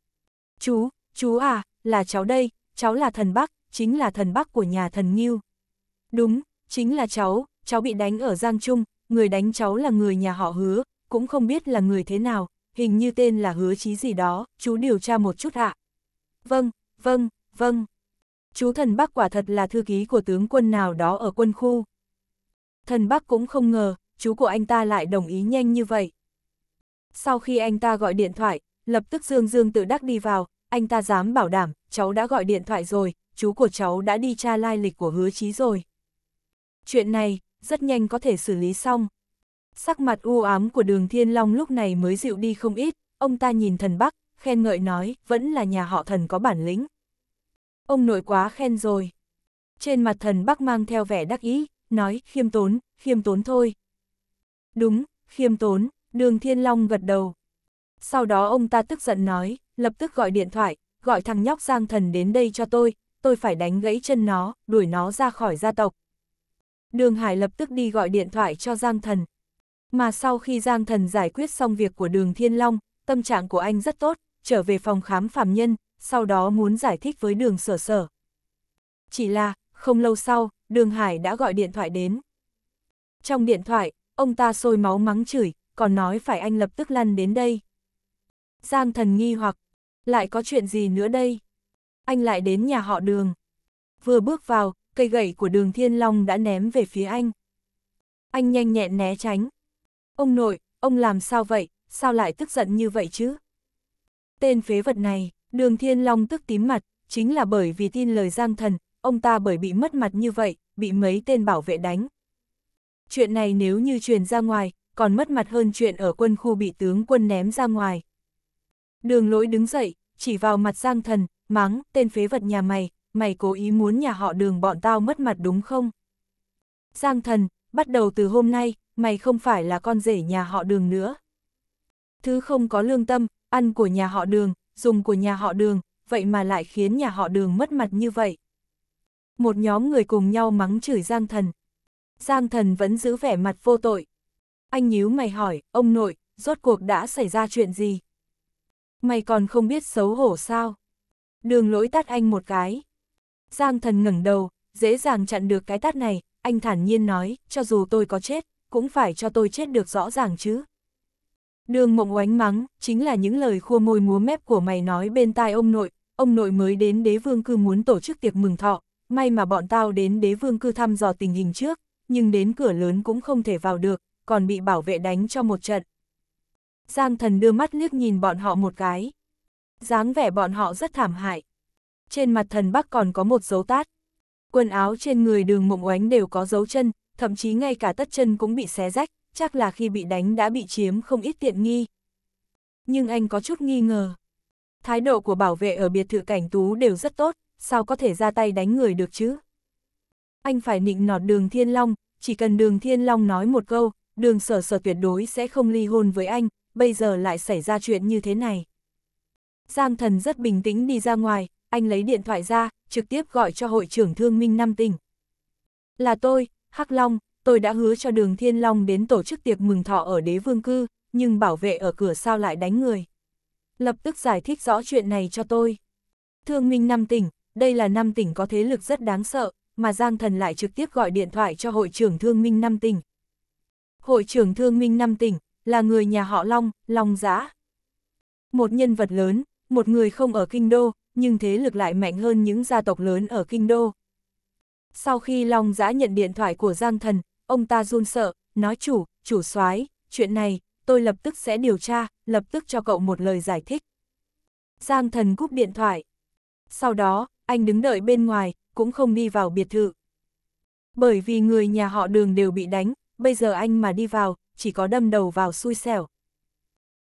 Chú, chú à, là cháu đây, cháu là thần bắc, chính là thần bắc của nhà thần Nghiêu. Đúng, chính là cháu, cháu bị đánh ở Giang Trung, người đánh cháu là người nhà họ hứa, cũng không biết là người thế nào, hình như tên là hứa chí gì đó, chú điều tra một chút ạ. Vâng, vâng, vâng. Chú thần Bắc quả thật là thư ký của tướng quân nào đó ở quân khu. Thần Bắc cũng không ngờ, chú của anh ta lại đồng ý nhanh như vậy. Sau khi anh ta gọi điện thoại, lập tức Dương Dương tự đắc đi vào, anh ta dám bảo đảm, cháu đã gọi điện thoại rồi, chú của cháu đã đi tra lai lịch của hứa chí rồi. Chuyện này, rất nhanh có thể xử lý xong, Sắc mặt u ám của đường Thiên Long lúc này mới dịu đi không ít, ông ta nhìn thần Bắc, khen ngợi nói, vẫn là nhà họ thần có bản lĩnh. Ông nội quá khen rồi. Trên mặt thần Bắc mang theo vẻ đắc ý, nói, khiêm tốn, khiêm tốn thôi. Đúng, khiêm tốn, đường Thiên Long gật đầu. Sau đó ông ta tức giận nói, lập tức gọi điện thoại, gọi thằng nhóc Giang Thần đến đây cho tôi, tôi phải đánh gãy chân nó, đuổi nó ra khỏi gia tộc. Đường Hải lập tức đi gọi điện thoại cho Giang Thần, mà sau khi Giang Thần giải quyết xong việc của đường Thiên Long, tâm trạng của anh rất tốt, trở về phòng khám Phạm nhân, sau đó muốn giải thích với đường sở sở. Chỉ là, không lâu sau, đường Hải đã gọi điện thoại đến. Trong điện thoại, ông ta sôi máu mắng chửi, còn nói phải anh lập tức lăn đến đây. Giang thần nghi hoặc, lại có chuyện gì nữa đây? Anh lại đến nhà họ đường. Vừa bước vào, cây gậy của đường Thiên Long đã ném về phía anh. Anh nhanh nhẹn né tránh, Ông nội, ông làm sao vậy, sao lại tức giận như vậy chứ? Tên phế vật này, đường thiên long tức tím mặt, chính là bởi vì tin lời giang thần, ông ta bởi bị mất mặt như vậy, bị mấy tên bảo vệ đánh. Chuyện này nếu như truyền ra ngoài, còn mất mặt hơn chuyện ở quân khu bị tướng quân ném ra ngoài. Đường lỗi đứng dậy, chỉ vào mặt giang thần, mắng, tên phế vật nhà mày, mày cố ý muốn nhà họ đường bọn tao mất mặt đúng không? Giang thần, bắt đầu từ hôm nay, mày không phải là con rể nhà họ đường nữa. Thứ không có lương tâm, ăn của nhà họ đường, dùng của nhà họ đường, vậy mà lại khiến nhà họ đường mất mặt như vậy. Một nhóm người cùng nhau mắng chửi Giang Thần. Giang Thần vẫn giữ vẻ mặt vô tội. Anh nhíu mày hỏi, ông nội, rốt cuộc đã xảy ra chuyện gì? Mày còn không biết xấu hổ sao? Đường lỗi tát anh một cái. Giang Thần ngẩng đầu, dễ dàng chặn được cái tát này, anh thản nhiên nói, cho dù tôi có chết, cũng phải cho tôi chết được rõ ràng chứ. Đường mộng oánh mắng, chính là những lời khua môi múa mép của mày nói bên tai ông nội, ông nội mới đến đế vương cư muốn tổ chức tiệc mừng thọ, may mà bọn tao đến đế vương cư thăm dò tình hình trước, nhưng đến cửa lớn cũng không thể vào được, còn bị bảo vệ đánh cho một trận. Giang thần đưa mắt liếc nhìn bọn họ một cái. dáng vẻ bọn họ rất thảm hại. Trên mặt thần bắc còn có một dấu tát. Quần áo trên người đường mộng oánh đều có dấu chân, thậm chí ngay cả tất chân cũng bị xé rách, chắc là khi bị đánh đã bị chiếm không ít tiện nghi. Nhưng anh có chút nghi ngờ. Thái độ của bảo vệ ở biệt thự cảnh tú đều rất tốt, sao có thể ra tay đánh người được chứ? Anh phải nịnh nọt đường Thiên Long, chỉ cần đường Thiên Long nói một câu, đường sở sở tuyệt đối sẽ không ly hôn với anh, bây giờ lại xảy ra chuyện như thế này. Giang thần rất bình tĩnh đi ra ngoài, anh lấy điện thoại ra, trực tiếp gọi cho hội trưởng thương minh Nam Tỉnh. Là tôi, Hắc Long, tôi đã hứa cho đường Thiên Long đến tổ chức tiệc mừng thọ ở đế vương cư, nhưng bảo vệ ở cửa sao lại đánh người. Lập tức giải thích rõ chuyện này cho tôi. Thương Minh Nam tỉnh, đây là Nam tỉnh có thế lực rất đáng sợ, mà Giang Thần lại trực tiếp gọi điện thoại cho hội trưởng Thương Minh Nam tỉnh. Hội trưởng Thương Minh Nam tỉnh là người nhà họ Long, Long Giã. Một nhân vật lớn, một người không ở kinh đô, nhưng thế lực lại mạnh hơn những gia tộc lớn ở kinh đô, sau khi Long Giã nhận điện thoại của Giang Thần, ông ta run sợ, nói chủ, chủ soái chuyện này, tôi lập tức sẽ điều tra, lập tức cho cậu một lời giải thích. Giang Thần cúp điện thoại. Sau đó, anh đứng đợi bên ngoài, cũng không đi vào biệt thự. Bởi vì người nhà họ đường đều bị đánh, bây giờ anh mà đi vào, chỉ có đâm đầu vào xui xẻo.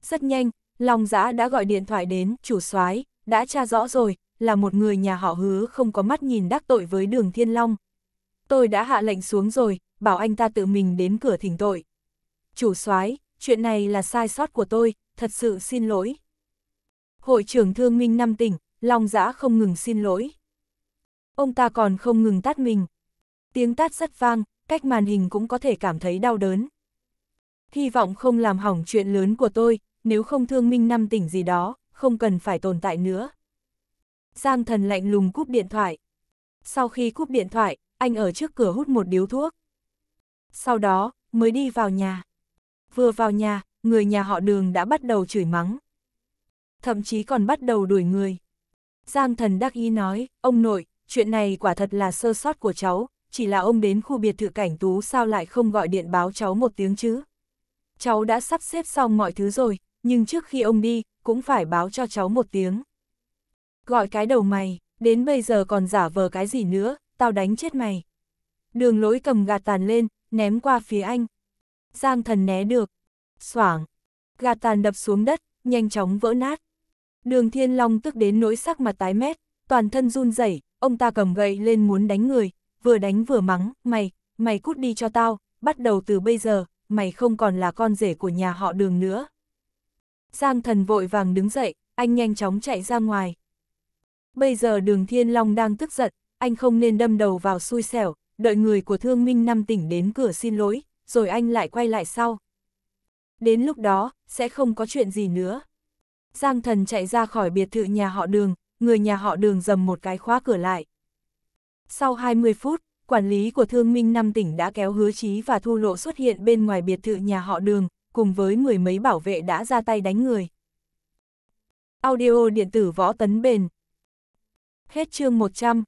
Rất nhanh, Long Giã đã gọi điện thoại đến chủ soái đã tra rõ rồi, là một người nhà họ hứa không có mắt nhìn đắc tội với đường Thiên Long. Tôi đã hạ lệnh xuống rồi, bảo anh ta tự mình đến cửa thỉnh tội. Chủ soái, chuyện này là sai sót của tôi, thật sự xin lỗi. Hội trưởng thương minh năm tỉnh, Long Giã không ngừng xin lỗi. Ông ta còn không ngừng tát mình. Tiếng tát rất vang, cách màn hình cũng có thể cảm thấy đau đớn. Hy vọng không làm hỏng chuyện lớn của tôi, nếu không thương minh năm tỉnh gì đó, không cần phải tồn tại nữa. Giang thần lạnh lùng cúp điện thoại. Sau khi cúp điện thoại, anh ở trước cửa hút một điếu thuốc. Sau đó, mới đi vào nhà. Vừa vào nhà, người nhà họ đường đã bắt đầu chửi mắng. Thậm chí còn bắt đầu đuổi người. Giang thần đắc ý nói, ông nội, chuyện này quả thật là sơ sót của cháu, chỉ là ông đến khu biệt thự cảnh tú sao lại không gọi điện báo cháu một tiếng chứ. Cháu đã sắp xếp xong mọi thứ rồi, nhưng trước khi ông đi, cũng phải báo cho cháu một tiếng. Gọi cái đầu mày, đến bây giờ còn giả vờ cái gì nữa, tao đánh chết mày. Đường lỗi cầm gạt tàn lên, ném qua phía anh. Giang thần né được. Xoảng. Gạt tàn đập xuống đất, nhanh chóng vỡ nát. Đường thiên long tức đến nỗi sắc mặt tái mét, toàn thân run rẩy ông ta cầm gậy lên muốn đánh người, vừa đánh vừa mắng, mày, mày cút đi cho tao, bắt đầu từ bây giờ, mày không còn là con rể của nhà họ đường nữa. Giang thần vội vàng đứng dậy, anh nhanh chóng chạy ra ngoài. Bây giờ đường Thiên Long đang tức giận, anh không nên đâm đầu vào xui xẻo, đợi người của thương minh năm tỉnh đến cửa xin lỗi, rồi anh lại quay lại sau. Đến lúc đó, sẽ không có chuyện gì nữa. Giang thần chạy ra khỏi biệt thự nhà họ đường, người nhà họ đường dầm một cái khóa cửa lại. Sau 20 phút, quản lý của thương minh năm tỉnh đã kéo hứa chí và thu lộ xuất hiện bên ngoài biệt thự nhà họ đường, cùng với mười mấy bảo vệ đã ra tay đánh người. Audio điện tử võ tấn bền, Hết chương 100